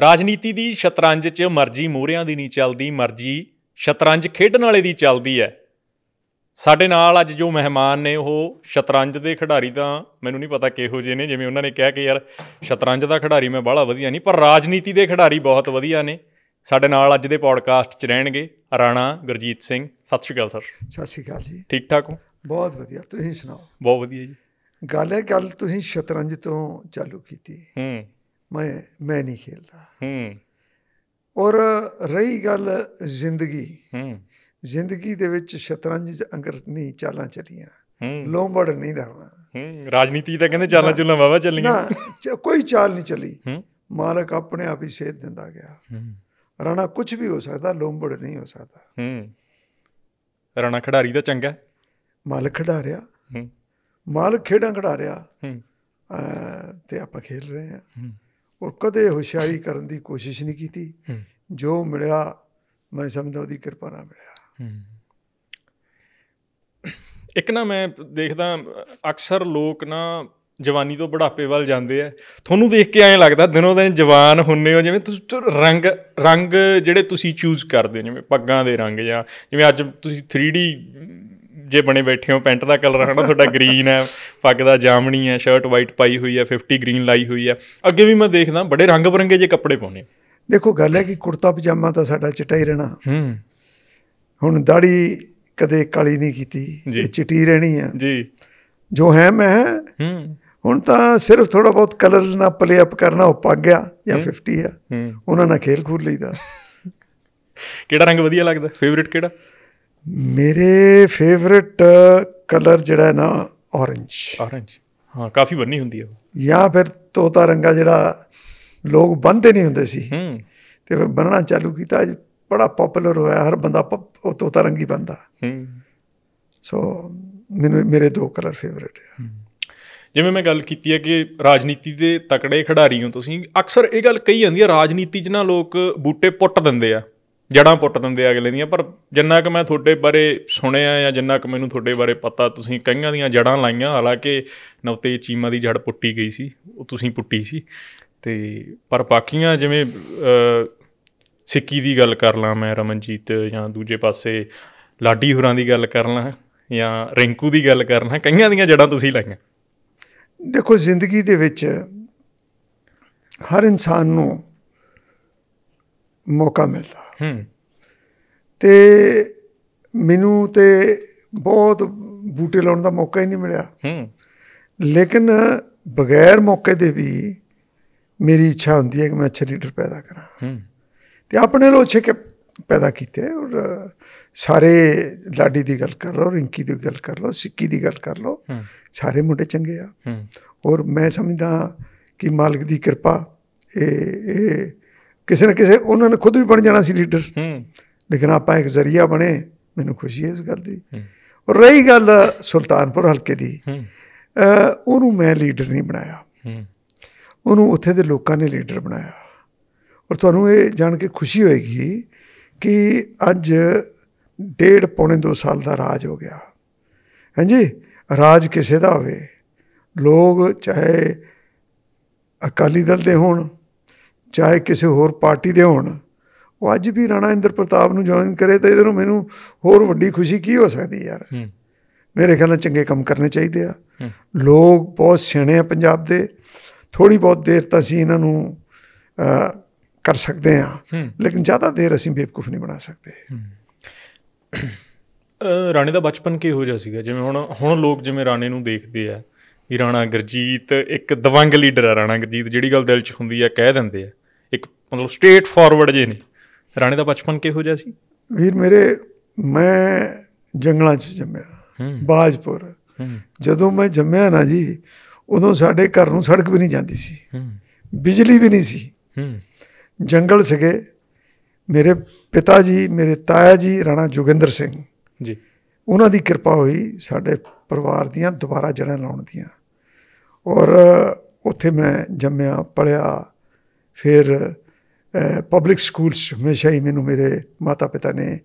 ਰਾਜਨੀਤੀ ਦੀ ਸ਼ਤਰੰਜ 'ਚ ਮਰਜ਼ੀ ਮੋਹਰਿਆਂ ਦੀ ਨਹੀਂ ਚੱਲਦੀ ਮਰਜ਼ੀ ਸ਼ਤਰੰਜ ਖੇਡਣ ਵਾਲੇ ਦੀ ਚੱਲਦੀ ਹੈ ਸਾਡੇ ਨਾਲ ਅੱਜ ਜੋ ਮਹਿਮਾਨ ਨੇ ਉਹ ਸ਼ਤਰੰਜ ਦੇ ਖਿਡਾਰੀ ਤਾਂ ਮੈਨੂੰ ਨਹੀਂ ਪਤਾ ਕਿਹੋ ਜਿਹੇ ਨੇ ਜਿਵੇਂ ਉਹਨਾਂ ਨੇ ਕਿਹਾ ਕਿ ਯਾਰ ਸ਼ਤਰੰਜ ਦਾ ਖਿਡਾਰੀ ਮੈਂ ਬਾਲਾ ਵਧੀਆ ਨਹੀਂ ਪਰ ਰਾਜਨੀਤੀ ਦੇ ਖਿਡਾਰੀ ਬਹੁਤ ਵਧੀਆ ਨੇ ਸਾਡੇ ਨਾਲ ਅੱਜ ਦੇ ਪੌਡਕਾਸਟ 'ਚ ਰਹਿਣਗੇ ਰਾਣਾ ਗੁਰਜੀਤ ਸਿੰਘ ਸਤਿ ਸ਼੍ਰੀ ਅਕਾਲ ਸਰ ਸਤਿ ਸ਼੍ਰੀ ਅਕਾਲ ਜੀ ਠੀਕ ਠਾਕ ਹੋ ਬਹੁਤ ਵਧੀਆ ਤੁਸੀਂ ਸੁਣਾਓ ਬਹੁਤ ਵਧੀਆ ਜੀ ਗੱਲ ਹੈ ਗੱਲ ਤੁਸੀਂ ਸ਼ਤਰੰਜ ਤੋਂ ਚਾਲੂ ਕੀਤੀ ਹੂੰ ਮੈਂ ਮੈਂ ਨਹੀਂ ਖੇਲਦਾ ਹੂੰ ਔਰ ਰਹੀ ਗੱਲ ਜ਼ਿੰਦਗੀ ਹੂੰ ਜ਼ਿੰਦਗੀ ਦੇ ਵਿੱਚ ਸ਼ਤਰੰਜ ਅੰਗਰ ਨਹੀਂ ਚਾਲਾਂ ਚੱਲੀਆਂ ਲੋਮੜ ਨਹੀਂ ਰਹਿਣਾ ਹੂੰ ਰਾਜਨੀਤੀ ਤਾਂ ਕਹਿੰਦੇ ਚਾਲਾਂ ਚੁੱਲਾਂ ਵਾਵਾ ਚੱਲੀਆਂ ਨਾ ਕੋਈ ਚਾਲ ਨਹੀਂ ਚੱਲੀ ਮਾਲਕ ਆਪਣੇ ਆਪ ਹੀ ਸੇਧ ਦਿੰਦਾ ਗਿਆ ਰਾਣਾ ਕੁਝ ਵੀ ਹੋ ਸਕਦਾ ਲੋਮੜ ਨਹੀਂ ਹੋ ਸਕਦਾ ਹੂੰ ਰਾਣਾ ਖਿਡਾਰੀ ਤਾਂ ਚੰਗਾ ਮਾਲਕ ਖਿਡਾਰਿਆ ਹੂੰ ਮਾਲਕ ਖੇਡਾਂ ਖਿਡਾਰਿਆ ਹੂੰ ਤੇ ਆਪਾਂ ਖੇਡ ਰਹੇ ਹਾਂ ਔਰ ਕਦੇ ਹੁਸ਼ਿਆਰੀ ਕਰਨ ਦੀ ਕੋਸ਼ਿਸ਼ ਨਹੀਂ ਕੀਤੀ ਜੋ ਮਿਲਿਆ ਮੈਂ ਸਮਝਦਾ ਉਹਦੀ ਕਿਰਪਾ ਨਾਲ ਮਿਲਿਆ ਇੱਕ ਨਾ ਮੈਂ ਦੇਖਦਾ ਅਕਸਰ ਲੋਕ ਨਾ ਜਵਾਨੀ ਤੋਂ ਬੁਢਾਪੇ ਵੱਲ ਜਾਂਦੇ ਆ ਤੁਹਾਨੂੰ ਦੇਖ ਕੇ ਐਂ ਲੱਗਦਾ ਦਿਨੋਂ ਦਿਨ ਜਵਾਨ ਹੁੰਨੇ ਹੋ ਜਿਵੇਂ ਤੁਸੀਂ ਰੰਗ ਰੰਗ ਜਿਹੜੇ ਤੁਸੀਂ ਚੂਜ਼ ਕਰਦੇ ਜਿਵੇਂ ਪੱਗਾਂ ਦੇ ਰੰਗ ਜਾਂ ਜਿਵੇਂ ਅੱਜ ਤੁਸੀਂ 3D ਜੇ ਬਣੇ ਬੈਠੇ ਹੋ ਪੈਂਟ ਦਾ ਕਲਰ ਹਨਾ ਤੁਹਾਡਾ ਗ੍ਰੀਨ ਹੈ ਪੱਗ ਦਾ ਜਾਮਣੀ ਹੈ ਸ਼ਰਟ ਵਾਈਟ ਪਾਈ ਹੋਈ ਹੈ 50 ਗ੍ਰੀਨ ਲਾਈ ਹੋਈ ਹੈ ਅੱਗੇ ਵੀ ਮੈਂ ਦੇਖਦਾ ਬੜੇ ਰੰਗ ਬਰੰਗੇ ਜੇ ਕੱਪੜੇ ਪਾਉਨੇ ਦੇਖੋ ਗੱਲ ਹੈ ਕਿ ਕੁੜਤਾ ਪਜਾਮਾ ਤਾਂ ਸਾਡਾ ਚਿੱਟਾ ਹੀ ਰਹਿਣਾ ਹੂੰ ਹੁਣ ਦਾੜੀ ਕਦੇ ਕਾਲੀ ਨਹੀਂ ਕੀਤੀ ਇਹ ਚਿੱਟੀ ਰਹਿਣੀ ਆ ਜੀ ਜੋ ਹੈ ਮੈਂ ਹੂੰ ਹੁਣ ਤਾਂ ਸਿਰਫ ਥੋੜਾ ਬਹੁਤ ਕਲਰਸ ਨਾਲ ਪਲੇ ਅਪ ਕਰਨਾ ਉਹ ਪੱਗ ਗਿਆ ਜਾਂ 50 ਆ ਉਹਨਾਂ ਨਾਲ ਖੇਲ ਖੂਲ ਲਈਦਾ ਕਿਹੜਾ ਰੰਗ ਵਧੀਆ ਲੱਗਦਾ ਫੇਵਰਿਟ ਕਿਹੜਾ ਮੇਰੇ ਫੇਵਰਿਟ ਕਲਰ ਜਿਹੜਾ ਹੈ ਨਾ ਔਰੇਂਜ ਔਰੇਂਜ ਹਾਂ ਕਾਫੀ ਬੰਨੀ ਹੁੰਦੀ ਹੈ ਜਾਂ ਫਿਰ ਤੋਤਾ ਰੰਗਾ ਜਿਹੜਾ ਲੋਕ ਬੰਦੇ ਨਹੀਂ ਹੁੰਦੇ ਸੀ ਹੂੰ ਤੇ ਫਿਰ ਬੰਨਣਾ ਚਾਲੂ ਕੀਤਾ ਅੱਜ ਬੜਾ ਪਪੂਲਰ ਹੋਇਆ ਹਰ ਬੰਦਾ ਉਹ ਤੋਤਾ ਰੰਗੀ ਬੰਦਾ ਹੂੰ ਸੋ ਮੈਨੂੰ ਮੇਰੇ ਦੋ ਕਲਰ ਫੇਵਰਿਟ ਹੈ ਜਿਵੇਂ ਮੈਂ ਗੱਲ ਕੀਤੀ ਹੈ ਕਿ ਰਾਜਨੀਤੀ ਦੇ ਤਕੜੇ ਖਿਡਾਰੀ ਹੋ ਤੁਸੀਂ ਅਕਸਰ ਇਹ ਗੱਲ ਕਹੀ ਜਾਂਦੀ ਹੈ ਰਾਜਨੀਤੀ 'ਚ ਨਾ ਲੋਕ ਬੂਟੇ ਪੁੱਟ ਦਿੰਦੇ ਆ ਜੜਾਂ ਪੁੱਟ ਦਿੰਦੇ ਅਗਲੇ ਦੀਆਂ ਪਰ ਜਿੰਨਾ ਕਿ ਮੈਂ ਤੁਹਾਡੇ ਬਾਰੇ ਸੁਣਿਆ ਜਾਂ ਜਿੰਨਾ ਕਿ ਮੈਨੂੰ ਤੁਹਾਡੇ ਬਾਰੇ ਪਤਾ ਤੁਸੀਂ ਕਈਆਂ ਦੀਆਂ ਜੜਾਂ ਲਾਈਆਂ ਹਾਲਾਂਕਿ ਨਵਤੇ ਚੀਮਾ ਦੀ ਜੜ ਪੁੱਟੀ ਗਈ ਸੀ ਉਹ ਤੁਸੀਂ ਪੁੱਟੀ ਸੀ ਤੇ ਪਰ ਬਾਕੀਆਂ ਜਿਵੇਂ ਸਿੱਕੀ ਦੀ ਗੱਲ ਕਰ ਲਾਂ ਮੈਂ ਰਮਨਜੀਤ ਜਾਂ ਦੂਜੇ ਪਾਸੇ ਲਾਡੀ ਹੁਰਾਂ ਦੀ ਗੱਲ ਕਰ ਲਾਂ ਜਾਂ ਰਿੰਕੂ ਦੀ ਗੱਲ ਕਰਨਾ ਕਈਆਂ ਦੀਆਂ ਜੜਾਂ ਤੁਸੀਂ ਲਾਈਆਂ ਦੇਖੋ ਜ਼ਿੰਦਗੀ ਦੇ ਵਿੱਚ ਹਰ ਇਨਸਾਨ ਨੂੰ ਮੌਕਾ ਮਿਲਦਾ ਹੂੰ ਤੇ ਮੈਨੂੰ ਤੇ ਬਹੁਤ ਬੂਟੇ ਲਾਉਣ ਦਾ ਮੌਕਾ ਹੀ ਨਹੀਂ ਮਿਲਿਆ ਹੂੰ ਲੇਕਿਨ ਬਗੈਰ ਮੌਕੇ ਦੇ ਵੀ ਮੇਰੀ ਇੱਛਾ ਹੁੰਦੀ ਹੈ ਕਿ ਮੈਂ ਅੱਛੇ ਲੀਡਰ ਪੈਦਾ ਕਰਾਂ ਹੂੰ ਤੇ ਆਪਣੇ ਲੋ ਅੱਛੇ ਪੈਦਾ ਕੀਤੇ ਔਰ ਸਾਰੇ ਲਾਡੀ ਦੀ ਗੱਲ ਕਰ ਲਓ ਰਿੰਕੀ ਦੀ ਗੱਲ ਕਰ ਲੋ ਸਿੱਕੀ ਦੀ ਗੱਲ ਕਰ ਲੋ ਸਾਰੇ ਮੁੰਡੇ ਚੰਗੇ ਆ ਔਰ ਮੈਂ ਸਮਝਦਾ ਕਿ ਮਾਲਕ ਦੀ ਕਿਰਪਾ ਇਹ ਇਹ ਕਿਸੇ ਨਾ ਕਿਸੇ ਉਹਨਾਂ ਨੇ ਖੁਦ ਵੀ ਬਣ ਜਾਣਾ ਸੀ ਲੀਡਰ ਹੂੰ ਲੇਕਿਨ ਆਪਾਂ ਇੱਕ ਜ਼ਰੀਆ ਬਣੇ ਮੈਨੂੰ ਖੁਸ਼ੀ ਹੈ ਇਸ ਗੱਲ ਦੀ ਹੂੰ ਰਹੀ ਗੱਲ ਸੁਲਤਾਨਪੁਰ ਹਲਕੇ ਦੀ ਉਹਨੂੰ ਮੈਂ ਲੀਡਰ ਨਹੀਂ ਬਣਾਇਆ ਉਹਨੂੰ ਉੱਥੇ ਦੇ ਲੋਕਾਂ ਨੇ ਲੀਡਰ ਬਣਾਇਆ ਔਰ ਤੁਹਾਨੂੰ ਇਹ ਜਾਣ ਕੇ ਖੁਸ਼ੀ ਹੋਏਗੀ ਕਿ ਅੱਜ ਡੇਢ ਪੌਣੇ 2 ਸਾਲ ਦਾ ਰਾਜ ਹੋ ਗਿਆ ਹਾਂਜੀ ਰਾਜ ਕਿਸੇ ਦਾ ਹੋਵੇ ਲੋਕ ਚਾਹੇ ਅਕਾਲੀ ਦਲ ਦੇ ਹੋਣ ਚਾਹੇ ਕਿਸੇ ਹੋਰ ਪਾਰਟੀ ਦੇ ਹੋਣ ਉਹ ਅੱਜ ਵੀ ਰਾਣਾ ਇੰਦਰ ਪ੍ਰਤਾਪ ਨੂੰ ਜੁਆਇਨ ਕਰੇ ਤਾਂ ਇਹਦੇ ਮੈਨੂੰ ਹੋਰ ਵੱਡੀ ਖੁਸ਼ੀ ਕੀ ਹੋ ਸਕਦੀ ਯਾਰ ਮੇਰੇ ਖਿਆਲ ਨਾਲ ਚੰਗੇ ਕੰਮ ਕਰਨੇ ਚਾਹੀਦੇ ਆ ਲੋਕ ਬਹੁਤ ਸਿਆਣੇ ਆ ਪੰਜਾਬ ਦੇ ਥੋੜੀ ਬਹੁਤ ਦੇਰ ਤਾਂ ਅਸੀਂ ਇਹਨਾਂ ਨੂੰ ਕਰ ਸਕਦੇ ਆ ਲੇਕਿਨ ਜ਼ਿਆਦਾ ਦੇਰ ਅਸੀਂ ਬੇਵਕੂਫ ਨਹੀਂ ਬਣਾ ਸਕਦੇ ਰਾਣੇ ਦਾ ਬਚਪਨ ਕੀ ਹੋ ਜਾ ਸੀਗਾ ਜਿਵੇਂ ਹੁਣ ਹੁਣ ਲੋਕ ਜਿਵੇਂ ਰਾਣੇ ਨੂੰ ਦੇਖਦੇ ਆ ਵੀ ਰਾਣਾ ਗਰਜੀਤ ਇੱਕ ਦਵੰਗ ਲੀਡਰ ਆ ਰਾਣਾ ਗਰਜੀਤ ਜਿਹੜੀ ਗੱਲ ਦਿਲ 'ਚ ਹੁੰਦੀ ਆ ਕਹਿ ਦਿੰਦੇ ਆ ਇੱਕ ਮਤਲਬ ਸਟ੍ਰੇਟ ਫਾਰਵਰਡ ਜੇ ਨੇ ਰਾਣੇ ਦਾ ਬਚਪਨ ਕਿਹੋ ਜਿਹਾ ਸੀ ਵੀਰ ਮੇਰੇ ਮੈਂ ਜੰਗਲਾਂ 'ਚ ਜੰਮਿਆ ਬਾਜਪੁਰ ਜਦੋਂ ਮੈਂ ਜੰਮਿਆ ਨਾ ਜੀ ਉਦੋਂ ਸਾਡੇ ਘਰ ਨੂੰ ਸੜਕ ਵੀ ਨਹੀਂ ਜਾਂਦੀ ਸੀ ਬਿਜਲੀ ਵੀ ਨਹੀਂ ਸੀ ਜੰਗਲ ਸਗੇ ਮੇਰੇ ਪਿਤਾ ਜੀ ਮੇਰੇ ਤਾਇਆ ਜੀ ਰਾਣਾ ਜੋਗਿੰਦਰ ਸਿੰਘ ਜੀ ਉਹਨਾਂ ਦੀ ਕਿਰਪਾ ਹੋਈ ਸਾਡੇ ਪਰਿਵਾਰ ਦੀਆਂ ਦੁਬਾਰਾ ਜੜਾਂ ਲਾਉਣ ਦੀਆਂ ਔਰ ਉੱਥੇ ਮੈਂ ਜੰਮਿਆ ਪੜਿਆ ਫਿਰ ਪਬਲਿਕ ਸਕੂਲ ਹਮੇਸ਼ਾ ਹੀ ਮੈਨੂੰ ਮੇਰੇ ਮਾਤਾ ਪਿਤਾ ਨੇ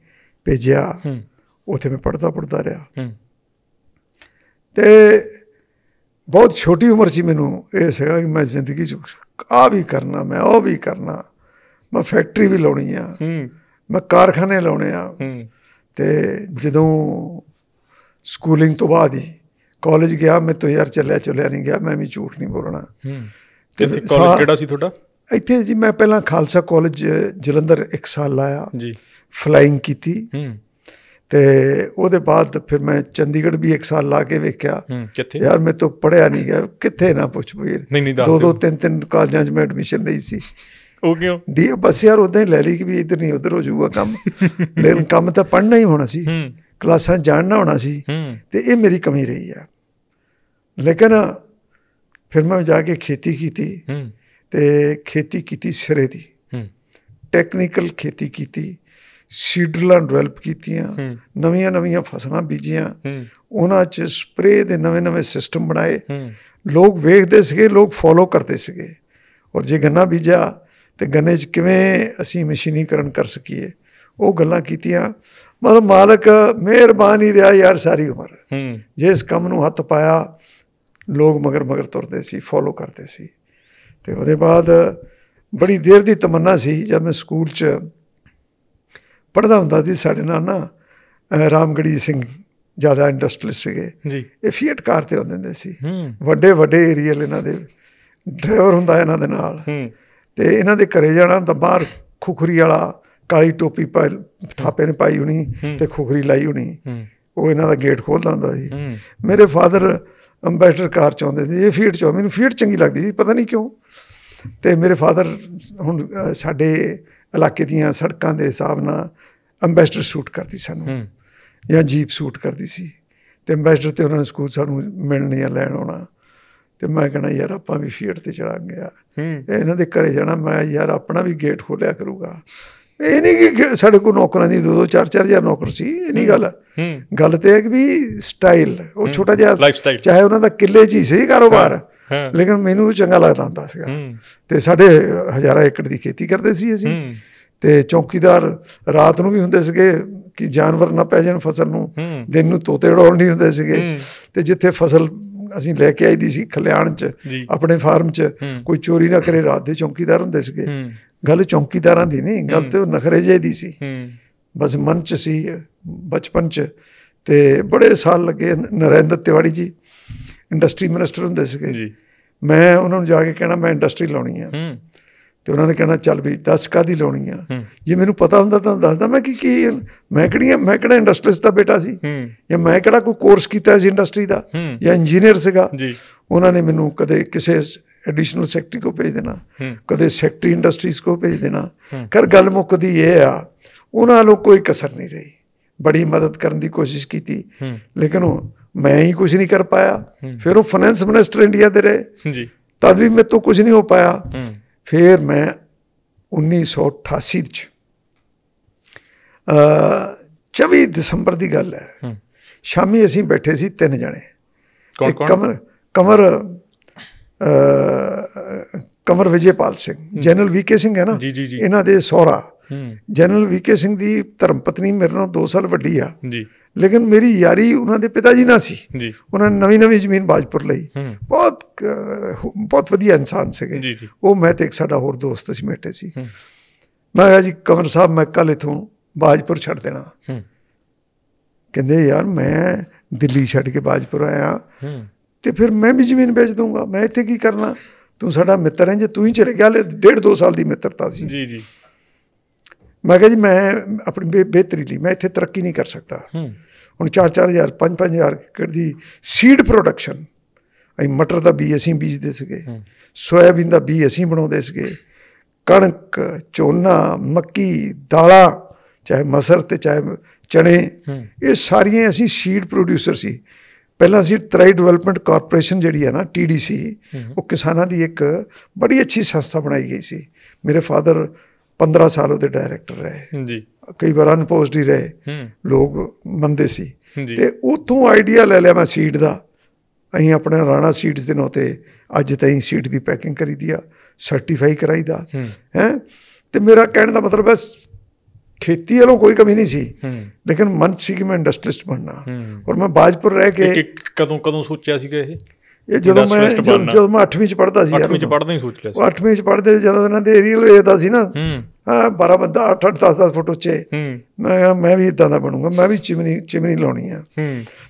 ਭੇਜਿਆ ਉੱਥੇ ਮੈਂ ਪੜਦਾ ਪੜਦਾ ਰਿਹਾ ਤੇ ਬਹੁਤ ਛੋਟੀ ਉਮਰ 'ਚ ਮੈਨੂੰ ਇਹ ਸੀਗਾ ਕਿ ਮੈਂ ਜ਼ਿੰਦਗੀ 'ਚ ਆ ਵੀ ਕਰਨਾ ਮੈਂ ਉਹ ਵੀ ਕਰਨਾ ਮੈਂ ਫੈਕਟਰੀ ਵੀ ਲਾਉਣੀ ਆ ਮੈਂ ਕਾਰਖਾਨੇ ਲਾਉਣੇ ਆ ਤੇ ਜਦੋਂ ਸਕੂਲਿੰਗ ਤੋਂ ਬਾਅਦ ਹੀ ਕਾਲਜ ਗਿਆ ਮੈਂ ਤੋ ਯਾਰ ਚੱਲਿਆ ਚੱਲਿਆ ਨਹੀਂ ਗਿਆ ਮੈਂ ਵੀ ਝੂਠ ਨਹੀਂ ਬੋਲਣਾ ਹੂੰ ਕਿੱਥੇ ਕਾਲਜ ਕਿਹੜਾ ਸੀ ਤੁਹਾਡਾ ਇੱਥੇ ਜੀ ਮੈਂ ਪਹਿਲਾਂ ਖਾਲਸਾ ਕਾਲਜ ਜਲੰਧਰ 1 ਸਾਲ ਲਾਇਆ ਜੀ ਫਲਾਈਂਗ ਕੀਤੀ ਹੂੰ ਤੇ ਉਹਦੇ ਬਾਅਦ ਫਿਰ ਮੈਂ ਚੰਡੀਗੜ੍ਹ ਵੀ 1 ਸਾਲ ਲਾ ਕੇ ਵੇਖਿਆ ਕਿੱਥੇ ਯਾਰ ਮੈਂ ਤੋ ਪੜਿਆ ਨਹੀਂ ਗਿਆ ਕਿੱਥੇ ਨਾ ਪੁੱਛ ਵੀਰ ਦੋ ਦੋ ਤਿੰਨ ਤਿੰਨ ਕਾਲਜਾਂ 'ਚ ਮੈਂ ਐਡਮਿਸ਼ਨ ਲਈ ਸੀ ਉਹ ਕਿਉਂ ਡੀ ਬਸ ਯਾਰ ਉਦਾਂ ਹੀ ਲੈ ਲਈ ਕਿ ਵੀ ਇਧਰ ਨਹੀਂ ਉਧਰ ਹੋ ਜਾਊਗਾ ਕੰਮ ਲੇਕਿਨ ਕੰਮ ਤਾਂ ਪੜਨਾ ਹੀ ਹੋਣਾ ਸੀ ਹੂੰ ਕਲਾਸਾਂ ਜਾਣਨਾ ਹੋਣਾ ਸੀ ਤੇ ਇਹ ਮੇਰੀ ਕਮੀ ਰਹੀ ਆ ਲੇਕਿਨ ਫਿਰ ਮੈਂ ਜਾ ਕੇ ਖੇਤੀ ਕੀਤੀ ਤੇ ਖੇਤੀ ਕੀਤੀ ਸਿਰੇ ਦੀ ਟੈਕਨੀਕਲ ਖੇਤੀ ਕੀਤੀ ਸੀਡਲਾਂ ਡਵੈਲਪ ਕੀਤੀਆਂ ਨਵੀਆਂ ਨਵੀਆਂ ਫਸਲਾਂ ਬੀਜੀਆਂ ਉਹਨਾਂ 'ਚ ਸਪਰੇ ਦੇ ਨਵੇਂ ਨਵੇਂ ਸਿਸਟਮ ਬਣਾਏ ਲੋਕ ਵੇਖਦੇ ਸੀਗੇ ਲੋਕ ਫੋਲੋ ਕਰਦੇ ਸੀਗੇ ਔਰ ਜੇ ਗੰਨਾ ਬੀਜਿਆ ਤੇ ਗੰਨੇ 'ਚ ਕਿਵੇਂ ਅਸੀਂ ਮਸ਼ੀਨੀਕਰਨ ਕਰ ਸਕੀਏ ਉਹ ਗੱਲਾਂ ਕੀਤੀਆਂ ਮਰ ਮਾਲਕ ਮਿਹਰਬਾਨੀ ਰਿਹਾ ਯਾਰ ਸਾਰੀ ਉਮਰ ਹੂੰ ਜਿਸ ਕੰਮ ਨੂੰ ਹੱਥ ਪਾਇਆ ਲੋਕ ਮਗਰ ਮਗਰ ਤੁਰਦੇ ਸੀ ਫੋਲੋ ਕਰਦੇ ਸੀ ਤੇ ਉਹਦੇ ਬਾਅਦ ਬੜੀ ਦੇਰ ਦੀ ਤਮੰਨਾ ਸੀ ਜਦ ਮੈਂ ਸਕੂਲ 'ਚ ਪੜਦਾ ਹੁੰਦਾ ਸੀ ਸਾਡੇ ਨਾਲ ਨਾ ਰਾਮਗੜੀ ਸਿੰਘ ਜਿਆਦਾ ਇੰਡਸਟਰੀਅਲਿਸਟ ਸੀਗੇ ਜੀ ਇਹ ਫੀਟ ਕਾਰ ਤੇ ਹੁੰਦੇ ਹੁੰਦੇ ਸੀ ਵੱਡੇ ਵੱਡੇ ਏਰੀਅਲ ਇਹਨਾਂ ਦੇ ਡਰਾਈਵਰ ਹੁੰਦਾ ਇਹਨਾਂ ਦੇ ਨਾਲ ਤੇ ਇਹਨਾਂ ਦੇ ਘਰੇ ਜਾਣਾ ਤਾਂ ਬਾਹਰ ਖੁਖਰੀ ਵਾਲਾ ਕਾਲੀ ਟੋਪੀ ਪਾ ਥਾਪੇ ਨੇ ਪਾਈ ਹੁਣੀ ਤੇ ਖੁਖਰੀ ਲਾਈ ਹੁਣੀ ਉਹ ਇਹਨਾਂ ਦਾ ਗੇਟ ਖੋਲ ਲਾਂਦਾ ਸੀ ਮੇਰੇ ਫਾਦਰ ਅੰਬੈਸਡਰ ਕਾਰ ਚਾਹੁੰਦੇ ਸੀ ਇਹ ਫੀਟ ਚਾਹ ਮੈਨੂੰ ਫੀਟ ਚੰਗੀ ਲੱਗਦੀ ਸੀ ਪਤਾ ਨਹੀਂ ਕਿਉਂ ਤੇ ਮੇਰੇ ਫਾਦਰ ਹੁਣ ਸਾਡੇ ਇਲਾਕੇ ਦੀਆਂ ਸੜਕਾਂ ਦੇ ਹਿਸਾਬ ਨਾਲ ਅੰਬੈਸਡਰ ਸੂਟ ਕਰਦੀ ਸਾਨੂੰ ਜਾਂ ਜੀਪ ਸੂਟ ਕਰਦੀ ਸੀ ਤੇ ਅੰਬੈਸਡਰ ਤੇ ਉਹਨਾਂ ਨੇ ਸਕੂਲ ਸਾਨੂੰ ਮਿਲਣ ਜਾਂ ਲੈਣ ਆਉਣਾ ਤੇ ਮੈਂ ਕਹਣਾ ਯਾਰ ਆਪਾਂ ਵੀ ਫੀਟ ਤੇ ਚੜਾਂਗੇ ਆ ਇਹਨਾਂ ਦੇ ਘਰੇ ਜਾਣਾ ਮੈਂ ਯਾਰ ਆਪਣਾ ਵੀ ਗੇਟ ਖੋਲਿਆ ਕਰੂਗਾ ਇਹ ਨਹੀਂ ਕਿ ਸਾਡੇ ਕੋਲ ਨੌਕਰਾਂ ਦੀ ਦੋ ਦੋ ਚਾਰ ਚਾਰ ਹਜ਼ਾਰ ਨੌਕਰ ਸੀ ਇਹ ਨਹੀਂ ਗੱਲ ਗੱਲ ਤੇ ਹੈ ਕਿ ਵੀ ਸਟਾਈਲ ਉਹ ਛੋਟਾ ਜਿਹਾ ਚਾਹੇ ਉਹਨਾਂ ਦਾ ਕਿੱਲੇ ਜੀ ਸਹੀ ਕਾਰੋਬਾਰ ਲੇਕਿਨ ਮੈਨੂੰ ਚੰਗਾ ਲੱਗਦਾ ਹੁੰਦਾ ਸੀਗਾ ਤੇ ਸਾਡੇ ਹਜ਼ਾਰਾਂ ਏਕੜ ਦੀ ਖੇਤੀ ਕਰਦੇ ਸੀ ਅਸੀਂ ਤੇ ਚੌਕੀਦਾਰ ਰਾਤ ਨੂੰ ਵੀ ਹੁੰਦੇ ਸੀਗੇ ਕਿ ਜਾਨਵਰ ਨਾ ਪੈ ਜਾਣ ਫਸਲ ਨੂੰ ਦਿਨ ਨੂੰ ਤੋਤੇ ਉਡਾਉਣ ਨਹੀਂ ਹੁੰਦੇ ਸੀਗੇ ਤੇ ਜਿੱਥੇ ਫਸਲ ਅਸੀਂ ਲੈ ਕੇ ਆਈ ਦੀ ਸੀ ਖਲਿਆਣ ਚ ਆਪਣੇ ਫਾਰਮ ਚ ਕੋਈ ਚੋਰੀ ਨਾ ਕਰੇ ਰਾਤ ਦੇ ਚੌਕੀਦਾਰ ਹੁੰਦੇ ਸੀਗੇ ਗੱਲ ਚੌਂਕੀਦਾਰਾਂ ਦੀ ਨਹੀਂ ਗੱਲ ਤੇ ਉਹ ਨਖਰੇ ਜੇ ਦੀ ਸੀ ਹੂੰ ਬਸ ਮਨ ਚ ਸੀ ਬਚਪਨ ਚ ਤੇ ਬੜੇ ਸਾਲ ਲੱਗੇ ਨਰਿੰਦਰ ਤਿਵਾੜੀ ਜੀ ਇੰਡਸਟਰੀ ਮਿਨਿਸਟਰ ਹੁੰਦੇ ਸੀਗੇ ਜੀ ਮੈਂ ਉਹਨਾਂ ਨੂੰ ਜਾ ਕੇ ਕਹਿਣਾ ਮੈਂ ਇੰਡਸਟਰੀ ਲਾਉਣੀ ਆ ਤੇ ਉਹਨਾਂ ਨੇ ਕਹਿਣਾ ਚੱਲ ਵੀ 10 ਕਾਦੀ ਲਾਉਣੀ ਆ ਜੇ ਮੈਨੂੰ ਪਤਾ ਹੁੰਦਾ ਤਾਂ ਦੱਸਦਾ ਮੈਂ ਕਿ ਕੀ ਮੈਂ ਕਿਹੜੀ ਮੈਂ ਕਿਹੜਾ ਇੰਡਸਟਰੀਸਟ ਦਾ ਬੇਟਾ ਸੀ ਜਾਂ ਮੈਂ ਕਿਹੜਾ ਕੋਈ ਕੋਰਸ ਕੀਤਾ ਸੀ ਇੰਡਸਟਰੀ ਦਾ ਜਾਂ ਇੰਜੀਨੀਅਰ ਸੀਗਾ ਜੀ ਉਹਨਾਂ ਨੇ ਮੈਨੂੰ ਕਦੇ ਕਿਸੇ ਐਡੀਸ਼ਨਲ ਸੈਕਟਰੀ ਕੋ ਭੇਜ ਦੇਣਾ ਕਦੇ ਸੈਕਟਰੀ ਇੰਡਸਟਰੀਜ਼ ਕੋ ਭੇਜ ਦੇਣਾ ਕਰ ਗੱਲ ਮੁੱਕਦੀ ਇਹ ਆ ਉਹਨਾਂ ਨੂੰ ਕੋਈ ਕਸਰ ਨਹੀਂ ਰਹੀ ਬੜੀ ਮਦਦ ਕਰਨ ਦੀ ਕੋਸ਼ਿਸ਼ ਕੀਤੀ ਲੇਕਿਨ ਉਹ ਮੈਂ ਹੀ ਕੁਝ ਨਹੀਂ ਕਰ ਪਾਇਆ ਫਿਰ ਉਹ ਫਾਈਨੈਂਸ ਮਿਨਿਸਟਰ ਇੰਡੀਆ ਦੇ ਰਹੇ ਜੀ ਤਦ ਵੀ ਮੇਰੇ ਤੋਂ ਕੁਝ ਨਹੀਂ ਹੋ ਪਾਇਆ ਫਿਰ ਮੈਂ 1988 ਚ ਅ 24 ਦਸੰਬਰ ਦੀ ਗੱਲ ਹੈ ਸ਼ਾਮੀ ਅਸੀਂ ਬੈਠੇ ਸੀ ਤਿੰਨ ਜਣੇ ਕੌਣ ਕੌਣ ਕਮਰ ਕਮਰ ਕਮਰ ਵਿਜੇਪਾਲ ਸਿੰਘ ਜਨਰਲ ਵੀਕੇ ਸਿੰਘ ਹੈ ਨਾ ਇਹਨਾਂ ਦੇ ਸਹੁਰਾ ਜਨਰਲ ਵੀਕੇ ਸਿੰਘ ਦੀ ਧਰਮ ਪਤਨੀ ਮੇਰੇ ਨਾਲੋਂ 2 ਸਾਲ ਵੱਡੀ ਆ ਜੀ ਲੇਕਿਨ ਮੇਰੀ ਯਾਰੀ ਉਹਨਾਂ ਦੇ ਪਿਤਾ ਜੀ ਨਾਲ ਸੀ ਜੀ ਉਹਨਾਂ ਨੇ ਨਵੀਂ ਨਵੀਂ ਜ਼ਮੀਨ ਬਾਜਪੁਰ ਲਈ ਬਹੁਤ ਬਹੁਤ ਵਧੀਆ ਇਨਸਾਨ ਸੀਗੇ ਉਹ ਮੈਂ ਤੇ ਇੱਕ ਸਾਡਾ ਹੋਰ ਦੋਸਤ ਸੀ ਮੇਟੇ ਸੀ ਮੈਂ ਕਿਹਾ ਜੀ ਕਮਰ ਸਾਹਿਬ ਮੈਂ ਕੱਲ ਇਥੋਂ ਬਾਜਪੁਰ ਛੱਡ ਦੇਣਾ ਕਹਿੰਦੇ ਯਾਰ ਮੈਂ ਦਿੱਲੀ ਛੱਡ ਕੇ ਬਾਜਪੁਰ ਆਇਆ ਤੇ ਫਿਰ ਮੈਂ ਵੀ ਜ਼ਮੀਨ ਵੇਚ ਦੂੰਗਾ ਮੈਂ ਇੱਥੇ ਕੀ ਕਰਨਾ ਤੂੰ ਸਾਡਾ ਮਿੱਤਰ ਹੈ ਜੇ ਤੂੰ ਹੀ ਚਲੇ ਗਿਆ ਲੈ ਡੇਢ ਦੋ ਸਾਲ ਦੀ ਮਿੱਤਰਤਾ ਸੀ ਜੀ ਜੀ ਮੈਂ ਕਿਹਾ ਜੀ ਮੈਂ ਆਪਣੀ ਬਿਹਤਰੀ ਲਈ ਮੈਂ ਇੱਥੇ ਤਰੱਕੀ ਨਹੀਂ ਕਰ ਸਕਦਾ ਹੁਣ 4-4000 5-5000 ਏਕੜ ਦੀ ਸੀਡ ਪ੍ਰੋਡਕਸ਼ਨ ਅਸੀਂ ਮਟਰ ਦਾ ਬੀਜ ਅਸੀਂ ਬੀਜਦੇ ਸੀਗੇ ਸੋਇਆਬੀਨ ਦਾ ਬੀਜ ਅਸੀਂ ਬਣਾਉਂਦੇ ਸੀਗੇ ਕਣਕ ਝੋਨਾ ਮੱਕੀ ਦਾਲਾਂ ਚਾਹੇ ਮਸਰ ਤੇ ਚਾਹੇ ਚਣੇ ਇਹ ਸਾਰੀਆਂ ਅਸੀਂ ਸੀਡ ਪ੍ਰੋਡਿਊਸਰ ਸੀ ਪਹਿਲਾਂ ਅਸੀਂ ਟ੍ਰਾਈ ਡਿਵੈਲਪਮੈਂਟ ਕਾਰਪੋਰੇਸ਼ਨ ਜਿਹੜੀ ਹੈ ਨਾ ਟੀਡੀਸੀ ਉਹ ਕਿਸਾਨਾਂ ਦੀ ਇੱਕ ਬੜੀ ਅੱਛੀ ਸੰਸਥਾ ਬਣਾਈ ਗਈ ਸੀ ਮੇਰੇ ਫਾਦਰ 15 ਸਾਲ ਉਹਦੇ ਡਾਇਰੈਕਟਰ ਰਹੇ ਜੀ ਕਈ ਵਾਰ ਅਨਪੋਸਟ ਹੀ ਰਹੇ ਲੋਕ ਮੰਨਦੇ ਸੀ ਤੇ ਉਥੋਂ ਆਈਡੀਆ ਲੈ ਲਿਆ ਮੈਂ ਸੀਡ ਦਾ ਅਸੀਂ ਆਪਣੇ ਰਾਣਾ ਸੀਡਸ ਦੇ ਨੋਤੇ ਅੱਜ ਤਾਈਂ ਸੀਡ ਦੀ ਪੈਕਿੰਗ ਕਰੀ ਦਿਆ ਆ ਸਰਟੀਫਾਈ ਕਰਾਈ ਦਾ ਹੈ ਤੇ ਮੇਰਾ ਕਹਿਣ ਦਾ ਮਤਲਬ ਹੈ ਖੇਤੀ ਵਾਲੋਂ ਕੋਈ ਕਮੀ ਨਹੀਂ ਸੀ ਲੇਕਿਨ ਮਨ ਸੀ ਕਿ ਮੈਂ ਇੰਡਸਟਰੀਸਟ ਬਣਨਾ ਔਰ ਮੈਂ ਬਾਜਪੁਰ ਰਹਿ ਕੇ ਕਦੋਂ ਕਦੋਂ ਸੋਚਿਆ ਸੀਗਾ ਇਹ ਇਹ ਜਦੋਂ ਮੈਂ ਜਦੋਂ ਮੈਂ 8ਵੀਂ ਚ ਪੜਦਾ ਸੀ ਯਾਰ 8ਵੀਂ ਚ ਪੜਦਾ ਹੀ ਸੋਚ ਲਿਆ ਸੀ 8ਵੀਂ ਚ ਪੜਦੇ ਜਦੋਂ ਉਹਨਾਂ ਦੇ ਹੋਏ ਦਾ ਸੀ ਨਾ ਹਾਂ 12 ਬੰਦਾ 8 8 10 10 ਫੁੱਟ ਉੱਚੇ ਮੈਂ ਮੈਂ ਵੀ ਇਦਾਂ ਦਾ ਬਣੂੰਗਾ ਮੈਂ ਵੀ ਚਿਮਨੀ ਚਿਮਨੀ ਲਾਉਣੀ ਆ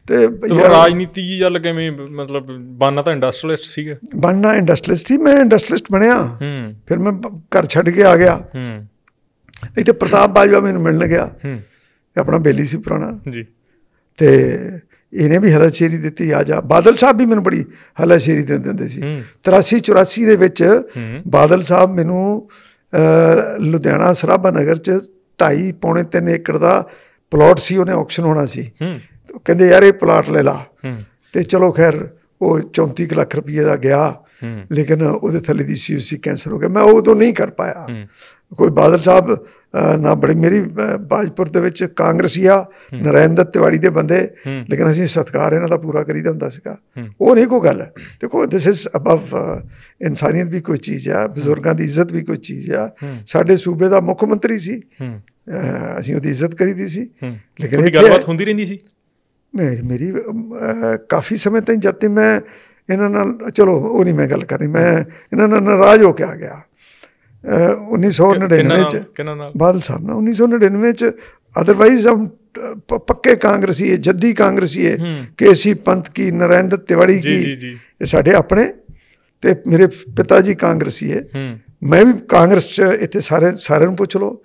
ਤੇ ਯਾਰ ਰਾਜਨੀਤੀ ਜੀ ਜਾਂ ਕਿਵੇਂ ਮਤਲਬ ਬਣਨਾ ਤਾਂ ਇੰਡਸਟਰੀਅਲਿਸਟ ਸੀਗਾ ਬਣਨਾ ਇੰਡਸਟਰੀਅਲਿਸਟ ਸੀ ਮੈਂ ਇੰਡਸਟਰੀਅਲਿਸਟ ਬਣਿਆ ਫਿਰ ਮੈਂ ਘਰ ਛੱਡ ਕੇ ਆ ਗਿਆ ਇੱਥੇ ਪ੍ਰਤਾਪ ਬਾਜਵਾ ਮੈਨੂੰ ਮਿਲਣ ਗਿਆ ਹੂੰ ਤੇ ਆਪਣਾ ਬੇਲੀ ਸੀ ਪੁਰਾਣਾ ਜੀ ਤੇ ਇਹਨੇ ਵੀ ਹਲਾਸ਼ੇਰੀ ਦਿੱਤੀ ਆ ਜਾ ਬਾਦਲ ਸਾਹਿਬ ਵੀ ਮੈਨੂੰ ਬੜੀ ਹਲਾਸ਼ੇਰੀ ਦਿੰਦੇ ਸੀ 83 84 ਦੇ ਵਿੱਚ ਬਾਦਲ ਸਾਹਿਬ ਮੈਨੂੰ ਲੁਧਿਆਣਾ ਸਰਾਭਾ ਨਗਰ ਚ 2.5 ਪੌਣੇ 3 ਏਕੜ ਦਾ ਪਲਾਟ ਸੀ ਉਹਨੇ ਆਕਸ਼ਨ ਹੋਣਾ ਸੀ ਹੂੰ ਕਹਿੰਦੇ ਯਾਰ ਇਹ ਪਲਾਟ ਲੈ ਲਾ ਹੂੰ ਤੇ ਚਲੋ ਖੈਰ ਉਹ 34 ਲੱਖ ਰੁਪਏ ਦਾ ਗਿਆ ਲੇਕਿਨ ਉਹਦੇ ਥੱਲੇ ਦੀ ਸੀ ਸੀ ਕੈਂਸਰ ਹੋ ਗਿਆ ਮੈਂ ਤੋਂ ਨਹੀਂ ਕਰ ਪਾਇਆ ਕੋਈ ਬਾਦਲ ਸਾਹਿਬ ਨਾ ਬੜੇ ਮੇਰੀ ਬਾਜਪੁਰ ਦੇ ਵਿੱਚ ਕਾਂਗਰਸੀਆ ਨਰਿੰਦਰ ਤਿਵਾੜੀ ਦੇ ਬੰਦੇ ਲੇਕਿਨ ਅਸੀਂ ਸਤਕਾਰ ਇਹਨਾਂ ਦਾ ਪੂਰਾ ਕਰੀਦਾ ਹੁੰਦਾ ਸੀਗਾ ਉਹ ਨਹੀਂ ਕੋਈ ਗੱਲ ਦੇਖੋ ਥਿਸ ਇਜ਼ ਅਬਵ ਇਨਸਾਨੀਅਤ ਵੀ ਕੋਈ ਚੀਜ਼ ਆ ਬਜ਼ੁਰਗਾਂ ਦੀ ਇੱਜ਼ਤ ਵੀ ਕੋਈ ਚੀਜ਼ ਆ ਸਾਡੇ ਸੂਬੇ ਦਾ ਮੁੱਖ ਮੰਤਰੀ ਸੀ ਅਸੀਂ ਉਹਦੀ ਇੱਜ਼ਤ ਕਰੀਦੀ ਸੀ ਲੇਕਿਨ ਇਹ ਗੱਲਬਾਤ ਹੁੰਦੀ ਰਹਿੰਦੀ ਸੀ ਮੇਰੀ ਮੇਰੀ ਕਾਫੀ ਸਮੇਂ ਤੱਕ ਜਦ ਤੱਕ ਮੈਂ ਇਹਨਾਂ ਨਾਲ ਚਲੋ ਉਹ ਨਹੀਂ ਮੈਂ ਗੱਲ ਕਰਨੀ ਮੈਂ ਇਹਨਾਂ ਨਾਲ ਨਾਰਾਜ਼ ਹੋ ਕੇ ਆ ਗਿਆ 1999 ਚ ਬਾਦਲ ਸਾਹਿਬ ਨਾ 1999 ਚ ਅਦਰਵਾਈਜ਼ ਹਮ ਪੱਕੇ ਕਾਂਗਰਸੀ ਹੈ ਜੱਦੀ ਕਾਂਗਰਸੀ ਹੈ ਕੇਸੀ ਪੰਤ ਕੀ ਨਰਿੰਦਰ ਤਿਵਾੜੀ ਕੀ ਇਹ ਸਾਡੇ ਆਪਣੇ ਤੇ ਮੇਰੇ ਪਿਤਾ ਜੀ ਕਾਂਗਰਸੀ ਹੈ ਮੈਂ ਵੀ ਕਾਂਗਰਸ ਚ ਇੱਥੇ ਸਾਰੇ ਸਾਰਿਆਂ ਨੂੰ ਪੁੱਛ ਲਓ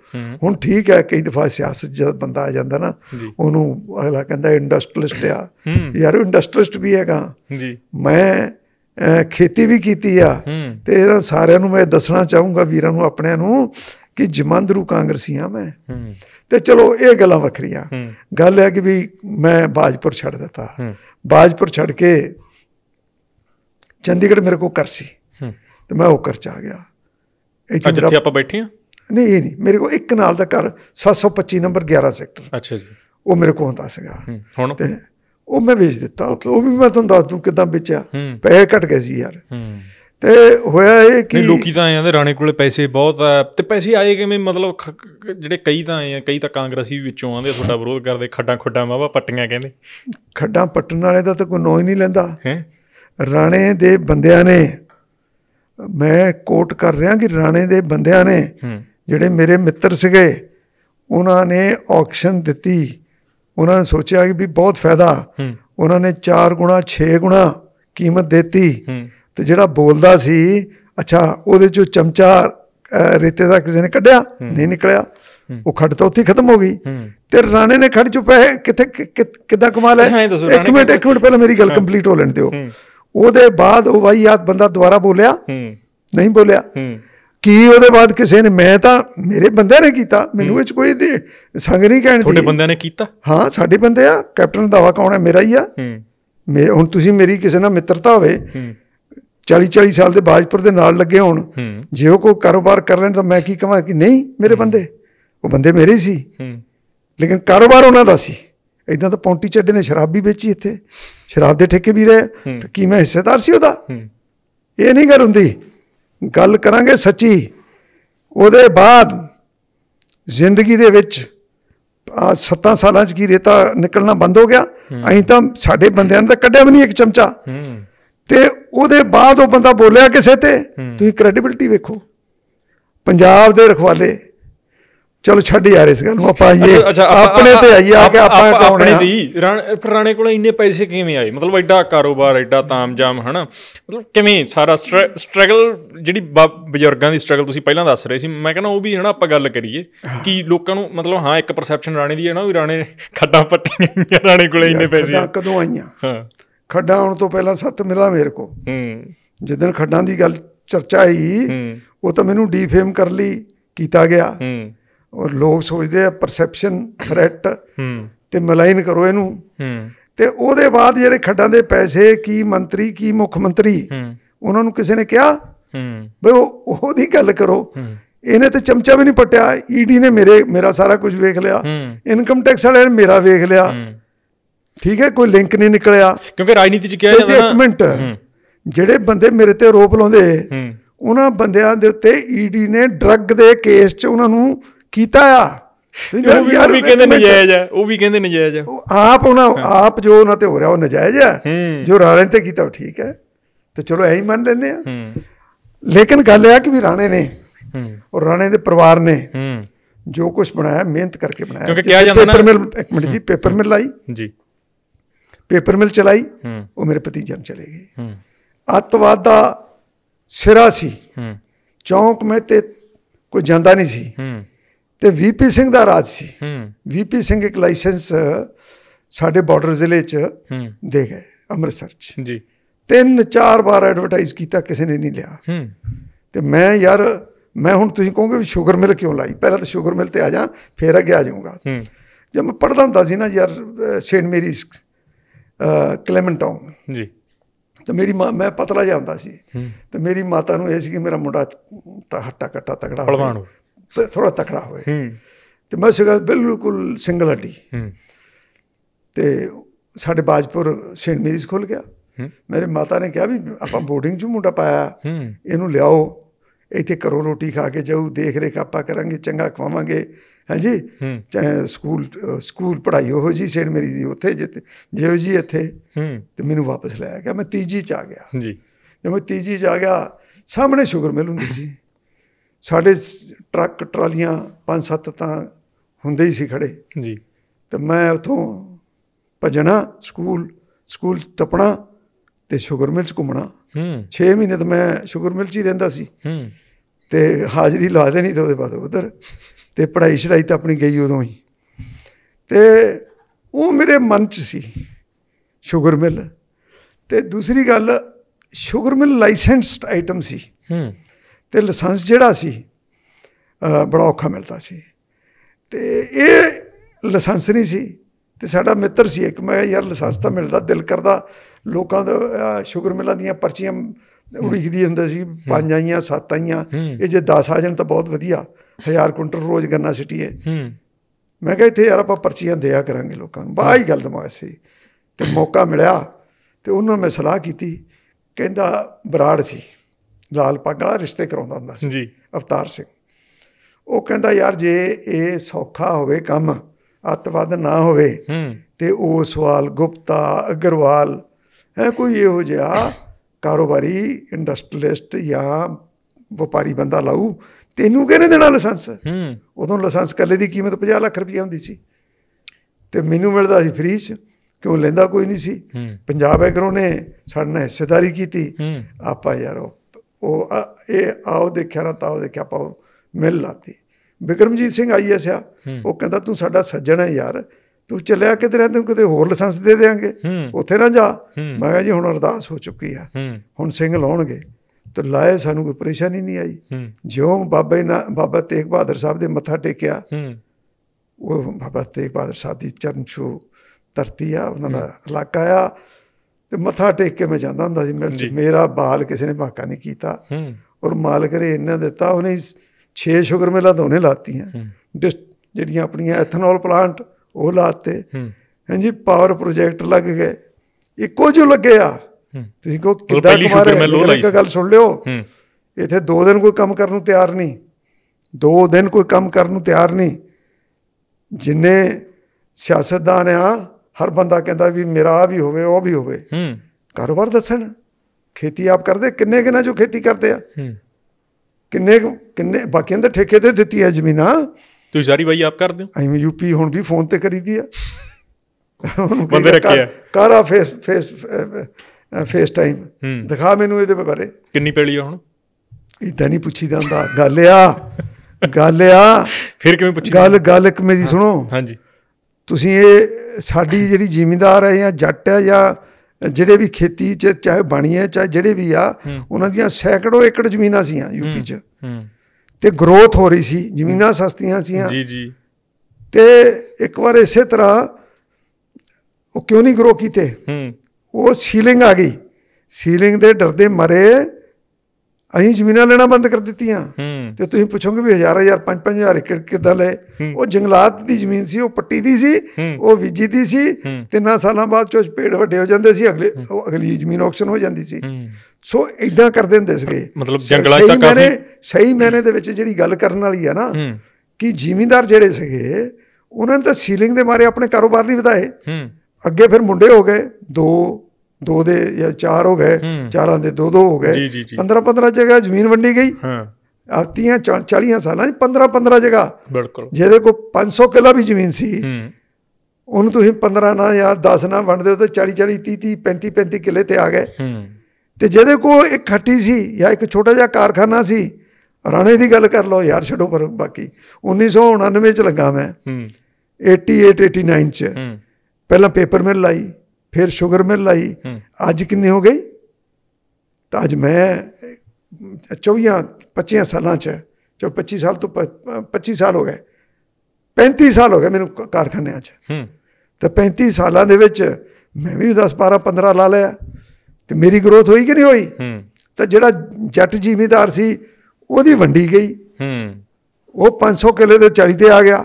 ਹੁਣ ਠੀਕ ਹੈ ਕਈ ਦਫਾ ਸਿਆਸਤ ਜਦ ਬੰਦਾ ਆ ਜਾਂਦਾ ਨਾ ਉਹਨੂੰ ਅਗਲਾ ਕਹਿੰਦਾ ਇੰਡਸਟਰੀਅਲਿਸਟ ਆ ਯਾਰ ਇੰਡਸਟਰੀਅਲਿਸਟ ਵੀ ਹੈਗਾ ਮੈਂ ਖੇਤੀ ਵੀ ਕੀਤੀ ਆ ਤੇ ਇਹਨਾਂ ਸਾਰਿਆਂ ਨੂੰ ਮੈਂ ਦੱਸਣਾ ਚਾਹੂੰਗਾ ਵੀਰਾਂ ਨੂੰ ਆਪਣਿਆਂ ਨੂੰ ਕਿ ਜਮੰਦਰੂ ਕਾਂਗਰਸੀ ਆ ਮੈਂ ਤੇ ਚਲੋ ਇਹ ਗੱਲਾਂ ਵੱਖਰੀਆਂ ਗੱਲ ਹੈ ਕਿ ਵੀ ਮੈਂ ਬਾਜਪੁਰ ਛੱਡ ਦਿੱਤਾ ਬਾਜਪੁਰ ਛੱਡ ਕੇ ਚੰਡੀਗੜ੍ਹ ਮੇਰੇ ਕੋ ਕਰ ਸੀ ਤੇ ਮੈਂ ਉਹ ਕਰ ਚ ਆ ਗਿਆ ਇੱਥੇ ਜਿੱਥੇ ਆਪਾਂ ਬੈਠੇ ਆ ਨਹੀਂ ਇਹ ਨਹੀਂ ਮੇਰੇ ਕੋ ਇੱਕ ਨਾਲ ਦਾ ਘਰ 725 ਨੰਬਰ 11 ਸੈਕਟਰ ਅੱਛਾ ਜੀ ਉਹ ਮੇਰੇ ਕੋ ਹੁੰਦਾ ਸੀਗਾ ਹੁਣ ਤੇ ਉਹ ਮੈਂ ਵੇਚ ਦਿੱਤਾ ਉਹ ਵੀ ਮੈਂ ਤੁਹਾਨੂੰ ਦੱਸ ਦੂੰ ਕਿਦਾਂ ਵੇਚਿਆ ਪੈਸੇ ਘਟ ਗਏ ਸੀ ਯਾਰ ਤੇ ਹੋਇਆ ਇਹ ਕਿ ਲੋਕੀ ਤਾਂ ਆਏ ਆਂਦੇ ਰਾਣੇ ਕੋਲੇ ਪੈਸੇ ਬਹੁਤ ਆ ਤੇ ਪੈਸੇ ਆਏ ਕਿਵੇਂ ਮਤਲਬ ਜਿਹੜੇ ਕਈ ਤਾਂ ਆਏ ਆ ਕਈ ਤਾਂ ਕਾਂਗਰਸੀ ਵਿੱਚੋਂ ਆਂਦੇ ਤੁਹਾਡਾ ਵਿਰੋਧ ਕਰਦੇ ਖੱਡਾਂ ਖੁੱਡਾਂ ਵਾਵਾ ਪੱਟੀਆਂ ਕਹਿੰਦੇ ਖੱਡਾਂ ਪੱਟਣ ਵਾਲੇ ਦਾ ਤਾਂ ਕੋਈ ਨੋ ਹੀ ਨਹੀਂ ਲੈਂਦਾ ਹੈ ਰਾਣੇ ਦੇ ਬੰਦਿਆਂ ਨੇ ਮੈਂ ਕੋਟ ਕਰ ਰਿਹਾ ਕਿ ਰਾਣੇ ਦੇ ਬੰਦਿਆਂ ਨੇ ਜਿਹੜੇ ਮੇਰੇ ਮਿੱਤਰ ਸੀਗੇ ਉਹਨਾਂ ਨੇ ਆਕਸ਼ਨ ਦਿੱਤੀ ਉਹਨਾਂ ਨੇ ਸੋਚਿਆ ਕਿ ਵੀ ਬਹੁਤ ਫਾਇਦਾ ਉਹਨਾਂ ਨੇ 4 ਗੁਣਾ 6 ਗੁਣਾ ਕੀਮਤ ਦਿੱਤੀ ਤੇ ਜਿਹੜਾ ਬੋਲਦਾ ਸੀ ਅੱਛਾ ਉਹਦੇ ਚੋਂ ਚਮਚਾ ਰੇਤੇ ਦਾ ਕਿਸੇ ਨੇ ਕੱਢਿਆ ਨਹੀਂ ਨਿਕਲਿਆ ਉਹ ਖੜ ਤਾ ਉੱਥੇ ਖਤਮ ਹੋ ਗਈ ਤੇ ਰਾਣੇ ਨੇ ਖੜ ਚੁ ਪਏ ਕਿੱਥੇ ਕਿੱਦਾਂ ਕਮਾ ਹੈ ਇੱਕ ਮਿੰਟ ਇੱਕ ਮਿੰਟ ਪਹਿਲਾਂ ਮੇਰੀ ਗੱਲ ਕੰਪਲੀਟ ਹੋ ਲੈਣ ਦਿਓ ਉਹਦੇ ਬਾਅਦ ਉਹ ਵਾਈ ਯਾਦ ਬੰਦਾ ਦੁਬਾਰਾ ਬੋਲਿਆ ਨਹੀਂ ਬੋਲਿਆ ਕੀ ਉਹਦੇ ਬਾਅਦ ਕਿਸੇ ਨੇ ਮੈਂ ਤਾਂ ਮੇਰੇ ਬੰਦਿਆਂ ਨੇ ਕੀਤਾ ਮੈਨੂੰ ਇਹ ਚ ਕੋਈ ਸੰਗ ਨਹੀਂ ਕਹਿਣ ਦੀ ਤੁਹਾਡੇ ਬੰਦਿਆਂ ਨੇ ਕੀਤਾ ਹਾਂ ਸਾਡੇ ਬੰਦੇ ਆ ਕੈਪਟਨ ਦਾਵਾ ਕੌਣ ਹੈ ਮੇਰਾ ਹੀ ਆ ਮੈਂ ਹੁਣ ਤੁਸੀਂ ਮੇਰੀ ਕਿਸੇ ਨਾਲ ਮਿੱਤਰਤਾ ਹੋਵੇ 40 40 ਸਾਲ ਦੇ ਬਾਜਪੁਰ ਦੇ ਨਾਲ ਲੱਗੇ ਹੋਣ ਜੇ ਉਹ ਕੋਈ ਕਾਰੋਬਾਰ ਕਰ ਲੈਣ ਤਾਂ ਮੈਂ ਕੀ ਕਹਾਂ ਕਿ ਨਹੀਂ ਮੇਰੇ ਬੰਦੇ ਉਹ ਬੰਦੇ ਮੇਰੇ ਸੀ ਲੇਕਿਨ ਕਾਰੋਬਾਰ ਉਹਨਾਂ ਦਾ ਸੀ ਇਦਾਂ ਤਾਂ ਪੌਂਟੀ ਚੱਡੇ ਨੇ ਸ਼ਰਾਬ ਵੀ ਵੇਚੀ ਇੱਥੇ ਸ਼ਰਾਬ ਦੇ ਠੇਕੇ ਵੀ ਰਹੇ ਤਾਂ ਕੀ ਮੈਂ ਹਿੱਸੇਦਾਰ ਸੀ ਉਹਦਾ ਇਹ ਨਹੀਂ ਗੱਲ ਹੁੰਦੀ ਗੱਲ ਕਰਾਂਗੇ ਸੱਚੀ ਉਹਦੇ ਬਾਅਦ ਜ਼ਿੰਦਗੀ ਦੇ ਵਿੱਚ ਆ 7 ਸਾਲਾਂ ਚ ਕੀ ਰੇਤਾ ਨਿਕਲਣਾ ਬੰਦ ਹੋ ਗਿਆ ਅਹੀਂ ਤਾਂ ਸਾਡੇ ਬੰਦਿਆਂ ਨੇ ਤਾਂ ਕੱਢਿਆ ਵੀ ਨਹੀਂ ਇੱਕ ਚਮਚਾ ਤੇ ਉਹਦੇ ਬਾਅਦ ਉਹ ਬੰਦਾ ਬੋਲਿਆ ਕਿਸੇ ਤੇ ਤੁਸੀਂ ਕ੍ਰੈਡੀਬਿਲਟੀ ਵੇਖੋ ਪੰਜਾਬ ਦੇ ਰਖਵਾਲੇ ਚਲੋ ਛੱਡ ਯਾਰ ਇਸ ਗੱਲ ਨੂੰ ਆਪਾਂ ਆਈਏ ਆਪਣੇ ਤੇ ਆਈਏ ਆ ਕੇ ਆਪਾਂ ਕੌਣ ਹੈ ਆਪਣੇ ਰਾਣੇ ਕੋਲ ਇੰਨੇ ਪੈਸੇ ਕਿਵੇਂ ਆਏ ਮਤਲਬ ਐਡਾ ਕਾਰੋਬਾਰ ਐਡਾ ਤਾਮਜਾਮ ਹਨ ਮਤਲਬ ਕਿਵੇਂ ਸਾਰਾ ਸਟਰਗਲ ਜਿਹੜੀ ਬਜ਼ੁਰਗਾਂ ਦੀ ਸਟਰਗਲ ਤੁਸੀਂ ਪਹਿਲਾਂ ਦੱਸ ਰਹੇ ਸੀ ਮੈਂ ਕਹਿੰਦਾ ਉਹ ਵੀ ਹਨਾ ਆਪਾਂ ਗੱਲ ਕਰੀਏ ਕਿ ਲੋਕਾਂ ਨੂੰ ਮਤਲਬ ਹਾਂ ਇੱਕ ਪਰਸੈਪਸ਼ਨ ਰਾਣੇ ਦੀ ਹੈ ਨਾ ਵੀ ਰਾਣੇ ਖੱਡਾ ਪੱਟੀਆਂ ਰਾਣੇ ਕੋਲ ਇੰਨੇ ਪੈਸੇ ਆ ਕਦੋਂ ਆਈਆਂ ਹਾਂ ਖੱਡਾ ਆਉਣ ਤੋਂ ਪਹਿਲਾਂ ਸੱਤ ਮਿਲਾ ਮੇਰੇ ਕੋ ਹੂੰ ਜਿੱਦਣ ਖੱਡਾਂ ਦੀ ਗੱਲ ਚਰਚਾ ਹੀ ਉਹ ਤਾਂ ਮੈਨੂੰ ਡੀਫੇਮ ਕਰ ਲਈ ਕੀਤਾ ਗਿਆ ਹੂੰ ਔਰ ਲੋਕ ਸੋਚਦੇ ਆ ਪਰਸੈਪਸ਼ਨ ਥ੍ਰੈਟ ਹਮ ਤੇ ਮਲਾਈਨ ਕਰੋ ਇਹਨੂੰ ਹਮ ਤੇ ਉਹਦੇ ਬਾਅਦ ਜਿਹੜੇ ਖੱਡਾਂ ਦੇ ਪੈਸੇ ਕੀ ਮੰਤਰੀ ਕੀ ਮੁੱਖ ਮੰਤਰੀ ਉਹਨਾਂ ਨੂੰ ਕਿਸੇ ਨੇ ਕਿਹਾ ਹਮ ਬਈ ਉਹ ਉਹਦੀ ਗੱਲ ਕਰੋ ਇਹਨੇ ਤੇ ਚਮਚਾ ਵੀ ਨਹੀਂ ਪਟਿਆ ਈਡੀ e ਨੇ ਮੇਰੇ ਮੇਰਾ ਸਾਰਾ ਕੁਝ ਵੇਖ ਲਿਆ ਇਨਕਮ ਟੈਕਸ ਵਾਲੇ ਨੇ ਮੇਰਾ ਵੇਖ ਲਿਆ ਠੀਕ ਹੈ ਕੋਈ ਲਿੰਕ ਨਹੀਂ ਨਿਕਲਿਆ ਕਿਉਂਕਿ ਰਾਜਨੀਤੀ ਚ ਕਿਹਾ ਜਾਂਦਾ ਨਾ ਇੱਕ ਮਿੰਟ ਜਿਹੜੇ ਬੰਦੇ ਮੇਰੇ ਤੇ ਆਰੋਪ ਲਾਉਂਦੇ ਉਹਨਾਂ ਬੰਦਿਆਂ ਦੇ ਉੱਤੇ ਈਡੀ e ਨੇ ਡਰੱਗ ਦੇ ਕੇਸ 'ਚ ਉਹਨਾਂ ਨੂੰ ਕੀਤਾ ਆ ਉਹ ਵੀ ਵੀ ਕਹਿੰਦੇ ਨਜਾਇਜ਼ ਆ ਉਹ ਵੀ ਕਹਿੰਦੇ ਨਜਾਇਜ਼ ਆ ਆਪ ਉਹਨਾਂ ਆਪ ਜੋ ਉਹਨਾਂ ਤੇ ਹੋ ਰਿਹਾ ਉਹ ਨਜਾਇਜ਼ ਆ ਜੋ ਰਾਣੇ ਤੇ ਕੀਤਾ ਉਹ ਠੀਕ ਹੈ ਤੇ ਚਲੋ ਐਂ ਹੀ ਮੰਨ ਲੈਂਦੇ ਆ ਲੇਕਿਨ ਗੱਲ ਇਹ ਆ ਕਿ ਵੀ ਰਾਣੇ ਨੇ ਔਰ ਰਾਣੇ ਦੇ ਪਰਿਵਾਰ ਨੇ ਜੋ ਕੁਝ ਬਣਾਇਆ ਮਿਹਨਤ ਕਰਕੇ ਬਣਾਇਆ ਕਿਉਂਕਿ ਕਿਹਾ ਜਾਂਦਾ ਨਾ ਪੇਪਰ ਮਿਲ ਇੱਕ ਮਿੰਟ ਜੀ ਪੇਪਰ ਮਿਲ ਲਾਈ ਜੀ ਪੇਪਰ ਮਿਲ ਚਲਾਈ ਉਹ ਮੇਰੇ ਪਤੀ ਜਨ ਚਲੇ ਗਏ ਅਤਵਾਦ ਦਾ ਸਿਰਾ ਸੀ ਚੌਂਕ ਮੈਂ ਤੇ ਕੋਈ ਜਾਂਦਾ ਨਹੀਂ ਸੀ ਤੇ ਵੀਪੀ ਸਿੰਘ ਦਾ ਰਾਜ ਸੀ ਹੂੰ ਵੀਪੀ ਸਿੰਘ ਇੱਕ ਲਾਇਸੈਂਸ ਸਾਡੇ ਬਾਰਡਰ ਜ਼ਿਲ੍ਹੇ 'ਚ ਦੇ ਗਏ ਅੰਮ੍ਰਿਤਸਰ 'ਚ ਜੀ ਤਿੰਨ ਚਾਰ ਵਾਰ ਐਡਵਰਟਾਈਜ਼ ਕੀਤਾ ਕਿਸੇ ਨੇ ਨਹੀਂ ਲਿਆ ਹੂੰ ਤੇ ਮੈਂ ਯਾਰ ਮੈਂ ਹੁਣ ਤੁਸੀਂ ਕਹੋਗੇ ਵੀ ਸ਼ੂਗਰ ਮਿਲ ਕਿਉਂ ਲਾਈ ਪਹਿਲਾਂ ਤਾਂ ਸ਼ੂਗਰ ਮਿਲ ਤੇ ਆ ਜਾ ਫੇਰ ਅੱਗੇ ਆ ਜਾਊਗਾ ਹੂੰ ਜਦ ਮੈਂ ਪੜਦਾ ਹੁੰਦਾ ਸੀ ਨਾ ਯਾਰ ਸੇਂਟ ਮੇਰੀਸ ਕਲੇਮੈਂਟਾਉਨ ਜੀ ਤੇ ਮੇਰੀ ਮਾਂ ਮੈਂ ਪਤਲਾ ਜਾਂਦਾ ਸੀ ਤੇ ਮੇਰੀ ਮਾਤਾ ਨੂੰ ਇਹ ਸੀ ਕਿ ਮੇਰਾ ਮੁੰਡਾ ਤਾਂ ਹੱਟਾ ਕੱਟਾ ਤਗੜਾ ਹੋਵੇ ਥੋੜਾ ਤਕੜਾ ਹੋਵੇ ਤੇ ਮੈਂ ਸਿਗਾ ਬਿਲਕੁਲ ਸਿੰਗਲ ਹੱਡੀ ਤੇ ਸਾਡੇ ਬਾਜਪੁਰ ਸੇਂਟ ਮੇਰੀਸ ਖੁੱਲ ਗਿਆ ਮੇਰੇ ਮਾਤਾ ਨੇ ਕਿਹਾ ਵੀ ਆਪਾਂ ਬੋਰਡਿੰਗ 'ਚ ਮੁੰਡਾ ਪਾਇਆ ਇਹਨੂੰ ਲਿਆਓ ਇੱਥੇ ਕਰੋ ਰੋਟੀ ਖਾ ਕੇ ਜਾਓ ਦੇਖ ਰੇਖ ਆਪਾਂ ਕਰਾਂਗੇ ਚੰਗਾ ਖਵਾਵਾਂਗੇ ਹਾਂਜੀ ਚਾਹੇ ਸਕੂਲ ਸਕੂਲ ਪੜ੍ਹਾਈ ਹੋ ਜੀ ਸੇਂਟ ਮੇਰੀ ਦੀ ਉੱਥੇ ਜਿੱਤੇ ਜਿਉ ਜੀ ਇੱਥੇ ਤੇ ਮੈਨੂੰ ਵਾਪਸ ਲੈ ਗਿਆ ਮੈਂ ਤੀਜੀ ਚ ਆ ਗਿਆ ਜੀ ਜਦ ਮੈਂ ਤੀਜੀ ਚ ਆ ਗਿਆ ਸਾਹਮਣੇ ਸ਼ੂਗਰ ਮਿਲ ਹੁੰਦੀ ਸੀ ਸਾਡੇ ਟਰੱਕ ਟਰਾਲੀਆਂ ਪੰਜ ਸੱਤ ਤਾਂ ਹੁੰਦੇ ਹੀ ਸੀ ਖੜੇ ਜੀ ਤੇ ਮੈਂ ਉਥੋਂ ਭਜਣਾ ਸਕੂਲ ਸਕੂਲ ਟਪਣਾ ਤੇ ਸ਼ੂਗਰ ਮਿਲ ਚ ਘੁੰਮਣਾ ਹੂੰ 6 ਮਹੀਨੇ ਤਾਂ ਮੈਂ ਸ਼ੂਗਰ ਮਿਲ ਚ ਹੀ ਰਹਿੰਦਾ ਸੀ ਹੂੰ ਤੇ ਹਾਜ਼ਰੀ ਲਾ ਦੇਣੀ ਤੇ ਉਹਦੇ ਬਾਅਦ ਉਧਰ ਤੇ ਪੜਾਈ ਛੜਾਈ ਤਾਂ ਆਪਣੀ ਗਈ ਉਦੋਂ ਹੀ ਤੇ ਉਹ ਮੇਰੇ ਮਨ ਚ ਸੀ ਸ਼ੂਗਰ ਮਿਲ ਤੇ ਦੂਸਰੀ ਗੱਲ ਸ਼ੂਗਰ ਮਿਲ ਲਾਇਸੈਂਸਡ ਆਈਟਮ ਸੀ ਹੂੰ ਤੇ ਲਾਇਸੈਂਸ ਜਿਹੜਾ ਸੀ ਬੜਾ ਔਖਾ ਮਿਲਦਾ ਸੀ ਤੇ ਇਹ ਲਾਇਸੈਂਸ ਨਹੀਂ ਸੀ ਤੇ ਸਾਡਾ ਮਿੱਤਰ ਸੀ ਇੱਕ ਮੈਂ ਯਾਰ ਲਾਇਸੈਂਸ ਤਾਂ ਮਿਲਦਾ ਦਿਲ ਕਰਦਾ ਲੋਕਾਂ ਦਾ ਸ਼ੂਗਰ ਮਿਲਾਂ ਦੀਆਂ ਪਰਚੀਆਂ ਉੜੀਖਦੀ ਹੁੰਦੇ ਸੀ ਪੰਜ ਆਈਆਂ ਸੱਤ ਆਈਆਂ ਇਹ ਜੇ 10 ਆ ਜਾਣ ਤਾਂ ਬਹੁਤ ਵਧੀਆ ਹਜ਼ਾਰ ਕੁਇੰਟਲ ਰੋਜ਼ ਗੰਨਾ ਸਿੱਟੀਏ ਮੈਂ ਕਿਹਾ ਇੱਥੇ ਯਾਰ ਆਪਾਂ ਪਰਚੀਆਂ ਦਿਆ ਕਰਾਂਗੇ ਲੋਕਾਂ ਨੂੰ ਹੀ ਗੱਲ ਦਿਮਾਗ ਸੀ ਤੇ ਮੌਕਾ ਮਿਲਿਆ ਤੇ ਉਹਨਾਂ ਮੈਂ ਸਲਾਹ ਕੀਤੀ ਕਹਿੰਦਾ ਬਰਾੜ ਸੀ ਲਾਲ ਪੱਗ ਵਾਲਾ ਰਿਸ਼ਤੇ ਕਰਾਉਂਦਾ ਹੁੰਦਾ ਸੀ ਜੀ ਅਵਤਾਰ ਸਿੰਘ ਉਹ ਕਹਿੰਦਾ ਯਾਰ ਜੇ ਇਹ ਸੌਖਾ ਹੋਵੇ ਕੰਮ ਅਤਵਾਦ ਨਾ ਹੋਵੇ ਤੇ ਉਹ ਸਵਾਲ ਗੁਪਤਾ ਅਗਰਵਾਲ ਹੈ ਕੋਈ ਇਹੋ ਜਿਹਾ ਕਾਰੋਬਾਰੀ ਇੰਡਸਟਰੀਲਿਸਟ ਜਾਂ ਵਪਾਰੀ ਬੰਦਾ ਲਾਊ ਤੈਨੂੰ ਕਿਹਨੇ ਦੇਣਾ ਲਾਇਸੈਂਸ ਹੂੰ ਉਦੋਂ ਲਾਇਸੈਂਸ ਕੱਲੇ ਦੀ ਕੀਮਤ 50 ਲੱਖ ਰੁਪਏ ਹੁੰਦੀ ਸੀ ਤੇ ਮੈਨੂੰ ਮਿਲਦਾ ਸੀ ਫ੍ਰੀ ਚ ਕਿ ਉਹ ਲੈਂਦਾ ਕੋਈ ਨਹੀਂ ਸੀ ਪੰਜਾਬ ਐਗਰੋ ਨੇ ਸਾਡੇ ਨਾਲ ਹਿੱਸੇਦਾਰੀ ਕੀਤੀ ਆਪਾਂ ਯਾਰੋ ਉਹ ਇਹ ਆਓ ਦੇਖਿਆ ਨਾ ਉਹ ਦੇਖਿਆ ਪਾਓ ਮਿਲ ਲਾਤੀ ਬਿਕਰਮਜੀਤ ਸਿੰਘ ਆਈਐਸ ਆ ਉਹ ਕਹਿੰਦਾ ਤੂੰ ਸਾਡਾ ਸੱਜਣ ਹੈ ਯਾਰ ਤੂੰ ਚੱਲਿਆ ਕਿਤੇ ਰਹਿੰਦੇ ਕਿਤੇ ਹੋਰ ਲਾਇਸੈਂਸ ਦੇ ਦੇਾਂਗੇ ਉੱਥੇ ਨਾ ਜਾ ਮੈਂ ਕਿਹਾ ਜੀ ਹੁਣ ਅਰਦਾਸ ਹੋ ਚੁੱਕੀ ਆ ਹੁਣ ਸਿੰਘ ਲਾਉਣਗੇ ਤੇ ਲਾਏ ਸਾਨੂੰ ਕੋਈ ਪਰੇਸ਼ਾਨੀ ਨਹੀਂ ਆਈ ਜਿਉਂ ਬਾਬਾ ਨਾ ਬਾਬਾ ਤੇਗ ਬਹਾਦਰ ਸਾਹਿਬ ਦੇ ਮੱਥਾ ਟੇਕਿਆ ਉਹ ਬਾਬਾ ਤੇਗ ਬਹਾਦਰ ਸਾਹਿਬ ਦੀ ਚਰਨ ਛੂ ਧਰਤੀ ਆ ਉਹਨਾਂ ਦਾ ਇਲਾਕਾ ਆ ਤੇ ਮੱਥਾ ਟੇਕ ਕੇ ਮੈਂ ਜਾਂਦਾ ਹੁੰਦਾ ਸੀ ਮੇਰਾ ਬਾਲ ਕਿਸੇ ਨੇ ਭਾਕਾ ਨਹੀਂ ਕੀਤਾ ਹੂੰ ਔਰ ਮਾਲਕ ਨੇ ਇਹਨਾਂ ਦਿੱਤਾ ਉਹਨੇ 6 ਸ਼ੁਗਰ ਮੇਲਾ ਤਾਂ ਉਹਨੇ ਲਾਤੀਆਂ ਜਿਹੜੀਆਂ ਆਪਣੀਆਂ ਐਥਨੋਲ ਪਲਾਂਟ ਉਹ ਲਾਤੇ ਹਾਂਜੀ ਪਾਵਰ ਪ੍ਰੋਜੈਕਟ ਲੱਗ ਗਏ ਇੱਕੋ ਜਿਹਾ ਲੱਗਿਆ ਤੁਸੀਂ ਕੋ ਕਿੱਦਾਂ ਕਮਾਰੇ ਇੱਕ ਗੱਲ ਸੁਣ ਲਿਓ ਇੱਥੇ 2 ਦਿਨ ਕੋਈ ਕੰਮ ਕਰਨ ਨੂੰ ਤਿਆਰ ਨਹੀਂ 2 ਦਿਨ ਕੋਈ ਕੰਮ ਕਰਨ ਨੂੰ ਤਿਆਰ ਨਹੀਂ ਜਿੰਨੇ ਸਿਆਸਤਦਾਨ ਆ ਹਰ ਬੰਦਾ ਕਹਿੰਦਾ ਵੀ ਮੇਰਾ ਆ ਵੀ ਹੋਵੇ ਉਹ ਵੀ ਹੋਵੇ ਹੂੰ ਕਾਰੋਬਾਰ ਦੱਸਣ ਖੇਤੀ ਆਪ ਕਰਦੇ ਕਿੰਨੇ ਕਿਨਾਂ ਜੋ ਖੇਤੀ ਕਰਦੇ ਆ ਹੂੰ ਕਿੰਨੇ ਕਿੰਨੇ ਬਾਕੀਆਂ ਦੇ ਠੇਕੇ ਤੇ ਦਿੱਤੀ ਹੈ ਜ਼ਮੀਨਾਂ ਤੁਸੀਂ ਸਾਰੀ ਬਾਈ ਆਪ ਕਰਦੇ ਹੋ ਐਵੇਂ ਯੂਪੀ ਹੁਣ ਵੀ ਫੋਨ ਤੇ ਕਰੀਦੀ ਆ ਬੰਦੇ ਰੱਖਿਆ ਕਾਰਾ ਫੇਸ ਫੇਸ ਫੇਸ ਟਾਈਮ ਦਿਖਾ ਮੈਨੂੰ ਇਹਦੇ ਬਾਰੇ ਕਿੰਨੀ ਪੈਲੀ ਆ ਹੁਣ ਇਦਾਂ ਨਹੀਂ ਪੁੱਛੀਦਾ ਹੁੰਦਾ ਗੱਲ ਆ ਗੱਲ ਆ ਫਿਰ ਕਿਵੇਂ ਪੁੱਛੀ ਗੱਲ ਗੱਲ ਇੱਕ ਮੇਰੀ ਸੁਣੋ ਹਾਂਜੀ ਤੁਸੀਂ ਇਹ ਸਾਡੀ ਜਿਹੜੀ ਜ਼ਿਮੀਂਦਾਰ ਹੈ ਜਾਂ ਜੱਟ ਹੈ ਜਾਂ ਜਿਹੜੇ ਵੀ ਖੇਤੀ ਚ ਚਾਹੇ ਬਾਣੀ ਹੈ ਚਾਹੇ ਜਿਹੜੇ ਵੀ ਆ ਉਹਨਾਂ ਦੀਆਂ ਸੈਕੜੋ ਏਕੜ ਜ਼ਮੀਨਾਂ ਸੀਆਂ ਯੂਪੀ ਚ ਤੇ ਗਰੋਥ ਹੋ ਰਹੀ ਸੀ ਜ਼ਮੀਨਾਂ ਸਸਤੀਆਂ ਸੀਆਂ ਜੀ ਜੀ ਤੇ ਇੱਕ ਵਾਰ ਇਸੇ ਤਰ੍ਹਾਂ ਉਹ ਕਿਉਂ ਨਹੀਂ ਗਰੋ ਕੀਤੇ ਹੂੰ ਉਹ ਸੀਲਿੰਗ ਆ ਗਈ ਸੀਲਿੰਗ ਦੇ ਡਰਦੇ ਮਰੇ ਅਸੀਂ ਜ਼ਮੀਨਾਂ ਲੈਣਾ ਬੰਦ ਕਰ ਦਿੱਤੀਆਂ ਤੇ ਤੁਸੀਂ ਪੁੱਛੋਗੇ ਵੀ 1000 ਹਜਾਰ ਹਜ਼ਾਰ 5-5000 ਏਕੜ ਕਿੱਦਾਂ ਲੈ ਉਹ ਜੰਗਲਾਤ ਦੀ ਜ਼ਮੀਨ ਸੀ ਉਹ ਪੱਟੀ ਦੀ ਸੀ ਉਹ ਵਿਜੀ ਦੀ ਸੀ ਤਿੰਨਾਂ ਸਾਲਾਂ ਬਾਅਦ ਚੋਂ ਪੇੜ ਵੱਡੇ ਹੋ ਜਾਂਦੇ ਸੀ ਅਗਲੇ ਉਹ ਅਗਲੀ ਜ਼ਮੀਨ ਆਕਸ਼ਨ ਹੋ ਜਾਂਦੀ ਸੀ ਸੋ ਇਦਾਂ ਕਰਦੇ ਹੁੰਦੇ ਸੀਗੇ ਮਤਲਬ ਜੰਗਲਾਂ ਦਾ ਕਾਫੀ ਸਹੀ ਮੈਨੇ ਦੇ ਵਿੱਚ ਜਿਹੜੀ ਗੱਲ ਕਰਨ ਵਾਲੀ ਆ ਨਾ ਕਿ ਜ਼ਿਮੀਂਦਾਰ ਜਿਹੜੇ ਸੀਗੇ ਉਹਨਾਂ ਨੇ ਤਾਂ ਸੀਲਿੰਗ ਦੇ ਮਾਰੇ ਆਪਣੇ ਕਾਰੋਬਾਰ ਨਹੀਂ ਵਧਾਏ ਅੱਗੇ ਫਿਰ ਮੁੰਡੇ ਹੋ ਗਏ ਦੋ ਦੋ ਦੇ ਜਾਂ ਚਾਰ ਹੋ ਗਏ ਚਾਰਾਂ ਦੇ ਦੋ ਦੋ ਹੋ ਗਏ 15 15 ਜਗ੍ਹਾ ਜ਼ਮੀਨ ਵੰਡੀ ਗਈ ਹਾਂ ਆਤੀਆਂ 40 ਸਾਲਾਂ 'ਚ 15 15 ਜਗ੍ਹਾ ਬਿਲਕੁਲ ਜਿਹਦੇ ਕੋ 500 ਕਿੱਲਾ ਵੀ ਜ਼ਮੀਨ ਸੀ ਉਹਨੂੰ ਤੁਸੀਂ 15 ਨਾ ਜਾਂ 10 ਨਾ ਵੰਡਦੇ ਹੋ ਤਾਂ 40 40 30 30 35 35 ਕਿੱਲੇ ਤੇ ਆ ਗਏ ਤੇ ਜਿਹਦੇ ਕੋ ਇੱਕ ਖੱਟੀ ਸੀ ਜਾਂ ਇੱਕ ਛੋਟਾ ਜਿਹਾ ਕਾਰਖਾਨਾ ਸੀ ਰਾਣੇ ਦੀ ਗੱਲ ਕਰ ਲਓ ਯਾਰ ਛੱਡੋ ਪਰ ਬਾਕੀ 1999 ਚ ਲੱਗਾ ਮੈਂ ਹੂੰ 88 89 ਚ ਪਹਿਲਾਂ ਪੇਪਰ ਮਿਲ ਲਈ ਫਿਰ ਸ਼ੂਗਰ ਮਿਲ ਲਈ ਅੱਜ ਕਿੰਨੀ ਹੋ ਗਈ ਤਾਂ ਅੱਜ ਮੈਂ 24 25 ਸਾਲਾਂ ਚ ਜੋ 25 ਸਾਲ ਤੋਂ 25 ਸਾਲ ਹੋ ਗਏ 35 ਸਾਲ ਹੋ ਗਏ ਮੈਨੂੰ ਕਾਰਖਾਨਿਆਂ 'ਚ ਤੇ 35 ਸਾਲਾਂ ਦੇ ਵਿੱਚ ਮੈਂ ਵੀ 10 12 15 ਲਾ ਲਿਆ ਤੇ ਮੇਰੀ ਗਰੋਥ ਹੋਈ ਕਿ ਨਹੀਂ ਹੋਈ ਤਾਂ ਜਿਹੜਾ ਜੱਟ ਜ਼ਿਮੀਦਾਰ ਸੀ ਉਹਦੀ ਵੰਡੀ ਗਈ ਉਹ 500 ਕਿਲੇ ਦੇ ਚੜੀ ਤੇ ਆ ਗਿਆ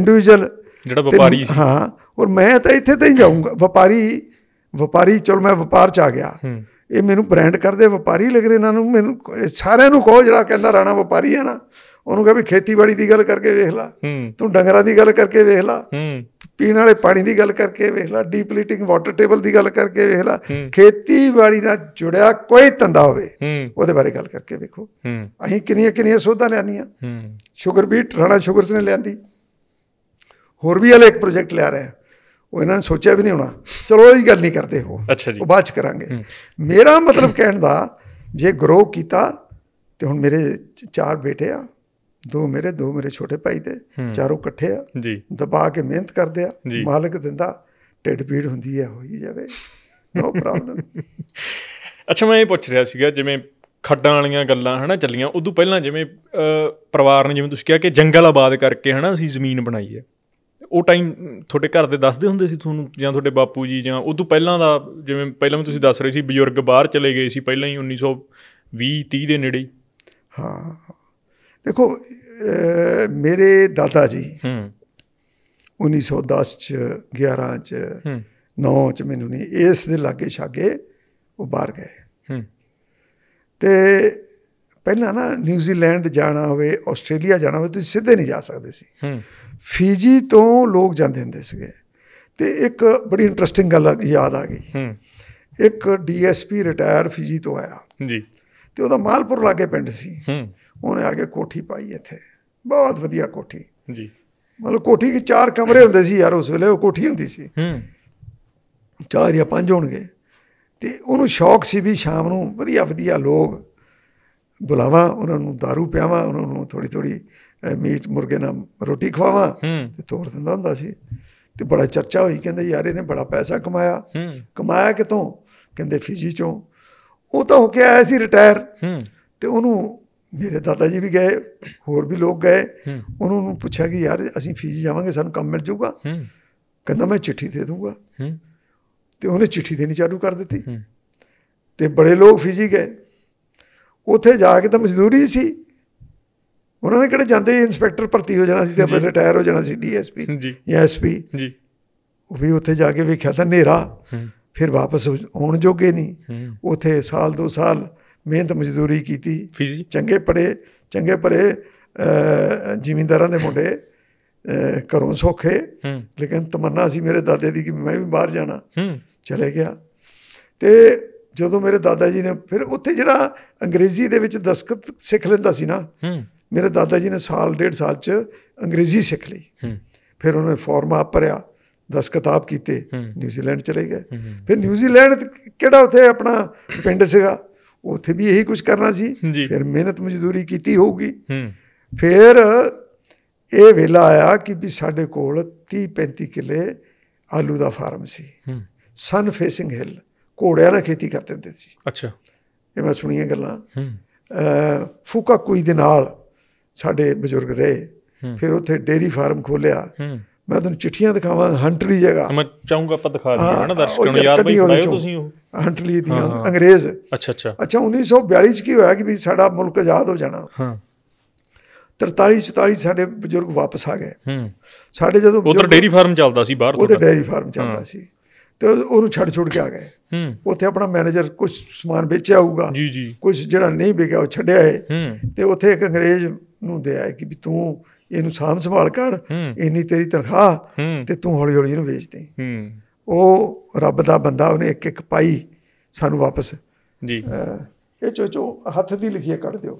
ਇੰਡੀਵਿਜੂਅਲ ਜਿਹੜਾ ਵਪਾਰੀ ਸੀ ਹਾਂ ਔਰ ਮੈਂ ਤਾਂ ਇੱਥੇ ਤਾਂ ਹੀ ਜਾਊਂਗਾ ਵਪਾਰੀ ਵਪਾਰੀ ਚਲ ਮੈਂ ਵਪਾਰ ਚ ਆ ਗਿਆ ਇਹ ਮੈਨੂੰ ਬ੍ਰਾਂਡ ਕਰਦੇ ਵਪਾਰੀ ਲੱਗ ਰਹੇ ਇਹਨਾਂ ਨੂੰ ਮੈਨੂੰ ਸਾਰਿਆਂ ਨੂੰ ਕਹੋ ਜਿਹੜਾ ਕਹਿੰਦਾ ਰਾਣਾ ਵਪਾਰੀ ਹੈ ਨਾ ਉਹਨੂੰ ਕਹੇ ਵੀ ਖੇਤੀਬਾੜੀ ਦੀ ਗੱਲ ਕਰਕੇ ਵੇਖ ਲੈ ਤੂੰ ਡੰਗਰਾਂ ਦੀ ਗੱਲ ਕਰਕੇ ਵੇਖ ਲੈ ਪੀਣ ਵਾਲੇ ਪਾਣੀ ਦੀ ਗੱਲ ਕਰਕੇ ਵੇਖ ਲੈ ਡੀਪਲੀਟਿੰਗ ਵਾਟਰ ਟੇਬਲ ਦੀ ਗੱਲ ਕਰਕੇ ਵੇਖ ਲੈ ਖੇਤੀਬਾੜੀ ਨਾਲ ਜੁੜਿਆ ਕੋਈ ਤੰਦਾ ਹੋਵੇ ਉਹਦੇ ਬਾਰੇ ਗੱਲ ਕਰਕੇ ਵੇਖੋ ਅਸੀਂ ਕਿੰਨੀਆਂ ਕਿੰਨੀਆਂ ਸੋਧਾਂ ਲੈਣੀਆਂ ਸ਼ੂਗਰ ਬੀਟ ਰਾਣਾ ਸ਼ੂਗਰਸ ਨੇ ਲਿਆਂਦੀ ਹੋਰ ਵੀ ਹਲੇ ਇੱਕ ਪ੍ਰੋਜੈਕਟ ਲਿਆ ਰਹੇ ਹਾਂ ਉਹ ਇਹਨਾਂ ਨੇ ਸੋਚਿਆ ਵੀ ਨਹੀਂ ਹੋਣਾ ਚਲੋ ਇਹ ਗੱਲ ਨਹੀਂ ਕਰਦੇ ਹੋ ਉਹ ਬਾਅਦ ਚ ਕਰਾਂਗੇ ਮੇਰਾ ਮਤਲਬ ਕਹਿਣ ਦਾ ਜੇ ਗਰੋ ਕੀਤਾ ਤੇ ਹੁਣ ਮੇਰੇ ਚਾਰ ਬੇਟੇ ਆ ਦੋ ਮੇਰੇ ਦੋ ਮੇਰੇ ਛੋਟੇ ਭਾਈ ਦੇ ਚਾਰੋਂ ਇਕੱਠੇ ਆ ਜੀ ਦਬਾ ਕੇ ਮਿਹਨਤ ਕਰਦੇ ਆ ਮਾਲਕ ਦਿੰਦਾ ਟਿੱਡ ਪੀੜ ਹੁੰਦੀ ਹੈ ਹੋਈ ਜਾਵੇ ਨੋ ਪ੍ਰੋਬਲਮ ਅੱਛਾ ਮੈਂ ਇਹ ਪੁੱਛ ਰਿਹਾ ਸੀਗਾ ਜਿਵੇਂ ਖੱਡਾਂ ਵਾਲੀਆਂ ਗੱਲਾਂ ਹਨਾ ਚੱਲੀਆਂ ਉਦੋਂ ਪਹਿਲਾਂ ਜਿਵੇਂ ਪਰਿਵਾਰ ਨੇ ਜਿਵੇਂ ਤੁਸੀਂ ਕਿਹਾ ਕਿ ਜੰਗਲ ਆਬਾਦ ਕਰਕੇ ਹਨਾ ਅਸੀਂ ਜ਼ਮੀਨ ਬਣਾਈ ਹੈ ਉਹ ਟਾਈਮ ਤੁਹਾਡੇ ਘਰ ਦੇ ਦੱਸਦੇ ਹੁੰਦੇ ਸੀ ਤੁਹਾਨੂੰ ਜਾਂ ਤੁਹਾਡੇ ਬਾਪੂ ਜੀ ਜਾਂ ਉਹ ਤੋਂ ਪਹਿਲਾਂ ਦਾ ਜਿਵੇਂ ਪਹਿਲਾਂ ਵੀ ਤੁਸੀਂ ਦੱਸ ਰਹੇ ਸੀ ਬਜ਼ੁਰਗ ਬਾਹਰ ਚਲੇ ਗਏ ਸੀ ਪਹਿਲਾਂ ਹੀ 1920 30 ਦੇ ਨੇੜੇ ਹਾਂ ਦੇਖੋ ਮੇਰੇ ਦਾਦਾ ਜੀ ਹੂੰ 1910 ਚ 11 ਚ ਹੂੰ 9 ਚ ਮੈਨੂੰ ਨਹੀਂ ਇਸ ਦੇ ਲਾਗੇ ਛਾਗੇ ਉਹ ਬਾਹਰ ਗਏ ਹੂੰ ਤੇ ਪਹਿਲਾਂ ਨਾ ਨਿਊਜ਼ੀਲੈਂਡ ਜਾਣਾ ਹੋਵੇ ਆਸਟ੍ਰੇਲੀਆ ਜਾਣਾ ਹੋਵੇ ਤੁਸੀਂ ਸਿੱਧੇ ਨਹੀਂ ਜਾ ਸਕਦੇ ਸੀ ਹੂੰ ਫੀਜੀ ਤੋਂ ਲੋਕ ਜਾਂਦੇ ਹੁੰਦੇ ਸੀਗੇ ਤੇ ਇੱਕ ਬੜੀ ਇੰਟਰਸਟਿੰਗ ਗੱਲ ਯਾਦ ਆ ਗਈ ਹੂੰ ਇੱਕ ਡੀਐਸਪੀ ਰਿਟਾਇਰ ਫੀਜੀ ਤੋਂ ਆਇਆ ਜੀ ਤੇ ਉਹਦਾ ਮਾਲਪੁਰ ਲਾਗੇ ਪਿੰਡ ਸੀ ਹੂੰ ਉਹਨੇ ਆ ਕੇ ਕੋਠੀ ਪਾਈ ਇੱਥੇ ਬਹੁਤ ਵਧੀਆ ਕੋਠੀ ਜੀ ਮਤਲਬ ਕੋਠੀ ਦੇ ਚਾਰ ਕਮਰੇ ਹੁੰਦੇ ਸੀ ਯਾਰ ਉਸ ਵੇਲੇ ਉਹ ਕੋਠੀ ਹੁੰਦੀ ਸੀ ਹੂੰ ਚਾਰ ਜਾਂ ਪੰਜ ਹੋਣਗੇ ਤੇ ਉਹਨੂੰ ਸ਼ੌਕ ਸੀ ਵੀ ਸ਼ਾਮ ਨੂੰ ਵਧੀਆ ਵਧੀਆ ਲੋਕ ਬੁਲਾਵਾ ਉਹਨਾਂ ਨੂੰ दारू ਪਿਆਵਾ ਉਹਨਾਂ ਨੂੰ ਥੋੜੀ ਥੋੜੀ ਮੀਟ ਮੁਰਗੇ ਨਾਲ ਰੋਟੀ ਖਵਾਵਾ ਤੇ ਤੋੜ ਦਿੰਦਾ ਹੁੰਦਾ ਸੀ ਤੇ ਬੜਾ ਚਰਚਾ ਹੋਈ ਕਹਿੰਦੇ ਯਾਰ ਇਹਨੇ ਬੜਾ ਪੈਸਾ ਕਮਾਇਆ ਕਮਾਇਆ ਕਿਤੋਂ ਕਹਿੰਦੇ ਫਿਜੀ ਚੋਂ ਉਹ ਤਾਂ ਹੋ ਕੇ ਆਇਆ ਸੀ ਰਿਟਾਇਰ ਤੇ ਉਹਨੂੰ ਮੇਰੇ ਦਾਦਾ ਜੀ ਵੀ ਗਏ ਹੋਰ ਵੀ ਲੋਕ ਗਏ ਉਹਨਾਂ ਨੂੰ ਪੁੱਛਿਆ ਕਿ ਯਾਰ ਅਸੀਂ ਫਿਜੀ ਜਾਵਾਂਗੇ ਸਾਨੂੰ ਕੰਮ ਮਿਲ ਜਾਊਗਾ ਕਹਿੰਦਾ ਮੈਂ ਚਿੱਠੀ ਦੇ ਦੂੰਗਾ ਤੇ ਉਹਨੇ ਚਿੱਠੀ ਦੇਣੀ ਚਾਲੂ ਕਰ ਦਿੱਤੀ ਤੇ ਬੜੇ ਲੋਕ ਫਿਜੀ ਗਏ ਉੱਥੇ ਜਾ ਕੇ ਤਾਂ ਮਜ਼ਦੂਰੀ ਸੀ ਉਹਨਾਂ ਨੇ ਕਿਹੜੇ ਜਾਂਦੇ ਇਨਸਪੈਕਟਰ ਭਰਤੀ ਹੋ ਜਾਣਾ ਸੀ ਤੇ ਆਪਣੇ ਰਿਟਾਇਰ ਹੋ ਜਾਣਾ ਸੀ ਡੀਐਸਪੀ ਜਾਂ ਐਸਪੀ ਜੀ ਉਹ ਵੀ ਉੱਥੇ ਜਾ ਕੇ ਵੇਖਿਆ ਤਾਂ ਹਨੇਰਾ ਫਿਰ ਵਾਪਸ ਆਉਣ ਜੋਗੇ ਨਹੀਂ ਉੱਥੇ ਸਾਲ ਦੋ ਸਾਲ ਮਿਹਨਤ ਮਜ਼ਦੂਰੀ ਕੀਤੀ ਚੰਗੇ ਪੜੇ ਚੰਗੇ ਭਰੇ ਜ਼ਿਮੀਂਦਾਰਾਂ ਦੇ ਮੁੰਡੇ ਘਰੋਂ ਸੋਖੇ ਲੇਕਿਨ ਤਮੰਨਾ ਸੀ ਮੇਰੇ ਦਾਦੇ ਦੀ ਕਿ ਮੈਂ ਵੀ ਬਾਹਰ ਜਾਣਾ ਚਲੇ ਗਿਆ ਤੇ ਜਦੋਂ ਮੇਰੇ ਦਾਦਾ ਜੀ ਨੇ ਫਿਰ ਉੱਥੇ ਜਿਹੜਾ ਅੰਗਰੇਜ਼ੀ ਦੇ ਵਿੱਚ ਦਸਖਤ ਸਿੱਖ ਲੈਂਦਾ ਸੀ ਨਾ ਮੇਰੇ ਦਾਦਾ ਜੀ ਨੇ ਸਾਲ ਡੇਢ ਸਾਲ ਚ ਅੰਗਰੇਜ਼ੀ ਸਿੱਖ ਲਈ ਫਿਰ ਉਹਨੇ ਫਾਰਮ ਆਪ ਭਰਿਆ ਦਸ ਕਿਤਾਬ ਕੀਤੇ ਨਿਊਜ਼ੀਲੈਂਡ ਚਲੇ ਗਏ ਫਿਰ ਨਿਊਜ਼ੀਲੈਂਡ ਕਿਹੜਾ ਉਥੇ ਆਪਣਾ ਪਿੰਡ ਸੀਗਾ ਉਥੇ ਵੀ ਇਹੀ ਕੁਝ ਕਰਨਾ ਸੀ ਫਿਰ ਮਿਹਨਤ ਮਜ਼ਦੂਰੀ ਕੀਤੀ ਹੋਊਗੀ ਫਿਰ ਇਹ ਵੇਲਾ ਆਇਆ ਕਿ ਵੀ ਸਾਡੇ ਕੋਲ 30 35 ਕਿਲੇ ਆਲੂ ਦਾ ਫਾਰਮ ਸੀ ਸਨ ਫੇਸਿੰਗ ਹਿੱਲ ਘੋੜਿਆਂ ਨਾਲ ਖੇਤੀ ਕਰਦੇ ਹੁੰਦੇ ਸੀ ਅੱਛਾ ਇਹ ਮੈਂ ਸੁਣੀਆਂ ਗੱਲਾਂ ਫੂਕਾ ਕੋਈ ਦੇ ਨਾਲ ਸਾਡੇ ਬਜ਼ੁਰਗ ਰਹੇ ਫਿਰ ਉੱਥੇ ਡੇਰੀ ਫਾਰਮ ਖੋਲਿਆ ਮੈਂ ਤੁਹਾਨੂੰ ਚਿੱਠੀਆਂ ਦਿਖਾਵਾਂ ਹੰਟਲੀ ਜਗਾ ਮੈਂ ਚਾਹੂੰਗਾ ਆਪਾਂ ਦਿਖਾ ਦਿਓ ਨਾ ਦਰਸ਼ਕਾਂ ਨੂੰ ਯਾਦ ਬਈ ਬਣਾਇਓ ਤੁਸੀਂ ਉਹ ਹੰਟਲੀ ਦੀ ਅੰਗਰੇਜ਼ ਅੱਛਾ ਅੱਛਾ ਅੱਛਾ 1942 ਚ ਕੀ ਹੋਇਆ ਕਿ ਵੀ ਸਾਡਾ ਮੁਲਕ ਆਜ਼ਾਦ ਹੋ ਜਾਣਾ ਹਾਂ 43 44 ਸਾਡੇ ਬਜ਼ੁਰਗ ਵਾਪਸ ਆ ਗਏ ਹੂੰ ਸਾਡੇ ਜਦੋਂ ਉਧਰ ਡੇਰੀ ਫਾਰਮ ਚੱਲਦਾ ਸੀ ਬਾਹਰ ਉਹ ਡੇਰੀ ਫਾਰਮ ਚੱਲਦਾ ਸੀ ਤੇ ਉਹਨੂੰ ਛੱਡ ਛੁੱਟ ਕੇ ਆ ਗਏ ਉੱਥੇ ਆਪਣਾ ਮੈਨੇਜਰ ਕੁਝ ਸਮਾਨ ਵੇਚਿਆ ਹੋਊਗਾ ਜੀ ਜੀ ਕੁਝ ਜਿਹੜਾ ਨਹੀਂ ਵਿਕਿਆ ਉਹ ਛੱਡਿਆ ਹੈ ਤੇ ਉੱਥੇ ਇੱਕ ਅੰਗਰੇਜ਼ ਨੂੰ ਦਿਆ ਕਿ ਵੀ ਤੂੰ ਇਹਨੂੰ ਸਾਂਭ ਸੰਭਾਲ ਕਰ ਇੰਨੀ ਤੇਰੀ ਤਨਖਾਹ ਤੇ ਤੂੰ ਹੌਲੀ ਹੌਲੀ ਇਹਨੂੰ ਵੇਚ ਦੇ ਉਹ ਰੱਬ ਦਾ ਬੰਦਾ ਉਹਨੇ ਇੱਕ ਇੱਕ ਪਾਈ ਸਾਨੂੰ ਵਾਪਸ ਜੀ ਇਹ ਚੋ ਚੋ ਹੱਥ ਦੀ ਲਿਖੀਏ ਕੱਢ ਦਿਓ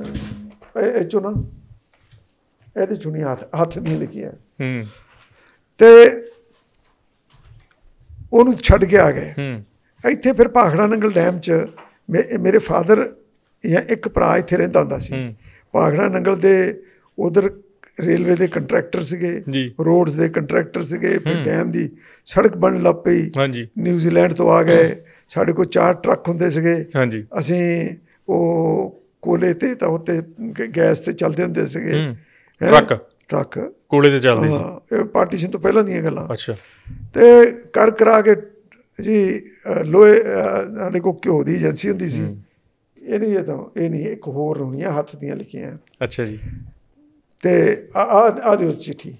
ਇਹ ਚੋ ਨਾ ਇਹਦੇ ਚੁਣੀ ਹੱਥ ਹੱਥ ਦੀ ਲਿਖੀਏ ਹੂੰ ਤੇ ਉਹਨੂੰ ਛੱਡ ਕੇ ਆ ਗਏ ਹੂੰ ਇੱਥੇ ਫਿਰ ਭਾਖੜਾ ਨੰਗਲ ਡੈਮ 'ਚ ਮੇਰੇ ਫਾਦਰ ਜਾਂ ਇੱਕ ਭਰਾ ਇੱਥੇ ਰਹਿੰਦਾ ਹੁੰਦਾ ਸੀ ਭਾਖੜਾ ਨੰਗਲ ਦੇ ਉਧਰ ਰੇਲਵੇ ਦੇ ਕੰਟਰੈਕਟਰ ਸੀਗੇ ਰੋਡਸ ਦੇ ਕੰਟਰੈਕਟਰ ਸੀਗੇ ਫਿਰ ਡੈਮ ਦੀ ਸੜਕ ਬਣਨ ਲੱਗ ਪਈ ਹਾਂਜੀ ਨਿਊਜ਼ੀਲੈਂਡ ਤੋਂ ਆ ਗਏ ਸਾਡੇ ਕੋਲ ਚਾਰ ਟਰੱਕ ਹੁੰਦੇ ਸੀਗੇ ਹਾਂਜੀ ਅਸੀਂ ਉਹ ਕੋਲੇ ਤੇ ਤਾਂ ਉੱਤੇ ਗੈਸ ਤੇ ਚੱਲਦੇ ਹੁੰਦੇ ਸੀਗੇ ਟਰੱਕ ਟਰੱਕ ਕੋਲੇ ਤੇ ਚੱਲਦੀ ਸੀ ਇਹ ਪਾਰਟੀਸ਼ਨ ਤੋਂ ਪਹਿਲਾਂ ਦੀਆਂ ਗੱਲਾਂ ਅੱਛਾ ਤੇ ਕਰ ਕਰਾ ਕੇ ਜੀ ਲੋਏ ਸਾਡੇ ਕੋ ਘਿਓ ਦੀ ਏਜੰਸੀ ਹੁੰਦੀ ਸੀ ਇਹ ਨਹੀਂ ਇਹ ਤਾਂ ਇਹ ਨਹੀਂ ਇੱਕ ਹੋਰ ਹੋਣੀਆਂ ਹੱਥ ਦੀਆਂ ਲਿਖੀਆਂ ਅੱਛਾ ਜੀ ਤੇ ਆ ਆ ਦਿਓ ਚਿੱਠੀ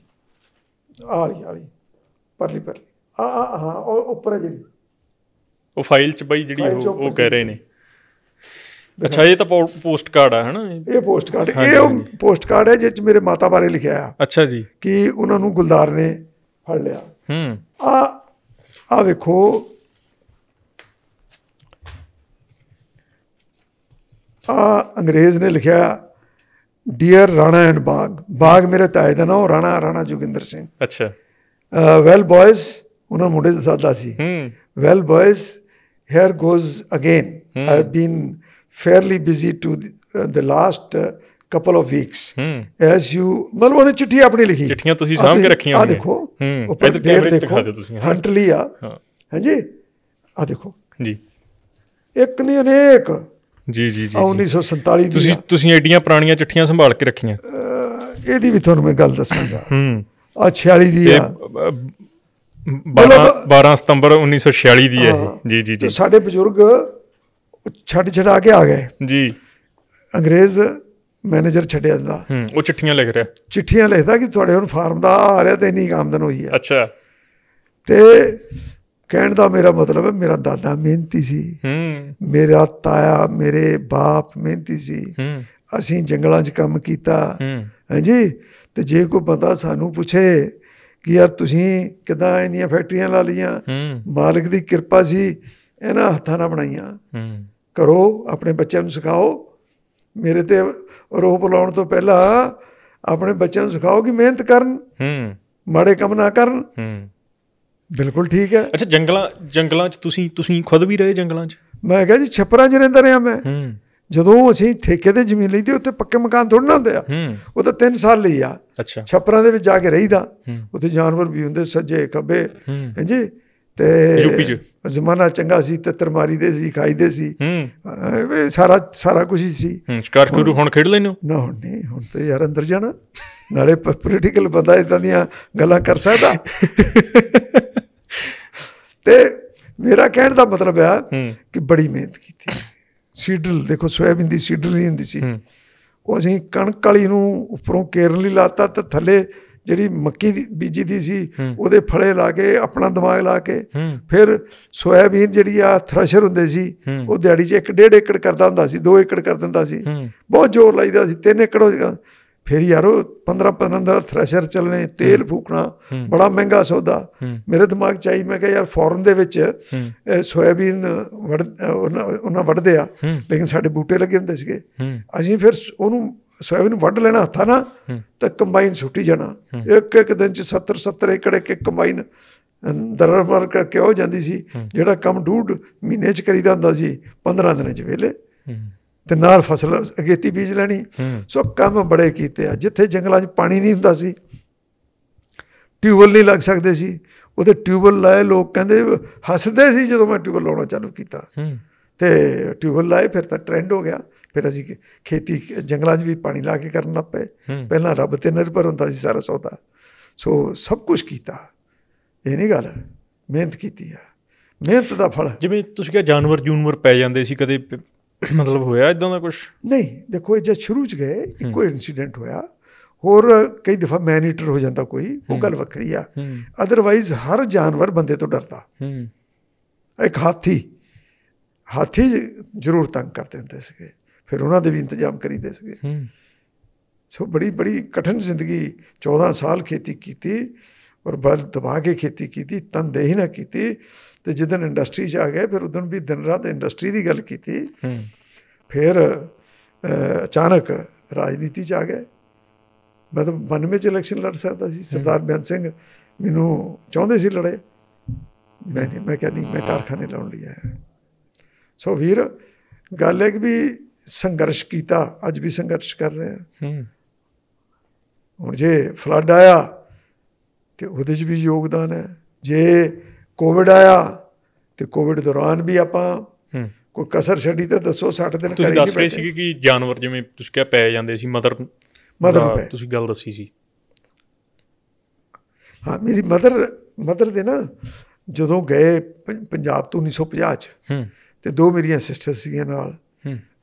ਆ ਆ ਪਰਲੀ ਪਰਲੀ ਆ ਆ ਹਾਂ ਉਹ ਉੱਪਰ ਜਿਹੜੀ ਉਹ ਫਾਈਲ ਚ ਬਈ ਜਿਹੜੀ ਉਹ ਕਹਿ ਰਹੇ ਨੇ ਅੱਛਾ ਇਹ ਤਾਂ ਪੋਸਟ ਕਾਰਡ ਹੈ ਹਨਾ ਇਹ ਪੋਸਟ ਕਾਰਡ ਇਹ ਉਹ ਪੋਸਟ ਕਾਰਡ ਹੈ ਜਿਸ ਵਿੱਚ ਮੇਰੇ ਮਾਤਾ ਬਾਰੇ ਲਿਖਿਆ ਆ ਅੱਛਾ ਜੀ ਕਿ ਉਹਨਾਂ ਨੂੰ ਗੁਲਦਾਰ ਨੇ ਫੜ ਲਿਆ ਹੂੰ ਆ ਆ ਵੇਖੋ ਆ ਅੰਗਰੇਜ਼ ਨੇ ਲਿਖਿਆ ਡੀਅਰ ਰਾਣਾ ਐਂਡ ਬਾਗ ਬਾਗ ਮੇਰੇ ਤਾਏ ਦਾ ਨਾਮ ਰਾਣਾ ਰਾਣਾ ਜੋਗਿੰਦਰ ਸਿੰਘ ਅੱਛਾ ਵੈਲ ਬॉयਜ਼ ਉਹਨਾਂ ਮੁੰਡੇ ਦਾ ਸਾਦਾ ਸੀ ਹੂੰ well boys here goes again I have been fairly busy to the, last uh, last couple of weeks as you ਮਤਲਬ ਉਹਨੇ ਚਿੱਠੀ ਆਪਣੀ ਲਿਖੀ ਚਿੱਠੀਆਂ ਤੁਸੀਂ ਸਾਂਭ ਕੇ ਰੱਖੀਆਂ ਹੋਈਆਂ ਆ ਦੇਖੋ ਉੱਪਰ ਡੇਟ ਤੁਸੀਂ ਹੰਟਲੀ ਆ ਹਾਂਜੀ ਆ ਦੇਖੋ ਜੀ ਇੱਕ ਨਹੀਂ ਅਨੇਕ ਜੀ ਜੀ ਜੀ 1947 ਤੁਸੀਂ ਤੁਸੀਂ ਐਡੀਆਂ ਪੁਰਾਣੀਆਂ ਚਿੱਠੀਆਂ ਸੰਭਾਲ ਕੇ ਰੱਖੀਆਂ ਇਹਦੀ ਵੀ ਤੁਹਾਨੂੰ ਮੈਂ ਗੱਲ ਦੱਸਾਂਗਾ ਹੂੰ ਆ 46 ਦੀ ਆ 12 12 ਸਤੰਬਰ 1946 ਦੀ ਹੈ ਜੀ ਜੀ ਜੀ ਸਾਡੇ ਬਜ਼ੁਰਗ ਛੱਡ ਛਡਾ ਕੇ ਆ ਗਏ ਜੀ ਅੰਗਰੇਜ਼ ਮੈਨੇਜਰ ਛੱਡਿਆ ਦਿੰਦਾ ਹੂੰ ਉਹ ਚਿੱਠੀਆਂ ਲਿਖ ਰਿਹਾ ਚਿੱਠੀਆਂ ਲਿਖਦਾ ਕਿ ਤੁਹਾਡੇ ਹੁਣ ਫਾਰਮ ਦਾ ਆ ਰਿਹਾ ਤੇ ਇੰਨੀ ਆਮਦਨ ਹੋਈ ਹੈ ਅੱਛਾ ਤੇ ਕਹਿਣ ਦਾ ਮੇਰਾ ਮਤਲਬ ਹੈ ਮੇਰਾ ਦਾਦਾ ਮਿਹਨਤੀ ਸੀ ਹੂੰ ਮੇਰਾ ਤਾਇਆ ਮੇਰੇ ਬਾਪ ਮਿਹਨਤੀ ਸੀ ਹੂੰ ਅਸੀਂ ਜੰਗਲਾਂ 'ਚ ਕੰਮ ਕੀਤਾ ਹੂੰ ਹਾਂਜੀ ਤੇ ਜੇ ਕੋਈ ਬੰਦਾ ਸਾਨੂੰ ਪੁੱਛੇ ਕਿ ਯਾਰ ਤੁਸੀਂ ਕਿਦਾਂ ਇੰਨੀਆਂ ਫੈਕਟਰੀਆਂ ਲਾ ਲਈਆਂ ਹੂੰ ਮਾਲਕ ਦੀ ਕਿਰਪਾ ਸੀ ਇਹਨਾਂ ਹੱਥਾਂ ਨਾਲ ਬਣਾਈਆਂ ਹੂੰ ਕਰੋ ਆਪਣੇ ਬੱਚਿਆਂ ਨੂੰ ਸਿਖਾਓ ਮੇਰੇ ਤੇ ਰੋਪ ਲਾਉਣ ਤੋਂ ਪਹਿਲਾਂ ਆਪਣੇ ਬੱਚਿਆਂ ਨੂੰ ਸਿਖਾਓ ਕਿ ਮਿਹਨਤ ਕਰਨ ਹੂੰ ਮਾੜੇ ਕੰਮ ਨਾ ਕਰਨ ਹੂੰ ਬਿਲਕੁਲ ਠੀਕ ਹੈ ਅੱਛਾ ਜੰਗਲਾਂ ਜੰਗਲਾਂ 'ਚ ਤੁਸੀਂ ਤੁਸੀਂ ਖੁਦ ਵੀ ਰਹੇ ਜੰਗਲਾਂ 'ਚ ਮੈਂ ਕਿਹਾ ਜੀ ਛਪਰਾਂ 'ਚ ਰਹਿੰਦਾ ਰਿਹਾ ਮੈਂ ਹੂੰ ਜਦੋਂ ਅਸੀਂ ਠੇਕੇ ਤੇ ਜ਼ਮੀਨ ਲਈਦੀ ਉੱਥੇ ਪੱਕੇ ਮਕਾਨ ਥੋੜਾ ਨਾ ਹੁੰਦੇ ਆ ਉਹ ਤਾਂ 3 ਸਾਲ ਲਈ ਆ ਅੱਛਾ ਛਪਰਾਂ ਦੇ ਵਿੱਚ ਜਾ ਕੇ ਰਹੀਦਾ ਉੱਥੇ ਜਾਨਵਰ ਵੀ ਹੁੰਦੇ ਸੱਜੇ ਖੱਬੇ ਹਾਂਜੀ ਤੇ ਯੂਪੀ ਚ ਜ਼ਮਾਨਾ ਚੰਗਾ ਸੀ ਤਰਮਾਰੀ ਮਾਰੀਦੇ ਸੀ ਖਾਈਦੇ ਸੀ ਹੂੰ ਸਾਰਾ ਸਾਰਾ ਕੁਝ ਹੀ ਸੀ ਸ਼ਿਕਾਰ ਸ਼ੁਰੂ ਹੁਣ ਖੇਡ ਲੈਨੋ ਨਾ ਹੁਣ ਨਹੀਂ ਹੁਣ ਤੇ ਯਾਰ ਅੰਦਰ ਜਾਣਾ ਨਾਲੇ ਪੋਲੀਟੀਕਲ ਬੰਦਾ ਇਦਾਂ ਦੀਆਂ ਗੱਲਾਂ ਕਰ ਸਕਦਾ ਤੇ ਮੇਰਾ ਕਹਿਣ ਦਾ ਮਤਲਬ ਆ ਕਿ ਬੜੀ ਮਿਹਨਤ ਕੀਤੀ ਸੀਡਲ ਦੇਖੋ ਸੋਇਆਬੀਨ ਦੀ ਸੀਡਲ ਨਹੀਂ ਹੁੰਦੀ ਸੀ ਉਹ ਅਸੀਂ ਕਣਕ ਵਾਲੀ ਨੂੰ ਉੱਪਰੋਂ ਕੇਰਨ ਲਈ ਲਾਤਾ ਤੇ ਥੱਲੇ ਜਿਹੜੀ ਮੱਕੀ ਦੀ ਬੀਜੀ ਦੀ ਸੀ ਉਹਦੇ ਫਲੇ ਲਾ ਕੇ ਆਪਣਾ ਦਿਮਾਗ ਲਾ ਕੇ ਫਿਰ ਸੋਇਆਬੀਨ ਜਿਹੜੀ ਆ ਥ੍ਰੈਸ਼ਰ ਹੁੰਦੇ ਸੀ ਉਹ ਦਿਹਾੜੀ 'ਚ 1.5 ਏਕੜ ਕਰਦਾ ਹੁੰਦਾ ਸੀ 2 ਏਕੜ ਕਰ ਦਿੰਦਾ ਸੀ ਬਹੁਤ ਜ਼ੋਰ ਲਾਈਦਾ ਸੀ 3 ਏਕੜ ਹੋ ਜਾਂਦਾ ਫਿਰ ਯਾਰੋ 15 15 ਦਾ ਥ੍ਰੈਸ਼ਰ ਚੱਲਣੇ ਤੇਲ ਫੂਕਣਾ ਬੜਾ ਮਹਿੰਗਾ ਸੌਦਾ ਮੇਰੇ ਦਿਮਾਗ 'ਚ ਆਈ ਮੈਂ ਕਿਹਾ ਯਾਰ ਫੋਰਨ ਦੇ ਵਿੱਚ ਸੋਇਆਬੀਨ ਉਹਨਾਂ ਵੜਦੇ ਆ ਲੇਕਿਨ ਸਾਡੇ ਬੂਟੇ ਲੱਗੇ ਹੁੰਦੇ ਸੀਗੇ ਅਸੀਂ ਫਿਰ ਉਹਨੂੰ ਸੋਇਆਬੀਨ ਵੱਢ ਲੈਣਾ ਹੱਥਾਂ ਨਾਲ ਤਾਂ ਕੰਬਾਈਨ ਛੁੱਟੀ ਜਾਣਾ ਇੱਕ ਇੱਕ ਦਿਨ ਚ 70 70 ਏਕੜ ਇੱਕ ਇੱਕ ਕੰਬਾਈਨ ਦਰਮਰ ਕਰਕੇ ਹੋ ਜਾਂਦੀ ਸੀ ਜਿਹੜਾ ਕੰਮ ਡੂਡ ਮਹੀਨੇ ਚ ਕਰੀਦਾ ਹੁੰਦਾ ਸੀ 15 ਦਿਨਾਂ ਚ ਵੇਲੇ ਤੇ ਨਾਲ ਫਸਲ ਅਗੇਤੀ ਬੀਜ ਲੈਣੀ ਸੋ ਕੰਮ ਬੜੇ ਕੀਤੇ ਆ ਜਿੱਥੇ ਜੰਗਲਾਂ 'ਚ ਪਾਣੀ ਨਹੀਂ ਹੁੰਦਾ ਸੀ ਟਿਊਬਲ ਨਹੀਂ ਲੱਗ ਸਕਦੇ ਸੀ ਉਹਦੇ ਟਿਊਬਲ ਲਾਏ ਲੋਕ ਕਹਿੰਦੇ ਹੱਸਦੇ ਸੀ ਜਦੋਂ ਮੈਂ ਟਿਊਬਲ ਲਾਉਣਾ ਚਾਲੂ ਕੀਤਾ ਤੇ ਟਿਊਬਲ ਲਾਏ ਫਿਰ ਤਾਂ ਟ੍ਰੈਂਡ ਹੋ ਗਿਆ ਫਿਰ ਅਸੀਂ ਖੇਤੀ ਜੰਗਲਾਂ 'ਚ ਵੀ ਪਾਣੀ ਲਾ ਕੇ ਕਰਨ ਪਏ ਪਹਿਲਾਂ ਰੱਬ ਤੇ ਨਿਰਭਰ ਹੁੰਦਾ ਸੀ ਸਾਰਾ ਸੌਦਾ ਸੋ ਸਭ ਕੁਝ ਕੀਤਾ ਇਹ ਨਹੀਂ ਗੱਲ ਮਿਹਨਤ ਕੀਤੀ ਆ ਮਿਹਨਤ ਦਾ ਫਲ ਜਿਵੇਂ ਤੁਸੀਂ ਕਿਹਾ ਜਾਨਵਰ ਜੂਨਵਰ ਪੈ ਜਾਂਦੇ ਸੀ ਕਦੇ ਮਤਲਬ ਹੋਇਆ ਇਦਾਂ ਦਾ ਕੁਝ ਨਹੀਂ ਦੇਖੋ ਇਹ ਜਦ ਸ਼ੁਰੂ 'ਚ ਗਏ ਇੱਕੋ ਇਨਸੀਡੈਂਟ ਹੋਇਆ ਹੋਰ ਕਈ ਦਫਾ ਮੈਨੀਟਰ ਹੋ ਜਾਂਦਾ ਕੋਈ ਉਹ ਗੱਲ ਵੱਖਰੀ ਆ ਅਦਰਵਾਈਜ਼ ਹਰ ਜਾਨਵਰ ਬੰਦੇ ਤੋਂ ਡਰਦਾ ਇੱਕ ਹਾਥੀ ਹਾਥੀ ਜ਼ਰੂਰ ਤੰਗ ਕਰਦੇ ਹੁੰਦੇ ਸੀਗੇ ਫਿਰ ਉਹਨਾਂ ਦੇ ਵੀ ਇੰਤਜ਼ਾਮ ਕਰੀਦੇ ਸੀਗੇ ਸੋ ਬੜੀ ਬੜੀ ਕਠਨ ਜ਼ਿੰਦਗੀ 14 ਸਾਲ ਖੇਤੀ ਕੀਤੀ ਔਰ ਬਲ ਦਬਾ ਕੇ ਖੇਤੀ ਕੀਤੀ ਤਨਦੇਹੀ ਨਾ ਕੀਤੀ ਤੇ ਜਦੋਂ ਇੰਡਸਟਰੀ 'ਚ ਆ ਗਏ ਫਿਰ ਉਦੋਂ ਵੀ ਦਿਨ ਰਾਤ ਇੰਡਸਟਰੀ ਦੀ ਗੱਲ ਕੀਤੀ ਫਿਰ ਅਚਾਨਕ ਰਾਜਨੀਤੀ 'ਚ ਆ ਗਏ ਮਤਲਬ ਤਾਂ 92 'ਚ ਇਲੈਕਸ਼ਨ ਲੜ ਸਕਦਾ ਸੀ ਸਰਦਾਰ ਬਿਆਨ ਸਿੰਘ ਮੈਨੂੰ ਚਾਹੁੰਦੇ ਸੀ ਲੜੇ ਮੈਂ ਮੈਂ ਕਿਹਾ ਨਹੀਂ ਮੈਂ ਕਾਰਖਾਨੇ ਲਾਉਣ ਲਈ ਆਇਆ ਸੋ ਵੀਰ ਗੱਲ ਇਹ ਕਿ ਵੀ ਸੰਘਰਸ਼ ਕੀਤਾ ਅੱਜ ਵੀ ਸੰਘਰਸ਼ ਕਰ ਰਹੇ ਹਾਂ ਹੁਣ ਜੇ ਫਲੱਡ ਆਇਆ ਤੇ ਉਹਦੇ 'ਚ ਵੀ ਯੋਗਦਾਨ ਹੈ ਜੇ ਕੋਵਿਡ ਆਇਆ ਤੇ ਕੋਵਿਡ ਦੌਰਾਨ ਵੀ ਆਪਾਂ ਕੋਈ ਕਸਰ ਛੱਡੀ ਤਾਂ ਦੱਸੋ 60 ਦਿਨ ਕਰੀ ਨਹੀਂ ਦੱਸ ਰਹੇ ਸੀ ਕਿ ਜਾਨਵਰ ਜਿਵੇਂ ਤੁਸੀਂ ਕਿਹਾ ਪੈ ਜਾਂਦੇ ਸੀ ਮਦਰ ਮਦਰ ਤੁਸੀਂ ਗੱਲ ਦੱਸੀ ਸੀ ਹਾਂ ਮੇਰੀ ਮਦਰ ਮਦਰ ਦੇ ਨਾ ਜਦੋਂ ਗਏ ਪੰਜਾਬ ਤੋਂ 1950 ਚ ਤੇ ਦੋ ਮੇਰੀਆਂ ਸਿਸਟਰਸ ਸੀਗੀਆਂ ਨਾਲ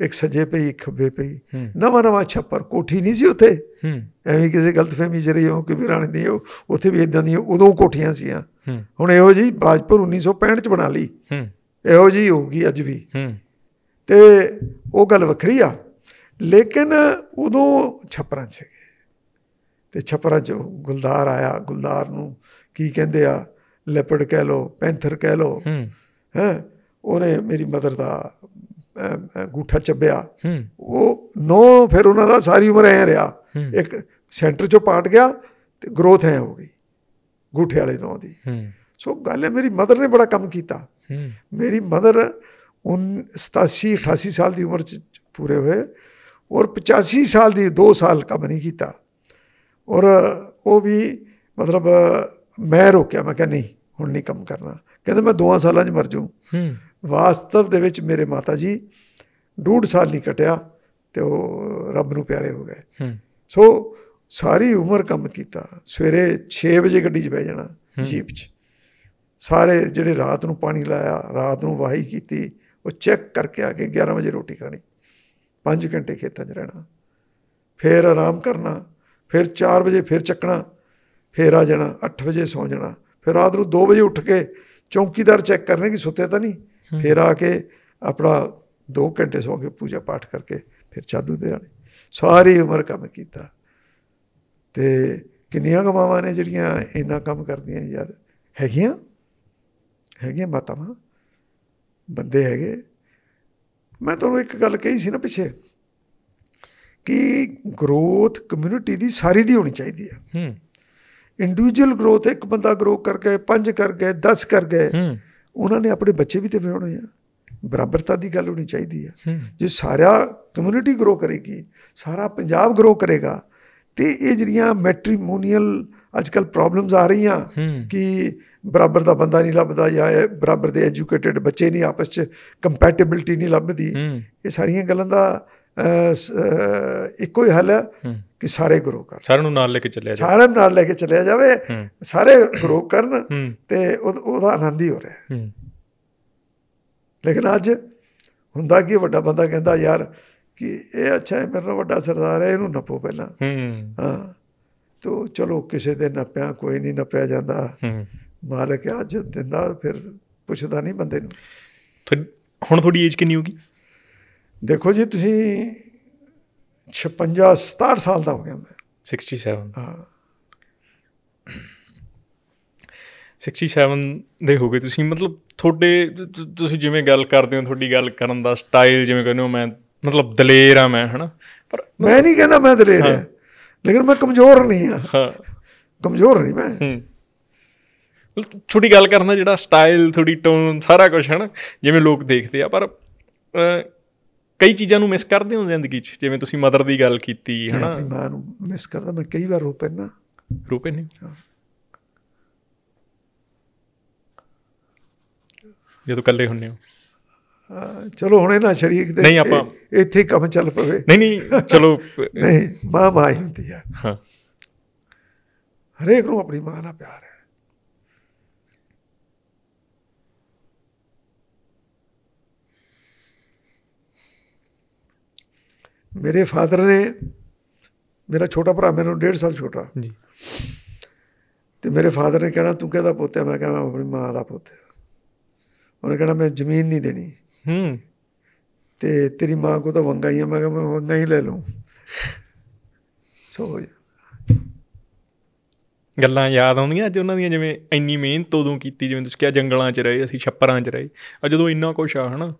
ਇੱਕ ਸੱਜੇ ਪਈ ਇੱਕ ਖੱਬੇ ਪਈ ਨਵਾਂ ਨਵਾਂ ਛੱਪਰ ਕੋਠੀ ਨਹੀਂ ਸੀ ਉੱਥੇ ਐਵੇਂ ਕਿਸੇ ਗਲਤਫਹਿਮੀ ਚ ਰਹੀ ਹੋ ਕਿ ਵੀਰਾਣੀ ਦੀ ਉੱਥੇ ਵੀ ਇਦਾਂ ਦੀ ਉਦੋਂ ਕੋਠੀਆਂ ਸੀਆਂ ਹੁਣ ਇਹੋ ਜੀ ਬਾਜਪੁਰ 1965 ਚ ਬਣਾ ਲਈ ਇਹੋ ਜੀ ਗਈ ਅੱਜ ਵੀ ਤੇ ਉਹ ਗੱਲ ਵੱਖਰੀ ਆ ਲੇਕਿਨ ਉਦੋਂ ਛੱਪਰਾਂ ਚ ਤੇ ਛੱਪਰਾਂ ਚ ਗੁਲਦਾਰ ਆਇਆ ਗੁਲਦਾਰ ਨੂੰ ਕੀ ਕਹਿੰਦੇ ਆ ਲੈਪਰਡ ਕਹਿ ਲੋ ਪੈਂਥਰ ਕਹਿ ਲੋ ਹੈ ਉਹਨੇ ਮੇਰੀ ਮਦਰ ਦਾ ਗੂਠਾ ਚੱਬਿਆ ਉਹ ਨੋ ਫਿਰ ਉਹਨਾਂ ਦਾ ਸਾਰੀ ਉਮਰ ਐ ਰਿਹਾ ਇੱਕ ਸੈਂਟਰ ਚੋਂ ਪਾਟ ਗਿਆ ਤੇ ਗਰੋਥ ਐ ਹੋ ਗਈ ਗੂਠੇ ਵਾਲੇ ਨੋ ਦੀ ਸੋ ਗੱਲ ਹੈ ਮੇਰੀ ਮਦਰ ਨੇ ਬੜਾ ਕੰਮ ਕੀਤਾ ਮੇਰੀ ਮਦਰ 87 88 ਸਾਲ ਦੀ ਉਮਰ ਚ ਪੂਰੇ ਹੋਏ ਔਰ 85 ਸਾਲ ਦੀ 2 ਸਾਲ ਕੰਮ ਨਹੀਂ ਕੀਤਾ ਔਰ ਉਹ ਵੀ ਮਤਲਬ ਮੈਂ ਰੋਕਿਆ ਮੈਂ ਕਿਹਾ ਨਹੀਂ ਹੁਣ ਨਹੀਂ ਕੰਮ ਕਰਨਾ ਕਹਿੰਦੇ ਮੈਂ 2 ਸਾਲਾਂ 'ਚ ਮਰ ਹੂੰ ਵਾਸਤਵ ਦੇ ਵਿੱਚ ਮੇਰੇ ਮਾਤਾ ਜੀ ਡੂਢ ਸਾਲ ਨਹੀਂ ਕਟਿਆ ਤੇ ਉਹ ਰੱਬ ਨੂੰ ਪਿਆਰੇ ਹੋ ਗਏ ਸੋ ਸਾਰੀ ਉਮਰ ਕੰਮ ਕੀਤਾ ਸਵੇਰੇ 6 ਵਜੇ ਗੱਡੀ 'ਚ ਬਹਿ ਜਾਣਾ ਜੀਪ 'ਚ ਸਾਰੇ ਜਿਹੜੇ ਰਾਤ ਨੂੰ ਪਾਣੀ ਲਾਇਆ ਰਾਤ ਨੂੰ ਵਾਹੀ ਕੀਤੀ ਉਹ ਚੈੱਕ ਕਰਕੇ ਆ ਕੇ 11 ਵਜੇ ਰੋਟੀ ਖਾਣੀ 5 ਘੰਟੇ ਖੇਤਾਂ 'ਚ ਰਹਿਣਾ ਫਿਰ ਆਰਾਮ ਕਰਨਾ ਫਿਰ 4 ਵਜੇ ਫਿਰ ਚੱਕਣਾ ਫੇਰ ਆ ਜਾਣਾ 8 ਵਜੇ ਸੌ ਜਾਣਾ ਫਿਰ ਰਾਤ ਨੂੰ 2 ਵਜੇ ਉੱਠ ਕੇ ਚੌਕੀਦਾਰ ਚੈੱਕ ਕਰਨੇ ਕਿ ਸੁੱਤੇ ਤਾਂ ਨਹੀਂ ਫਿਰ ਆ ਕੇ ਆਪਣਾ 2 ਘੰਟੇ ਸੌ ਕੇ ਪੂਜਾ ਪਾਠ ਕਰਕੇ ਫਿਰ ਚਾਲੂ ਦੇ ਆਣੇ ਸਾਰੀ ਉਮਰ ਕੰਮ ਕੀਤਾ ਤੇ ਕਿੰਨੀਆਂ ਗਮਾਵਾਂ ਨੇ ਜਿਹੜੀਆਂ ਇੰਨਾ ਕੰਮ ਕਰਦੀਆਂ ਯਾਰ ਹੈਗੀਆਂ ਹੈਗੀਆਂ ਮਾਤਾਵਾਂ ਬੰਦੇ ਹੈਗੇ ਮੈਂ ਤੁਹਾਨੂੰ ਇੱਕ ਗੱਲ ਕਹੀ ਸੀ ਨਾ ਪਿੱਛੇ ਕਿ ਗਰੋਥ ਕਮਿਊਨਿਟੀ ਦੀ ਸਾਰੀ ਦੀ ਹੋਣੀ ਚਾਹੀਦੀ ਹੈ ਹੂੰ ਇੰਡੀਵਿਜੂਅਲ ਗਰੋਥ ਇੱਕ ਬੰਦਾ ਗਰੋ ਗਏ 5 ਕਰ ਗਏ 10 ਕਰ ਗਏ ਹੂੰ ਉਹਨਾਂ ਨੇ ਆਪਣੇ ਬੱਚੇ ਵੀ ਤੇ ਵਿਆਹਣੇ ਆ ਬਰਾਬਰਤਾ ਦੀ ਗੱਲ ਹੋਣੀ ਚਾਹੀਦੀ ਆ ਜੇ ਸਾਰਾ ਕਮਿਊਨਿਟੀ ਗਰੋ ਕਰੇਗੀ ਸਾਰਾ ਪੰਜਾਬ ਗਰੋ ਕਰੇਗਾ ਤੇ ਇਹ ਜਿਹੜੀਆਂ ਮੈਟ੍ਰੀਮੋਨੀਅਲ ਅੱਜਕੱਲ ਪ੍ਰੋਬਲਮਸ ਆ ਰਹੀਆਂ ਕਿ ਬਰਾਬਰ ਦਾ ਬੰਦਾ ਨਹੀਂ ਲੱਭਦਾ ਜਾਂ ਬਰਾਬਰ ਦੇ ਐਜੂਕੇਟਿਡ ਬੱਚੇ ਨਹੀਂ ਆਪਸ ਚ ਕੰਪੈਟੀਬਿਲਟੀ ਨਹੀਂ ਲੱਭਦੀ ਇਹ ਸਾਰੀਆਂ ਗੱਲਾਂ ਦਾ ਇੱਕੋ ਹੀ ਹੱਲ ਹੈ ਕਿ ਸਾਰੇ ਗਰੋ ਕਰਨ ਸਾਰਿਆਂ ਨੂੰ ਨਾਲ ਲੈ ਕੇ ਚੱਲਿਆ ਜਾਵੇ ਸਾਰਿਆਂ ਨਾਲ ਲੈ ਕੇ ਚੱਲਿਆ ਜਾਵੇ ਸਾਰੇ ਗਰੋ ਕਰਨ ਤੇ ਉਹਦਾ ਆਨੰਦ ਹੀ ਹੋ ਰਿਹਾ ਲੇਕਿਨ ਅੱਜ ਹੁੰਦਾ ਕੀ ਵੱਡਾ ਬੰਦਾ ਕਹਿੰਦਾ ਯਾਰ ਕਿ ਇਹ ਅੱਛਾ ਹੈ ਮੇਰਾ ਵੱਡਾ ਸਰਦਾਰ ਹੈ ਇਹਨੂੰ ਨੱਪੋ ਪਹਿਲਾਂ ਹਾਂ ਤੋ ਚਲੋ ਕਿਸੇ ਦੇ ਨੱਪਿਆ ਕੋਈ ਨਹੀਂ ਨੱਪਿਆ ਜਾਂਦਾ ਮਾਲਕ ਅੱਜ ਦਿੰਦਾ ਫਿਰ ਪੁੱਛਦਾ ਨਹੀਂ ਬੰਦੇ ਨੂੰ ਹੁਣ ਤੁਹਾਡੀ ਏਜ ਕਿੰਨੀ ਹੋਗੀ ਦੇਖੋ ਜੀ ਤੁਸੀਂ 56 67 ਸਾਲ ਦਾ ਹੋ ਗਿਆ ਮੈਂ 67 ਹਾਂ 67 ਦੇ ਹੋ ਗਏ ਤੁਸੀਂ ਮਤਲਬ ਤੁਹਾਡੇ ਤੁਸੀਂ ਜਿਵੇਂ ਗੱਲ ਕਰਦੇ ਹੋ ਤੁਹਾਡੀ ਗੱਲ ਕਰਨ ਦਾ ਸਟਾਈਲ ਜਿਵੇਂ ਕਹਿੰਦੇ ਹੋ ਮੈਂ ਮਤਲਬ ਦਲੇਰ ਆ ਮੈਂ ਹਨਾ ਪਰ ਮੈਂ ਨਹੀਂ ਕਹਿੰਦਾ ਮੈਂ ਦਲੇਰ ਆ ਲੇਕਿਨ ਮੈਂ ਕਮਜ਼ੋਰ ਨਹੀਂ ਆ ਹਾਂ ਕਮਜ਼ੋਰ ਨਹੀਂ ਮੈਂ ਛੋਟੀ ਗੱਲ ਕਰਨ ਦਾ ਜਿਹੜਾ ਸਟਾਈਲ ਥੋੜੀ ਟੋਨ ਸਾਰਾ ਕੁਝ ਹਨ ਜਿਵੇਂ ਲੋਕ ਦੇਖਦੇ ਆ ਪਰ ਕਈ ਚੀਜ਼ਾਂ ਨੂੰ ਮਿਸ ਕਰਦੇ ਹੋ ਜ਼ਿੰਦਗੀ 'ਚ ਜਿਵੇਂ ਤੁਸੀਂ ਮਦਰ ਦੀ ਗੱਲ ਕੀਤੀ ਹਨਾ ਮੈਂ ਮਾਂ ਨੂੰ ਮਿਸ ਕਰਦਾ ਮੈਂ ਕਈ ਵਾਰ ਰੋ ਪੈਣਾ ਰੋ ਇਹ ਤਾਂ ਇਕੱਲੇ ਹੁੰਨੇ ਹੋ ਚਲੋ ਹੁਣ ਇਹਨਾਂ ਛੜੀਕ ਦੇ ਨਹੀਂ ਆਪਾਂ ਇੱਥੇ ਕੰਮ ਚੱਲ ਪਵੇ ਨਹੀਂ ਨਹੀਂ ਚਲੋ ਨਹੀਂ ਮਾਂ ਮਾਂ ਹੁੰਦੀ ਆ ਹਾਂ ਹਰੇਕ ਨੂੰ ਆਪਣੀ ਮਾਂ ਨਾਲ ਪਿਆਰ ਮੇਰੇ ਫਾਦਰ ਨੇ ਮੇਰਾ ਛੋਟਾ ਭਰਾ ਮੇਰੇ ਨਾਲੋਂ 1.5 ਸਾਲ ਛੋਟਾ ਜੀ ਤੇ ਮੇਰੇ ਫਾਦਰ ਨੇ ਕਿਹਾ ਤੂੰ ਕਿਹਦਾ ਪੁੱਤ ਹੈ ਮੈਂ ਕਿਹਾ ਮੈਂ ਆਪਣੀ ਮਾਂ ਦਾ ਪੁੱਤ ਹਾਂ ਉਹਨੇ ਕਿਹਾ ਮੈਂ ਜ਼ਮੀਨ ਨਹੀਂ ਦੇਣੀ ਹੂੰ ਤੇ ਤੇਰੀ ਮਾਂ ਕੋ ਤਾਂ ਵੰਗਾ ਹੀ ਹੈ ਮੈਂ ਕਿਹਾ ਮੈਂ ਵੰਗਾ ਹੀ ਲੈ ਲਵਾਂ ਸੋ ਗੱਲਾਂ ਯਾਦ ਆਉਂਦੀਆਂ ਅੱਜ ਉਹਨਾਂ ਦੀਆਂ ਜਿਵੇਂ ਇੰਨੀ ਮਿਹਨਤ ਉਦੋਂ ਕੀਤੀ ਜਿਵੇਂ ਤੁਸੀਂ ਕਿਹਾ ਜੰਗਲਾਂ 'ਚ ਰਹੇ ਅਸੀਂ ਛੱਪਰਾਂ 'ਚ ਰਹੇ ਅੱਜ ਜਦੋਂ ਇੰਨਾ ਕੁਝ ਆ ਹਨਾ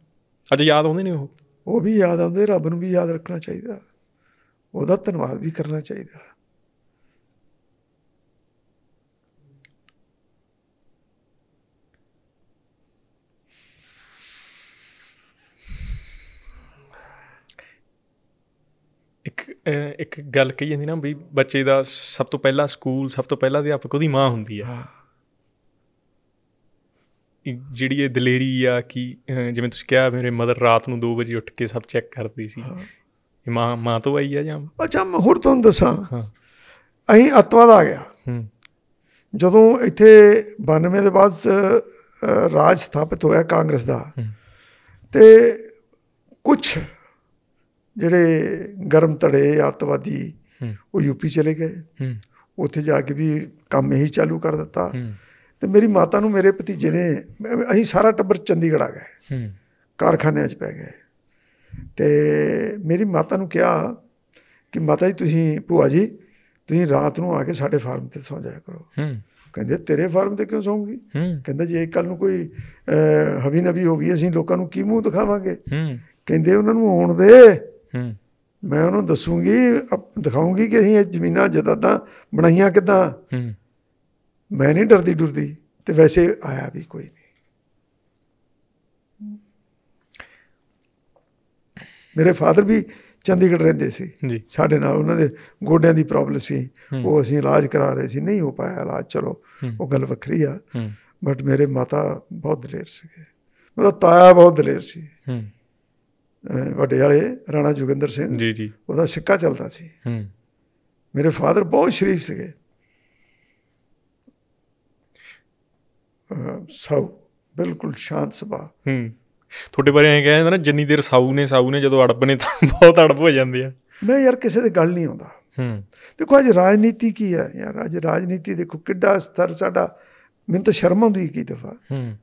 ਅੱਜ ਯਾਦ ਆਉਂਦੇ ਨੇ ਉਹ ਉਹ ਵੀ ਯਾਦ ਆਉਂਦੇ ਰੱਬ ਨੂੰ ਵੀ ਯਾਦ ਰੱਖਣਾ ਚਾਹੀਦਾ ਉਹਦਾ ਧੰਨਵਾਦ ਵੀ ਕਰਨਾ ਚਾਹੀਦਾ ਇੱਕ ਇੱਕ ਗੱਲ ਕਹੀ ਜਾਂਦੀ ਨਾ ਵੀ ਬੱਚੇ ਦਾ ਸਭ ਤੋਂ ਪਹਿਲਾ ਸਕੂਲ ਸਭ ਤੋਂ ਪਹਿਲਾ ਅਧਿਆਪਕ ਉਹਦੀ ਮਾਂ ਹੁੰਦੀ ਆ ਹਾਂ ਜਿਹੜੀ ਇਹ ਦਲੇਰੀ ਆ ਕਿ ਜਿਵੇਂ ਤੁਸੀਂ ਕਿਹਾ ਮੇਰੇ ਮਦਰ ਰਾਤ ਨੂੰ 2 ਵਜੇ ਉੱਠ ਕੇ ਸਭ ਚੈੱਕ ਕਰਦੀ ਸੀ ਇਹ ਮਾਂ ਮਾਂ ਤੋਂ ਆਈ ਆ ਜਾਂ ਅੱਛਾ ਮੈਂ ਹੋਰ ਤੁਹਾਨੂੰ ਦੱਸਾਂ ਹਾਂ ਅਹੀਂ ਅਤਵਾਦ ਆ ਗਿਆ ਹੂੰ ਜਦੋਂ ਇੱਥੇ 92 ਦੇ ਬਾਅਦ ਰਾਜ ਸਥਾਪਿਤ ਹੋਇਆ ਕਾਂਗਰਸ ਦਾ ਤੇ ਕੁਝ ਜਿਹੜੇ ਗਰਮ ਧੜੇ ਅਤਵਾਦੀ ਉਹ ਯੂਪੀ ਚਲੇ ਗਏ ਉੱਥੇ ਜਾ ਕੇ ਵੀ ਕੰਮ ਇਹੀ ਚਾਲੂ ਕਰ ਦਿੱਤਾ ਤੇ ਮੇਰੀ ਮਾਤਾ ਨੂੰ ਮੇਰੇ ਭਤੀਜੇ ਨੇ ਅਸੀਂ ਸਾਰਾ ਟੱਬਰ ਚੰਡੀਗੜ੍ਹ ਆ ਗਏ ਹੂੰ ਕਾਰਖਾਨਿਆਂ 'ਚ ਪੈ ਗਏ ਤੇ ਮੇਰੀ ਮਾਤਾ ਨੂੰ ਕਿਹਾ ਕਿ ਮਾਤਾ ਜੀ ਤੁਸੀਂ ਭੂਆ ਜੀ ਤੁਸੀਂ ਰਾਤ ਨੂੰ ਆ ਕੇ ਸਾਡੇ ਫਾਰਮ ਤੇ ਸੌਂ ਜਾਇਆ ਕਰੋ ਹੂੰ ਕਹਿੰਦੇ ਤੇਰੇ ਫਾਰਮ ਤੇ ਕਿਉਂ ਸੌਂਗੀ ਕਹਿੰਦਾ ਜੇ ਕੱਲ ਨੂੰ ਕੋਈ ਹਵੀ ਨਵੀ ਹੋ ਗਈ ਅਸੀਂ ਲੋਕਾਂ ਨੂੰ ਕੀ ਮੂੰਹ ਦਿਖਾਵਾਂਗੇ ਕਹਿੰਦੇ ਉਹਨਾਂ ਨੂੰ ਆਉਣ ਦੇ ਮੈਂ ਉਹਨੂੰ ਦੱਸੂਗੀ ਦਿਖਾਉਂਗੀ ਕਿ ਅਸੀਂ ਇਹ ਜ਼ਮੀਨਾਂ ਤਾਂ ਬਣਾਈਆਂ ਕਿਦਾਂ ਮੈਂ ਨਹੀਂ ਡਰਦੀ ਡਰਦੀ ਤੇ ਵੈਸੇ ਆਇਆ ਵੀ ਕੋਈ ਨਹੀਂ ਮੇਰੇ ਫਾਦਰ ਵੀ ਚੰਡੀਗੜ੍ਹ ਰਹਿੰਦੇ ਸੀ ਸਾਡੇ ਨਾਲ ਉਹਨਾਂ ਦੇ ਗੋਡਿਆਂ ਦੀ ਪ੍ਰੋਬਲਮ ਸੀ ਉਹ ਅਸੀਂ ਇਲਾਜ ਕਰਾ ਰਹੇ ਸੀ ਨਹੀਂ ਹੋ ਪਾਇਆ ਇਲਾਜ ਚਲੋ ਉਹ ਗੱਲ ਵੱਖਰੀ ਆ ਬਟ ਮੇਰੇ ਮਾਤਾ ਬਹੁਤ ਦਲੇਰ ਸੀਗੇ ਮੇਰਾ ਤਾਇਆ ਬਹੁਤ ਦਲੇਰ ਸੀ ਵੱਡੇ ਵਾਲੇ ਰਾਣਾ ਜੋਗਿੰਦਰ ਸਿੰਘ ਜੀ ਜੀ ਉਹਦਾ ਸਿੱਕਾ ਚੱਲਦਾ ਸੀ ਮੇਰੇ ਫਾਦਰ ਬਹੁਤ ਸ਼ਰੀਫ ਸੀਗੇ ਸਭ ਬਿਲਕੁਲ ਸ਼ਾਂਤ ਸੁਭਾਅ ਹੂੰ ਤੁਹਾਡੇ ਬਾਰੇ ਐਂ ਕਹਿੰਦੇ ਨਾ ਜਿੰਨੀ ਦੇਰ ਸਾਊ ਨੇ ਸਾਊ ਨੇ ਜਦੋਂ ਅੜਬ ਨੇ ਤਾਂ ਬਹੁਤ ਅੜਬ ਹੋ ਜਾਂਦੇ ਆ ਮੈਂ ਯਾਰ ਕਿਸੇ ਦੇ ਗੱਲ ਨਹੀਂ ਆਉਂਦਾ ਹੂੰ ਦੇਖੋ ਅੱਜ ਰਾਜਨੀਤੀ ਕੀ ਹੈ ਯਾਰ ਅੱਜ ਰਾਜਨੀਤੀ ਦੇਖੋ ਕਿੱਡਾ ਸਤਰ ਸਾਡਾ ਮੈਨੂੰ ਤਾਂ ਸ਼ਰਮ ਆਉਂਦੀ ਕੀ ਦਫਾ ਹੂੰ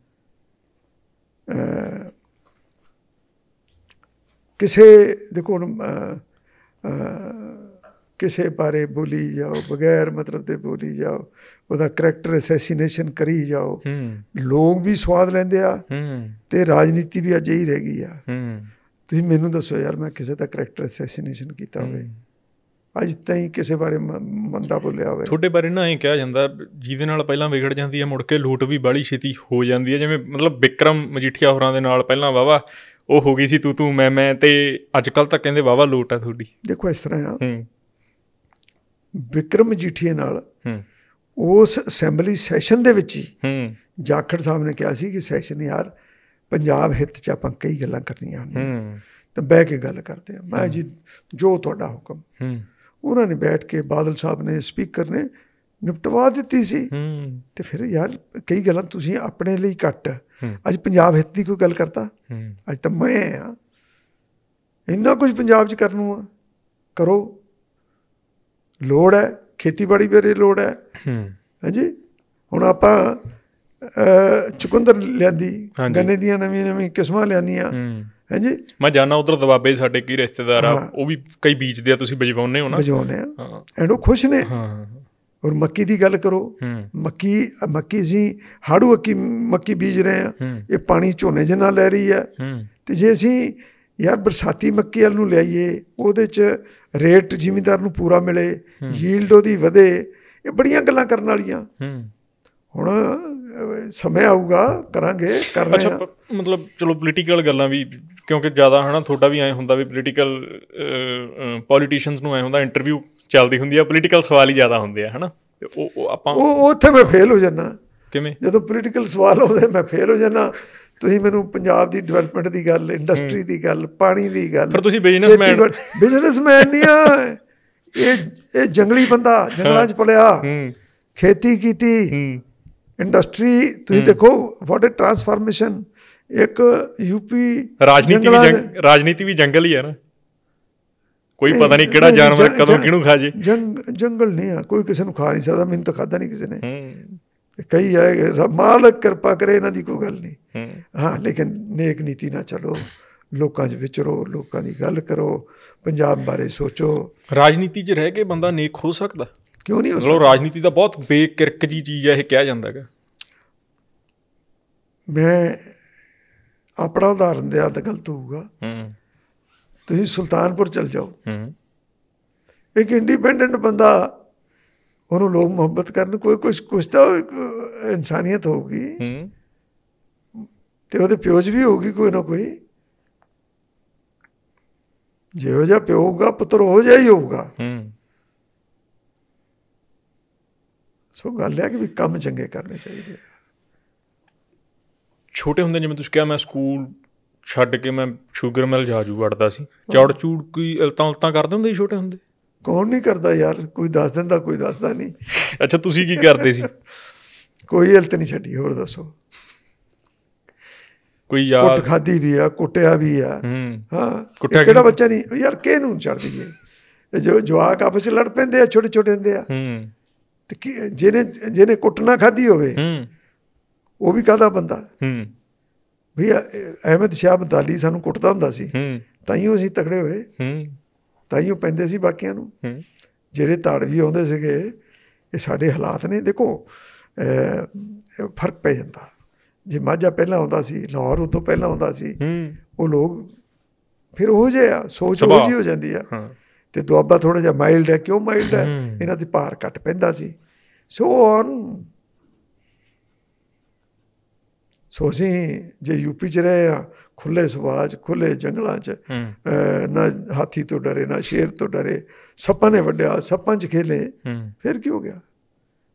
ਕਿਸੇ ਦੇਖੋ ਹੁਣ ਕਿਸੇ ਬਾਰੇ ਬੋਲੀ ਜਾਓ ਬਗੈਰ ਮਤਲਬ ਤੇ ਬੋਲੀ ਜਾਓ ਉਹਦਾ ਕੈਰੈਕਟਰ ਅਸੈਸੀਨੇਸ਼ਨ ਕਰੀ ਜਾਓ ਲੋਕ ਵੀ ਸਵਾਦ ਲੈਂਦੇ ਆ ਤੇ ਰਾਜਨੀਤੀ ਵੀ ਅਜੇ ਹੀ ਰਹਿ ਗਈ ਆ ਤੁਸੀਂ ਮੈਨੂੰ ਦੱਸੋ ਯਾਰ ਮੈਂ ਕਿਸੇ ਦਾ ਕੈਰੈਕਟਰ ਅਸੈਸੀਨੇਸ਼ਨ ਕੀਤਾ ਹੋਵੇ ਅੱਜ ਤਾਈਂ ਕਿਸੇ ਬਾਰੇ ਮੰਦਾ ਬੋਲਿਆ ਹੋਵੇ ਤੁਹਾਡੇ ਬਾਰੇ ਨਾ ਇਹ ਕਿਹਾ ਜਾਂਦਾ ਜਿਹਦੇ ਨਾਲ ਪਹਿਲਾਂ ਵਿਗੜ ਜਾਂਦੀ ਹੈ ਮੁੜ ਕੇ ਲੂਟ ਵੀ ਬਾਲੀ ਛੇਤੀ ਹੋ ਜਾਂਦੀ ਹੈ ਜਿਵੇਂ ਮਤਲਬ ਵਿਕਰਮ ਮਜੀਠੀਆ ਹੋਰਾਂ ਦੇ ਨਾਲ ਪਹਿਲਾਂ ਵਾਵਾ ਉਹ ਹੋ ਗਈ ਸੀ ਤੂੰ ਤੂੰ ਮੈਂ ਮੈਂ ਤੇ ਅੱਜ ਕੱਲ ਤਾਂ ਕਹਿੰਦੇ ਵਾਵਾ ਲੂਟ ਆ ਤੁਹਾਡੀ ਦੇਖੋ ਇਸ ਤਰ੍ਹਾਂ ਆ ਹੂੰ ਵਿਕਰਮ ਮਜੀਠੀਆ ਨਾਲ ਹੂੰ ਉਸ ਅਸੈਂਬਲੀ ਸੈਸ਼ਨ ਦੇ ਵਿੱਚ ਹੀ ਹੂੰ ਜਾਖੜ ਸਾਹਿਬ ਨੇ ਕਿਹਾ ਸੀ ਕਿ ਸੈਸ਼ਨ ਯਾਰ ਪੰਜਾਬ ਹਿੱਤ 'ਚ ਆਪਾਂ ਕਈ ਗੱਲਾਂ ਕਰਨੀਆਂ ਹਨ ਤਾਂ ਬਹਿ ਕੇ ਗੱਲ ਕਰਦੇ ਆ ਮੈਂ ਜੀ ਜੋ ਤੁਹਾਡਾ ਹੁਕਮ ਹੂੰ ਉਹਨਾਂ ਨੇ ਬੈਠ ਕੇ ਬਾਦਲ ਸਾਹਿਬ ਨੇ ਸਪੀਕਰ ਨੇ ਨਿਪਟਵਾ ਦਿੱਤੀ ਸੀ ਹੂੰ ਤੇ ਫਿਰ ਯਾਰ ਕਈ ਗੱਲਾਂ ਤੁਸੀਂ ਆਪਣੇ ਲਈ ਘੱਟ ਅੱਜ ਪੰਜਾਬ ਹਿੱਤ ਦੀ ਕੋਈ ਗੱਲ ਕਰਤਾ ਅੱਜ ਤਾਂ ਮੈਂ ਆ ਇੰਨਾ ਕੁਝ ਪੰਜਾਬ 'ਚ ਕਰਨ ਨੂੰ ਆ ਕਰੋ ਲੋੜ ਹੈ ਖੇਤੀਬਾੜੀ ਬਾਰੇ ਲੋੜ ਹੈ ਹਾਂਜੀ ਹੁਣ ਆਪਾਂ ਚੁਕੰਦਰ ਲਿਆਦੀ ਗੰਨੇ ਦੀਆਂ ਨਵੀਆਂ ਨਵੀਆਂ ਕਿਸਮਾਂ ਲਿਆਨੀਆਂ ਹਾਂਜੀ ਮੈਂ ਜਾਣਾ ਉਧਰ ਦਬਾਬੇ ਸਾਡੇ ਕੀ ਰਿਸ਼ਤੇਦਾਰ ਆ ਉਹ ਵੀ ਕਈ ਬੀਜਦੇ ਆ ਤੁਸੀਂ ਬਜਵਾਉਨੇ ਹੋ ਨਾ ਬਜਵਾਉਨੇ ਆ ਹਾਂ ਐਂਡ ਉਹ ਖੁਸ਼ ਨੇ ਹਾਂ ਔਰ ਮੱਕੀ ਦੀ ਗੱਲ ਕਰੋ ਮੱਕੀ ਮੱਕੀ ਜੀ ਹਾੜੂ ਕੀ ਮੱਕੀ ਬੀਜ ਰਹੇ ਆ ਇਹ ਪਾਣੀ ਝੋਨੇ ਜਨਾ ਲੈ ਰਹੀ ਆ ਤੇ ਜੇ ਅਸੀਂ ਯਾਰ ਬਰਸਾਤੀ ਮੱਕੀ ਵਾਲ ਨੂੰ ਲਿਆਈਏ ਉਹਦੇ ਚ ਰੇਟ ਜ਼ਿਮੀਦਾਰ ਨੂੰ ਪੂਰਾ ਮਿਲੇ ਯੀਲਡ ਉਹਦੀ ਵਧੇ ਇਹ ਬੜੀਆਂ ਗੱਲਾਂ ਕਰਨ ਵਾਲੀਆਂ ਹੂੰ ਹੁਣ ਸਮੇਂ ਆਊਗਾ ਕਰਾਂਗੇ ਕਰ ਰਹੇ ਅੱਛਾ ਮਤਲਬ ਚਲੋ ਪੋਲੀਟੀਕਲ ਗੱਲਾਂ ਵੀ ਕਿਉਂਕਿ ਜ਼ਿਆਦਾ ਹਨਾ ਤੁਹਾਡਾ ਵੀ ਐ ਹੁੰਦਾ ਵੀ ਪੋਲੀਟੀਕਲ ਪੋਲੀਟੀਸ਼ੀਅਨਸ ਨੂੰ ਐ ਹੁੰਦਾ ਇੰਟਰਵਿਊ ਚੱਲਦੀ ਹੁੰਦੀ ਆ ਪੋਲੀਟੀਕਲ ਸਵਾਲ ਹੀ ਜ਼ਿਆਦਾ ਹੁੰਦੇ ਆ ਹਨਾ ਤੇ ਉਹ ਆਪਾਂ ਉਹ ਉੱਥੇ ਮੈਂ ਫੇਲ ਹੋ ਜਾਣਾ ਕਿਵੇਂ ਜਦੋਂ ਪੋਲੀਟੀਕਲ ਸਵਾਲ ਆਉਂਦੇ ਮੈਂ ਫੇਲ ਹੋ ਜਾਣਾ ਤੁਸੀਂ ਮੈਨੂੰ ਪੰਜਾਬ ਦੀ ਡਿਵੈਲਪਮੈਂਟ ਦੀ ਗੱਲ ਇੰਡਸਟਰੀ ਦੀ ਗੱਲ ਪਾਣੀ ਦੀ ਗੱਲ ਪਰ ਤੁਸੀਂ ਬਿਜ਼ਨਸਮੈਨ ਬਿਜ਼ਨਸਮੈਨ ਨਹੀਂ ਆ ਇਹ ਇਹ ਜੰਗਲੀ ਬੰਦਾ ਜੰਗਲਾਂ 'ਚ ਪਲਿਆ ਖੇਤੀ ਕੀਤੀ ਇੰਡਸਟਰੀ ਤੁਸੀਂ ਦੇਖੋ ਵਾਟ ਇਟ ਟਰਾਂਸਫਾਰਮੇਸ਼ਨ ਇੱਕ ਯੂਪੀ ਰਾਜਨੀਤੀ ਵੀ ਰਾਜਨੀਤੀ ਵੀ ਜੰਗਲ ਹੀ ਹੈ ਨਾ ਕੋਈ ਪਤਾ ਨਹੀਂ ਕਿਹੜਾ ਜਾਨਵਰ ਕਦੋਂ ਕਿਹਨੂੰ ਖਾ ਜੇ ਜੰਗਲ ਨਹੀਂ ਆ ਕੋਈ ਕਿਸੇ ਨੂੰ ਖਾ ਨਹੀਂ ਸਕਦਾ ਮੈਨੂੰ ਤਾਂ ਖਾਦਾ ਨਹੀਂ ਕਿਸੇ ਨੇ ਕਈ ਆਏ ਮਾਲਕ ਕਿਰਪਾ ਕਰੇ ਇਹਨਾਂ ਦੀ ਕੋਈ ਗੱਲ ਨਹੀਂ ਹਾਂ ਲੇਕਿਨ ਨੇਕ ਨੀਤੀ ਨਾਲ ਚਲੋ ਲੋਕਾਂ ਦੇ ਵਿਚਰੋ ਲੋਕਾਂ ਦੀ ਗੱਲ ਕਰੋ ਪੰਜਾਬ ਬਾਰੇ ਸੋਚੋ ਰਾਜਨੀਤੀ 'ਚ ਰਹਿ ਕੇ ਬੰਦਾ ਨੇਕ ਹੋ ਸਕਦਾ ਕਿਉਂ ਨਹੀਂ ਹੋ ਸਕਦਾ ਲੋ ਰਾਜਨੀਤੀ ਤਾਂ ਬਹੁਤ ਬੇਕਿਰਕ ਜੀ ਚੀਜ਼ ਹੈ ਇਹ ਕਿਹਾ ਜਾਂਦਾ ਹੈਗਾ ਮੈਂ ਆਪਣਾ ਉਦਾਹਰਨ ਦੇ ਤਾਂ ਗਲਤ ਹੋਊਗਾ ਹੂੰ ਤੁਸੀਂ ਸੁਲਤਾਨਪੁਰ ਚਲ ਜਾਓ ਹੂੰ ਇੱਕ ਇੰਡੀਪੈਂਡੈਂਟ ਬੰਦਾ ਉਹਨੂੰ ਲੋਕ ਮੁਹੱਬਤ ਕਰਨ ਕੋਈ ਕੁਝ ਕੁਝ ਤਾਂ ਇਨਸਾਨੀਅਤ ਹੋਊਗੀ ਹੂੰ ਤੇ ਉਹਦੇ ਪਿਓਜ ਵੀ ਹੋਊਗੀ ਕੋਈ ਨਾ ਕੋਈ ਜਿਹੋ ਜਿਹਾ ਪਿਓ ਹੋਊਗਾ ਪੁੱਤਰ ਹੋ ਜਿਹਾ ਹੀ ਹੋਊਗਾ ਹੂੰ ਸੋ ਗੱਲ ਹੈ ਕਿ ਵੀ ਕੰਮ ਚੰਗੇ ਕਰਨੇ ਚਾਹੀਦੇ ਛੋਟੇ ਹੁੰਦੇ ਜਿਵੇਂ ਤੁਸੀਂ ਕਿਹਾ ਮੈਂ ਸਕੂਲ ਛੱਡ ਕੇ ਮੈਂ 슈ਗਰ ਮਿਲ ਜਾਜੂ ਵੜਦਾ ਸੀ ਚੌੜ ਚੂੜ ਕੋਈ ਇਲਤਾਂ ਉਲਤਾਂ ਕਰਦੇ ਹੁੰਦੇ ਸੀ ਛੋਟੇ ਹੁੰਦੇ ਕੌਣ ਨਹੀਂ ਕਰਦਾ ਯਾਰ ਕੋਈ ਦੱਸ ਦਿੰਦਾ ਕੋਈ ਦੱਸਦਾ ਨਹੀਂ ਅੱਛਾ ਤੁਸੀਂ ਕੀ ਕਰਦੇ ਸੀ ਕੋਈ ਇਲਤ ਨਹੀਂ ਛੱਡੀ ਹੋਰ ਦੱਸੋ ਕੋਈ ਯਾਰ ਕੁੱਟ ਖਾਦੀ ਵੀ ਆ ਕੁੱਟਿਆ ਵੀ ਆ ਹਾਂ ਕਿਹੜਾ ਬੱਚਾ ਨਹੀਂ ਯਾਰ ਕੇ ਨੂੰ ਛੱਡਦੀ ਏ ਜੋ ਜਵਾਕ ਆਪਸ ਵਿੱਚ ਲੜ ਪੈਂਦੇ ਆ ਛੋਟੇ ਛੋਟੇ ਹੁੰਦੇ ਆ ਹੂੰ ਤੇ ਜਿਹਨੇ ਜਿਹਨੇ ਕੁੱਟਣਾ ਖਾਦੀ ਹੋਵੇ ਹੂੰ ਉਹ ਵੀ ਕਾਹਦਾ ਬੰਦਾ ਹੂੰ ਭਈਆ ਅਹਿਮਦ ਸ਼ਾਹ ਬਦਾਲੀ ਸਾਨੂੰ ਕੁੱਟਦਾ ਹੁੰਦਾ ਸੀ ਹੂੰ ਤਾਈਓ ਅਸੀਂ ਤਕੜੇ ਹੋਏ ਹੂੰ ਤਾਈਓ ਪੈਂਦੇ ਸੀ ਬਾਕੀਆਂ ਨੂੰ ਹੂੰ ਜਿਹੜੇ ਤਾੜਵੀ ਆਉਂਦੇ ਸੀਗੇ ਇਹ ਸਾਡੇ ਹਾਲਾਤ ਨੇ ਦੇਖੋ ਫਰਕ ਪੈ ਜਾਂਦਾ ਜੇ ਮਾਝਾ ਪਹਿਲਾਂ ਆਉਂਦਾ ਸੀ ਲਾਹੌਰ ਤੋਂ ਪਹਿਲਾਂ ਆਉਂਦਾ ਸੀ ਉਹ ਲੋਕ ਫਿਰ ਉਹ ਜੇ ਆ ਸੋਚ ਉਹ ਜੀ ਹੋ ਜਾਂਦੀ ਆ ਤੇ ਦੁਆਬਾ ਥੋੜਾ ਜਿਹਾ ਮਾਈਲਡ ਹੈ ਕਿਉਂ ਮਾਈਲਡ ਹੈ ਇਹਨਾਂ ਦੀ ਪਾਰ ਘਟ ਪੈਂਦਾ ਸੀ ਸੋ ਔਨ ਸੋ ਜੀ ਜੇ ਯੂਪੀ ਚ ਰਹੇ ਆ ਖੁੱਲੇ ਸਵਾਜ ਖੁੱਲੇ ਜੰਗਲਾਂ ਚ ਨਾ ਹਾਥੀ ਤੋਂ ਡਰੇ ਨਾ ਸ਼ੇਰ ਤੋਂ ਡਰੇ ਸੱਪਾਂ ਨੇ ਵੱਡਿਆ ਸੱਪਾਂ ਚ ਖੇਲੇ ਫਿਰ ਕੀ ਹੋ ਗਿਆ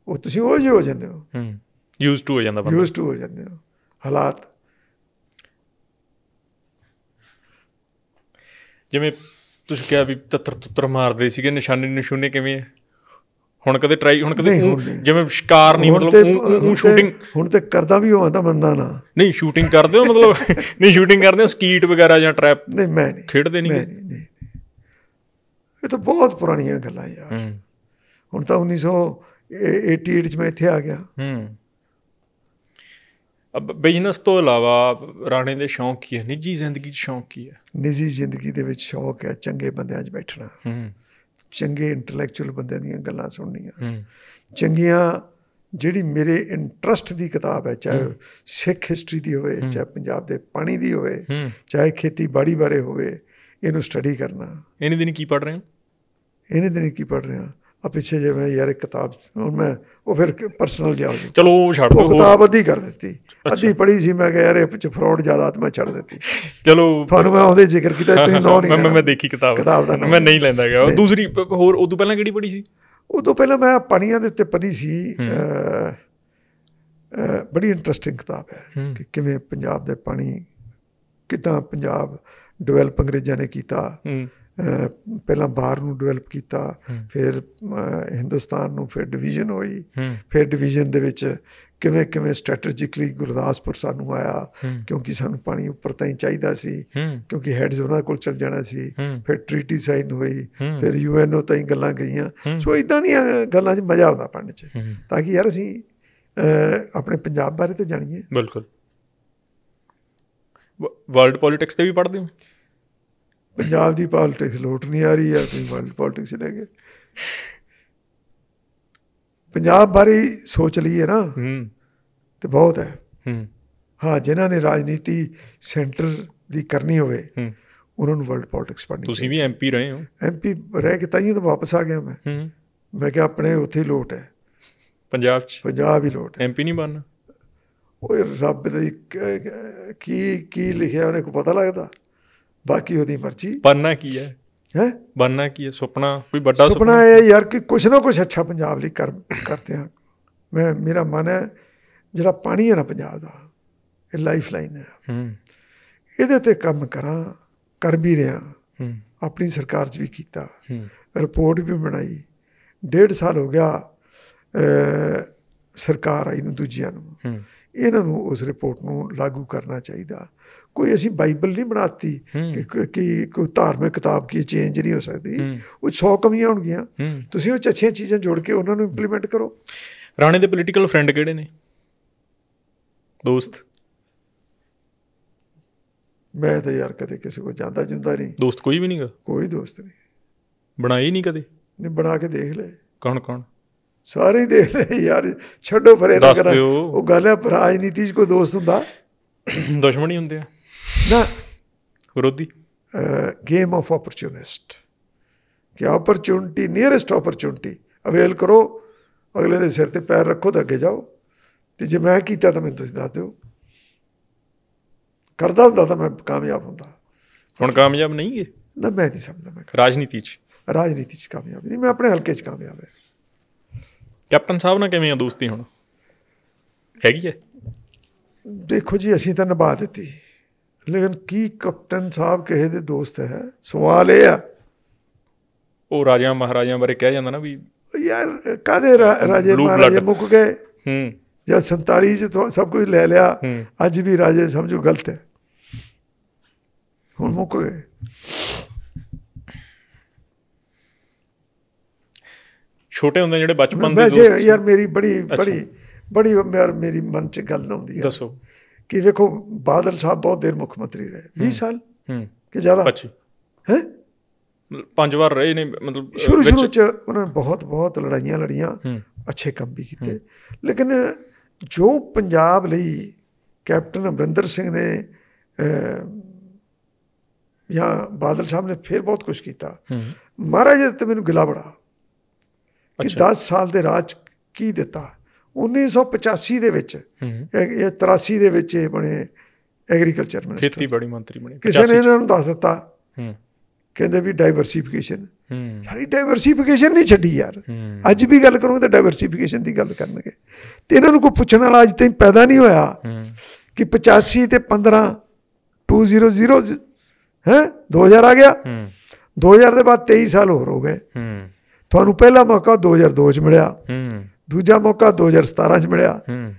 ਉਹ ਤੁਸੀਂ ਉਹ ਜੀ ਹੋ ਜਾਂਦੇ ਹੋ ਯੂਜ਼ ਟੂ ਹੋ ਜਾਂਦਾ ਬੰਦਾ ਯੂਜ਼ ਟੂ ਹੋ ਜਾਂਦੇ ਹੋ ਹਾਲਾਤ ਜਿਵੇਂ ਤੁਸੀਂ ਕਿਹਾ ਵੀ ਤਤਰ ਤਤਰ ਮਾਰਦੇ ਸੀਗੇ ਨਿਸ਼ਾਨੇ ਨਿਸ਼ੂਨੇ ਕਿਵੇਂ ਹੈ ਹੁਣ ਕਦੇ ਟਰਾਈ ਹੁਣ ਕਦੇ ਜਿਵੇਂ ਸ਼ਿਕਾਰ ਨਹੀਂ ਮਤਲਬ ਉਹ ਸ਼ੂਟਿੰਗ ਹੁਣ ਤੇ ਕਰਦਾ ਵੀ ਹੋਵਾਂ ਤਾਂ ਬੰਦਾ ਨਾ ਨਹੀਂ ਸ਼ੂਟਿੰਗ ਕਰਦੇ ਹੋ ਮਤਲਬ ਨਹੀਂ ਸ਼ੂਟਿੰਗ ਕਰਦੇ ਹੋ ਸਕੀਟ ਵਗੈਰਾ ਜਾਂ ਟਰੈਪ ਨਹੀਂ ਮੈਂ ਨਹੀਂ ਖੇਡਦੇ ਨਹੀਂ ਨਹੀਂ ਇਹ ਤਾਂ ਬਹੁਤ ਪੁਰਾਣੀਆਂ ਗੱਲਾਂ ਯਾਰ ਹੁਣ ਤਾਂ 1988 ਚ ਮੈਂ ਇੱਥੇ ਆ ਗਿਆ ਹੂੰ ਬਿਜ਼ਨਸ ਤੋਂ ਇਲਾਵਾ ਰਾਣੇ ਦੇ ਸ਼ੌਂਕ ਕੀ ਹੈ ਨਿੱਜੀ ਜ਼ਿੰਦਗੀ 'ਚ ਸ਼ੌਂਕ ਕੀ ਹੈ ਨਿੱਜੀ ਜ਼ਿੰਦਗੀ ਦੇ ਵਿੱਚ ਸ਼ੌਂਕ ਹੈ ਚੰਗੇ ਬੰਦਿਆਂ 'ਚ ਬੈਠਣਾ ਹੂੰ ਚੰਗੇ ਇੰਟੈਲੈਕਚੁਅਲ ਬੰਦਿਆਂ ਦੀਆਂ ਗੱਲਾਂ ਸੁਣਨੀਆਂ ਚੰਗੀਆਂ ਜਿਹੜੀ ਮੇਰੇ ਇੰਟਰਸਟ ਦੀ ਕਿਤਾਬ ਹੈ ਚਾਹੇ ਸਿੱਖ ਹਿਸਟਰੀ ਦੀ ਹੋਵੇ ਚਾਹੇ ਪੰਜਾਬ ਦੇ ਪਾਣੀ ਦੀ ਹੋਵੇ ਚਾਹੇ ਖੇਤੀ ਬਾੜੀ ਬਾਰੇ ਹੋਵੇ ਇਹਨੂੰ ਸਟੱਡੀ ਕਰਨਾ ਇਹਨੇ ਦਿਨ ਕੀ ਪੜ ਰਹੇ ਹੋ ਇਹਨੇ ਦਿਨ ਕੀ ਪੜ ਰਹੇ ਹਾਂ ਆ ਪਿੱਛੇ ਜੇ ਮੈਂ ਯਾਰ ਇੱਕ ਕਿਤਾਬ ਹੁਣ ਮੈਂ ਉਹ ਫਿਰ ਪਰਸਨਲ ਜਾ ਚਲੋ ਉਹ ਛੱਡ ਦੋ ਕਿਤਾਬ ਅੱਧੀ ਕਰ ਦਿੱਤੀ ਅੱਧੀ ਪੜ੍ਹੀ ਸੀ ਮੈਂ ਕਿਹਾ ਯਾਰ ਇਹ ਵਿੱਚ ਫਰਾਡ ਜ਼ਿਆਦਾ ਤੇ ਮੈਂ ਛੱਡ ਦਿੱਤੀ ਚਲੋ ਤੁਹਾਨੂੰ ਮੈਂ ਉਹਦੇ ਜ਼ਿਕਰ ਕੀਤਾ ਤੁਸੀਂ ਨੋ ਨਹੀਂ ਮੈਂ ਮੈਂ ਦੇਖੀ ਕਿਤਾਬ ਕਿਤਾਬ ਦਾ ਮੈਂ ਨਹੀਂ ਲੈਂਦਾ ਗਿਆ ਦੂਸਰੀ ਹੋਰ ਉਦੋਂ ਪਹਿਲਾਂ ਕਿਹੜੀ ਪੜ੍ਹੀ ਸੀ ਉਦੋਂ ਪਹਿਲਾਂ ਮੈਂ ਪਣੀਆਂ ਦੇ ਉੱਤੇ ਪੜ੍ਹੀ ਸੀ ਬੜੀ ਇੰਟਰਸਟਿੰਗ ਕਿਤਾਬ ਹੈ ਕਿ ਕਿਵੇਂ ਪੰਜਾਬ ਦੇ ਪਾਣੀ ਕਿਦਾਂ ਪੰਜਾਬ ਡਿਵੈਲਪ ਅੰਗਰੇਜ਼ਾਂ ਨੇ ਕੀਤਾ ਪਹਿਲਾਂ ਬਾਹਰ ਨੂੰ ਡਿਵੈਲਪ ਕੀਤਾ ਫਿਰ ਹਿੰਦੁਸਤਾਨ ਨੂੰ ਫਿਰ ਡਿਵੀਜ਼ਨ ਹੋਈ ਫਿਰ ਡਿਵੀਜ਼ਨ ਦੇ ਵਿੱਚ ਕਿਵੇਂ ਕਿਵੇਂ ਸਟ੍ਰੈਟੈਜਿਕਲੀ ਗੁਰਦਾਸਪੁਰ ਸਾਨੂੰ ਆਇਆ ਕਿਉਂਕਿ ਸਾਨੂੰ ਪਾਣੀ ਉੱਪਰ ਤਾਂ ਹੀ ਚਾਹੀਦਾ ਸੀ ਕਿਉਂਕਿ ਹੈਡਜ਼ ਉਹਨਾਂ ਕੋਲ ਚੱਲ ਜਾਣਾ ਸੀ ਫਿਰ ਟ੍ਰੀਟੀ ਸਾਈਨ ਹੋਈ ਫਿਰ ਯੂਐਨਓ ਹੀ ਗੱਲਾਂ ਗਈਆਂ ਸੋ ਇਦਾਂ ਦੀਆਂ ਗੱਲਾਂ 'ਚ ਮਜ਼ਾ ਆਉਂਦਾ ਪੜਨ 'ਚ ਤਾਂ ਕਿ ਯਾਰ ਅਸੀਂ ਆਪਣੇ ਪੰਜਾਬ ਬਾਰੇ ਤੇ ਜਾਣੀਏ ਬਿਲਕੁਲ ਵਰਲਡ ਪੋਲਿਟਿਕਸ ਤੇ ਵੀ ਪੜਦੇ ਹਾਂ ਪੰਜਾਬ ਦੀ ਪੋਲਿਟਿਕਸ ਲੋਟ ਨਹੀਂ ਆ ਰਹੀ ਆ ਤੁਸੀਂ ਵਰਲਡ ਪੋਲਿਟਿਕਸ ਲੈ ਕੇ ਪੰਜਾਬ ਬਾਰੇ ਸੋਚ ਲਈਏ ਨਾ ਹੂੰ ਤੇ ਬਹੁਤ ਹੈ ਹੂੰ ਹਾਂ ਜਿਨ੍ਹਾਂ ਨੇ ਰਾਜਨੀਤੀ ਸੈਂਟਰ ਦੀ ਕਰਨੀ ਹੋਵੇ ਹੂੰ ਉਹਨਾਂ ਨੂੰ ਵਰਲਡ ਪੋਲਿਟਿਕਸ ਪੜ੍ਹਨੀ ਤੁਸੀਂ ਵੀ ਐਮਪੀ ਰਹੇ ਹੋ ਐਮਪੀ ਰਹਿ ਕੇ ਤਾਂ ਹੀ ਤਾਂ ਵਾਪਸ ਆ ਗਿਆ ਮੈਂ ਹੂੰ ਮੈਂ ਕਿਹਾ ਆਪਣੇ ਉੱਥੇ ਹੀ ਲੋਟ ਹੈ ਪੰਜਾਬ ਚ ਪੰਜਾਬ ਹੀ ਲੋਟ ਐਮਪੀ ਨਹੀਂ ਬਣਨਾ ਓਏ ਰੱਬ ਦੇ ਕੀ ਕੀ ਲਿਖਿਆ ਉਹਨੇ ਕੋ ਪਤਾ ਲੱਗਦਾ ਬਾਕੀ ਉਹਦੀ ਮਰਜ਼ੀ ਬੰਨਾ ਕੀ ਹੈ ਹੈ ਬੰਨਾ ਕੀ ਹੈ ਸੁਪਨਾ ਕੋਈ ਵੱਡਾ ਸੁਪਨਾ ਹੈ ਯਾਰ ਕਿ ਕੁਛ ਨਾ ਕੁਛ ਅੱਛਾ ਪੰਜਾਬ ਲਈ ਕਰ ਕਰਦੇ ਹਾਂ ਮੈਂ ਮੇਰਾ ਮਨ ਹੈ ਜਿਹੜਾ ਪਾਣੀ ਹੈ ਨਾ ਪੰਜਾਬ ਦਾ ਇਹ ਲਾਈਫ ਲਾਈਨ ਹੈ ਹੂੰ ਇਹਦੇ ਤੇ ਕੰਮ ਕਰਾਂ ਕਰ ਵੀ ਰਿਹਾ ਹੂੰ ਆਪਣੀ ਸਰਕਾਰ 'ਚ ਵੀ ਕੀਤਾ ਹੂੰ ਰਿਪੋਰਟ ਵੀ ਬਣਾਈ ਡੇਢ ਸਾਲ ਹੋ ਗਿਆ ਸਰਕਾਰ ਆਈ ਨੂੰ ਦੂਜਿਆਂ ਨੂੰ ਇਹਨਾਂ ਨੂੰ ਉਸ ਰਿਪੋਰਟ ਨੂੰ ਲਾਗੂ ਕਰਨਾ ਚਾਹੀਦਾ ਕੋਈ ਅਸੀਂ ਬਾਈਬਲ ਨਹੀਂ ਬਣਾਤੀ ਕਿ ਕੋਈ ਧਾਰਮਿਕ ਕਿਤਾਬ ਕੀ ਚੇਂਜ ਨਹੀਂ ਹੋ ਸਕਦੀ ਉਹ 100 ਕਮੀਆਂ ਹੋਣਗੀਆਂ ਤੁਸੀਂ ਉਹ ਚ ਚੀਜ਼ਾਂ ਜੋੜ ਕੇ ਉਹਨਾਂ ਨੂੰ ਇੰਪਲੀਮੈਂਟ ਕਰੋ ਰਾਣੇ ਦੇ ਪੋਲੀਟੀਕਲ ਫਰੈਂਡ ਕਿਹੜੇ ਨੇ ਦੋਸਤ ਮੈਂ ਤਾਂ ਯਾਰ ਕਦੇ ਕਿਸੇ ਕੋ ਜਾਂਦਾ ਜੁੰਦਾ ਨਹੀਂ ਦੋਸਤ ਕੋਈ ਵੀ ਨਹੀਂਗਾ ਕੋਈ ਦੋਸਤ ਨਹੀਂ ਬਣਾਈ ਨਹੀਂ ਕਦੇ ਨੇ ਬਣਾ ਕੇ ਦੇਖ ਲੈ ਕੌਣ ਕੌਣ ਸਾਰੇ ਹੀ ਦੇਖ ਲੈ ਯਾਰ ਛੱਡੋ ਫਰੇ ਨਾ ਕਰ ਉਹ ਗੱਲ ਹੈ ਰਾਜਨੀਤੀ 'ਚ ਕੋਈ ਦੋਸਤ ਹੁੰਦਾ ਦੁਸ਼ਮਣ ਹੀ ਹੁੰਦੇ ਆ ਨਾ ਵਿਰੋਧੀ ਗੇਮ ਆਫ ਓਪਰਚੁਨਿਸਟ ਕਿ ਓਪਰਚੁਨਿਟੀ ਨੀਅਰੈਸਟ ਓਪਰਚੁਨਿਟੀ ਅਵੇਲ ਕਰੋ ਅਗਲੇ ਦੇ ਸਿਰ ਤੇ ਪੈਰ ਰੱਖੋ ਤਾਂ ਅੱਗੇ ਜਾਓ ਤੇ ਜੇ ਮੈਂ ਕੀਤਾ ਤਾਂ ਮੈਨੂੰ ਤੁਸੀਂ ਦੱਸ ਦਿਓ ਕਰਦਾ ਹੁੰਦਾ ਤਾਂ ਮੈਂ ਕਾਮਯਾਬ ਹੁੰਦਾ ਹੁਣ ਕਾਮਯਾਬ ਨਹੀਂ ਹੈ ਨਾ ਮੈਂ ਨਹੀਂ ਸਮਝਦਾ ਮੈਂ ਰਾਜਨੀਤੀ 'ਚ ਰਾਜਨੀਤੀ 'ਚ ਕਾਮਯਾਬ ਨਹੀਂ ਮੈਂ ਆਪਣੇ ਹਲਕੇ 'ਚ ਕਾਮਯਾਬ ਹੈ ਕੈਪਟਨ ਸਾਹਿਬ ਨਾਲ ਕਿਵੇਂ ਆ ਦੋਸਤੀ ਹੁਣ ਹੈਗੀ ਹੈ ਦੇਖੋ ਜੀ ਅਸੀਂ ਤਾਂ ਨਿਭਾ ਦਿੱਤੀ ਲੇਕਿਨ ਕੀ ਕਪਟਨ ਸਾਹਿਬ ਕਿਸੇ ਦੇ ਦੋਸਤ ਹੈ ਸਵਾਲ ਇਹ ਆ ਉਹ ਰਾਜਿਆਂ ਮਹਾਰਾਜਿਆਂ ਬਾਰੇ ਕਿਹਾ ਜਾਂਦਾ ਨਾ ਵੀ ਯਾਰ ਕਾਦੇ ਰਾਜੇ ਮਹਾਰਾਜੇ ਮੁੱਕ ਗਏ ਹੂੰ ਜਾਂ 47 ਚ ਸਭ ਕੁਝ ਲੈ ਲਿਆ ਅੱਜ ਵੀ ਰਾਜੇ ਸਮਝੋ ਗਲਤ ਹੈ ਹੁਣ ਮੁੱਕ ਗਏ ਛੋਟੇ ਹੁੰਦੇ ਜਿਹੜੇ ਬਚਪਨ ਦੇ ਦੋਸਤ ਯਾਰ ਮੇਰੀ ਬੜੀ ਬੜੀ ਬੜੀ ਮੇਰੀ ਮਨ ਚ ਗੱਲ ਆਉਂਦੀ ਹੈ ਦੱਸੋ ਕਿ ਵੇਖੋ ਬਾਦਲ ਸਾਹਿਬ ਬਹੁਤ ਦੇਰ ਮੁੱਖ ਮੰਤਰੀ ਰਹੇ 20 ਸਾਲ ਹੂੰ ਕਿ ਜ਼ਿਆਦਾ 25 ਹੈ ਪੰਜ ਵਾਰ ਰਹੇ ਨੇ ਮਤਲਬ ਸ਼ੁਰੂ ਸ਼ੁਰੂ ਚ ਉਹਨਾਂ ਨੇ ਬਹੁਤ ਬਹੁਤ ਲੜਾਈਆਂ ਲੜੀਆਂ ਅੱਛੇ ਕੰਮ ਵੀ ਕੀਤੇ ਲੇਕਿਨ ਜੋ ਪੰਜਾਬ ਲਈ ਕੈਪਟਨ ਅਮਰਿੰਦਰ ਸਿੰਘ ਨੇ ਜਾਂ ਬਾਦਲ ਸਾਹਿਬ ਨੇ ਫਿਰ ਬਹੁਤ ਕੁਝ ਕੀਤਾ ਮਹਾਰਾਜ ਤੇ ਮੈਨੂੰ ਗਿਲਾ ਬੜਾ ਕਿ 10 ਸਾਲ ਦੇ ਰਾਜ ਕੀ ਦਿੱਤਾ 1985 ਦੇ ਵਿੱਚ ਇਹ 83 ਦੇ ਵਿੱਚ ਇਹ ਬਣੇ ਐਗਰੀਕਲਚਰ ਮਿਨਿਸਟਰ ਖੇਤੀਬਾੜੀ ਮੰਤਰੀ ਬਣੇ ਕਿਸੇ ਨੇ ਇਹਨਾਂ ਨੂੰ ਦੱਸ ਦਿੱਤਾ ਕਹਿੰਦੇ ਵੀ ਡਾਈਵਰਸੀਫਿਕੇਸ਼ਨ ਸਾਡੀ ਡਾਈਵਰਸੀਫਿਕੇਸ਼ਨ ਨਹੀਂ ਛੱਡੀ ਯਾਰ ਅੱਜ ਵੀ ਗੱਲ ਕਰੂੰਗਾ ਤਾਂ ਡਾਈਵਰਸੀਫਿਕੇਸ਼ਨ ਦੀ ਗੱਲ ਕਰਨਗੇ ਤੇ ਇਹਨਾਂ ਨੂੰ ਕੋਈ ਪੁੱਛਣ ਵਾਲਾ ਅੱਜ ਤਾਈਂ ਪੈਦਾ ਨਹੀਂ ਹੋਇਆ ਕਿ 85 ਤੇ 15 200 ਹੈ 2000 ਆ ਗਿਆ 2000 ਦੇ ਬਾਅਦ 23 ਸਾਲ ਹੋਰ ਹੋ ਗਏ ਤੁਹਾਨੂੰ ਪਹਿਲਾ ਮੌਕਾ 2002 ਚ ਮਿਲਿਆ ਦੂਜਾ ਮੌਕਾ 2017 ਚ ਮਿਲਿਆ ਹੂੰ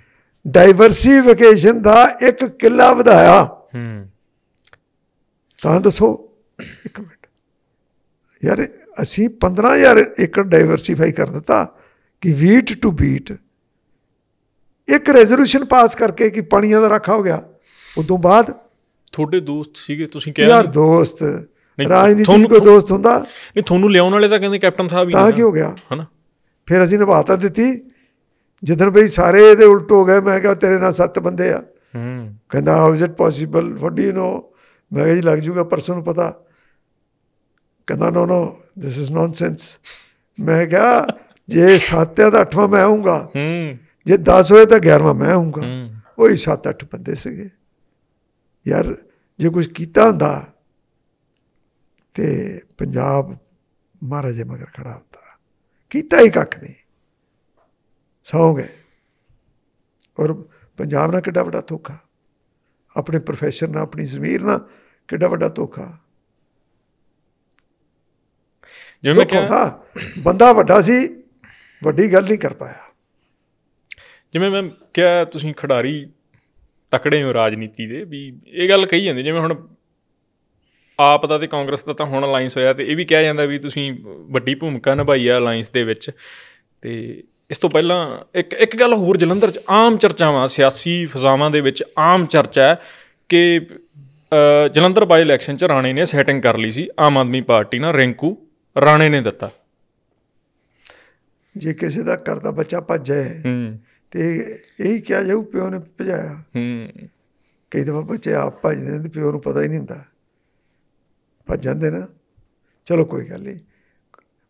ਡਾਈਵਰਸੀਫਿਕੇਸ਼ਨ ਦਾ ਇੱਕ ਕਿੱਲਾ ਵਧਾਇਆ ਹੂੰ ਤਾਂ ਦੱਸੋ ਇੱਕ ਮਿੰਟ ਯਾਰ ਅਸੀਂ 15000 ਏਕੜ ਡਾਈਵਰਸੀਫਾਈ ਕਰ ਦਿੱਤਾ ਕਿ ਵੀਟ ਟੂ ਬੀਟ ਇੱਕ ਰੈਜ਼ੋਲੂਸ਼ਨ ਪਾਸ ਕਰਕੇ ਕਿ ਪਾਣੀਆਂ ਦਾ ਰੱਖਾ ਹੋ ਗਿਆ ਉਦੋਂ ਬਾਅਦ ਤੁਹਾਡੇ ਦੋਸਤ ਸੀਗੇ ਤੁਸੀਂ ਕਹਿੰਦੇ ਯਾਰ ਦੋਸਤ ਰਾਜਨੀਤੀ ਕੋ ਦੋਸਤ ਹੁੰਦਾ ਨਹੀਂ ਤੁਹਾਨੂੰ ਲਿਆਉਣ ਵਾਲੇ ਤਾਂ ਕਹਿੰਦੇ ਕੈਪਟਨ ਸਾਹਿਬ ਹੀ ਤਾਂ ਕੀ ਹੋ ਗਿਆ ਹਨਾ ਫਿਰ ਅਸੀਂ ਨਿਭਾਤਾ ਦਿੱਤੀ ਜਦੋਂ ਬਈ ਸਾਰੇ ਇਹਦੇ ਉਲਟ ਹੋ ਗਏ ਮੈਂ ਕਿਹਾ ਤੇਰੇ ਨਾਲ ਸੱਤ ਬੰਦੇ ਆ ਹੂੰ ਕਹਿੰਦਾ how is it possible what you know ਮੈਂ ਕਿਹਾ ਜੀ ਲੱਗ ਜੂਗਾ ਪਰਸਨ ਨੂੰ ਪਤਾ ਕਹਿੰਦਾ no no this is nonsense ਮੈਂ ਕਿਹਾ ਜੇ ਸੱਤਿਆ ਦਾ ਅੱਠਵਾਂ ਮੈਂ ਆਉਂਗਾ ਹੂੰ ਜੇ 10 ਹੋਏ ਤਾਂ 11ਵਾਂ ਮੈਂ ਆਉਂਗਾ ਉਹ ਹੀ ਸੱਤ ਅੱਠ ਬੰਦੇ ਸੀਗੇ ਯਾਰ ਜੇ ਕੁਝ ਕੀਤਾ ਹੁੰਦਾ ਤੇ ਪੰਜਾਬ ਮਹਾਰਾਜੇ ਮਗਰ ਖੜਾ ਹੁੰਦਾ ਕੀਤਾ ਹੀ ਕੱਖ ਨਹੀਂ ਸੌ ਗਏ ਔਰ ਪੰਜਾਬ ਨਾਲ ਕਿੱਡਾ ਵੱਡਾ ਧੋਖਾ ਆਪਣੇ ਪ੍ਰੋਫੈਸਰ ਨਾਲ ਆਪਣੀ ਜ਼ਮੀਰ ਨਾਲ ਕਿੱਡਾ ਵੱਡਾ ਧੋਖਾ ਜਿਵੇਂ ਮੈਂ ਕਿਹਾ ਬੰਦਾ ਵੱਡਾ ਸੀ ਵੱਡੀ ਗੱਲ ਨਹੀਂ ਕਰ ਪਾਇਆ ਜਿਵੇਂ ਮੈਂ ਕਿਹਾ ਤੁਸੀਂ ਖਿਡਾਰੀ ਤਕੜੇ ਹੋ ਰਾਜਨੀਤੀ ਦੇ ਵੀ ਇਹ ਗੱਲ ਕਹੀ ਜਾਂਦੀ ਜਿਵੇਂ ਹੁਣ ਆਪ ਦਾ ਤੇ ਕਾਂਗਰਸ ਦਾ ਤਾਂ ਹੁਣ ਅਲਾਈਅੰਸ ਹੋਇਆ ਤੇ ਇਹ ਵੀ ਕਿਹਾ ਜਾਂਦਾ ਵੀ ਤੁਸੀਂ ਵੱਡੀ ਭੂਮਿਕਾ ਨਿਭਾਈ ਆ ਅਲਾਈਅੰਸ ਦੇ ਵਿੱਚ ਤੇ ਇਸ ਤੋਂ ਪਹਿਲਾਂ ਇੱਕ ਇੱਕ ਗੱਲ ਹੋਰ ਜਲੰਧਰ 'ਚ ਆਮ ਚਰਚਾਵਾਂ ਸਿਆਸੀ ਫਜ਼ਾਵਾਂ ਦੇ ਵਿੱਚ ਆਮ ਚਰਚਾ ਹੈ ਕਿ ਜਲੰਧਰ ਬਾਈ ਇਲੈਕਸ਼ਨ 'ਚ ਰਾਣੇ ਨੇ ਸੈਟਿੰਗ ਕਰ ਲਈ ਸੀ ਆਮ ਆਦਮੀ ਪਾਰਟੀ ਨਾਲ ਰਿੰਕੂ ਰਾਣੇ ਨੇ ਦਿੱਤਾ ਜੇ ਕਿਸੇ ਦਾ ਕਰਦਾ ਬੱਚਾ ਭੱਜ ਜਾਏ ਹੂੰ ਤੇ ਇਹੀ ਕਿਹਾ ਜਾਊ ਪਿਓ ਨੇ ਭਜਾਇਆ ਹੂੰ ਕਈ ਦਫਾ ਬੱਚੇ ਆਪ ਭੱਜਦੇ ਨੇ ਤੇ ਪਿਓ ਨੂੰ ਪਤਾ ਹੀ ਨਹੀਂ ਹੁੰਦਾ ਭੱਜ ਜਾਂਦੇ ਨਾ ਚਲੋ ਕੋਈ ਗੱਲ ਨਹੀਂ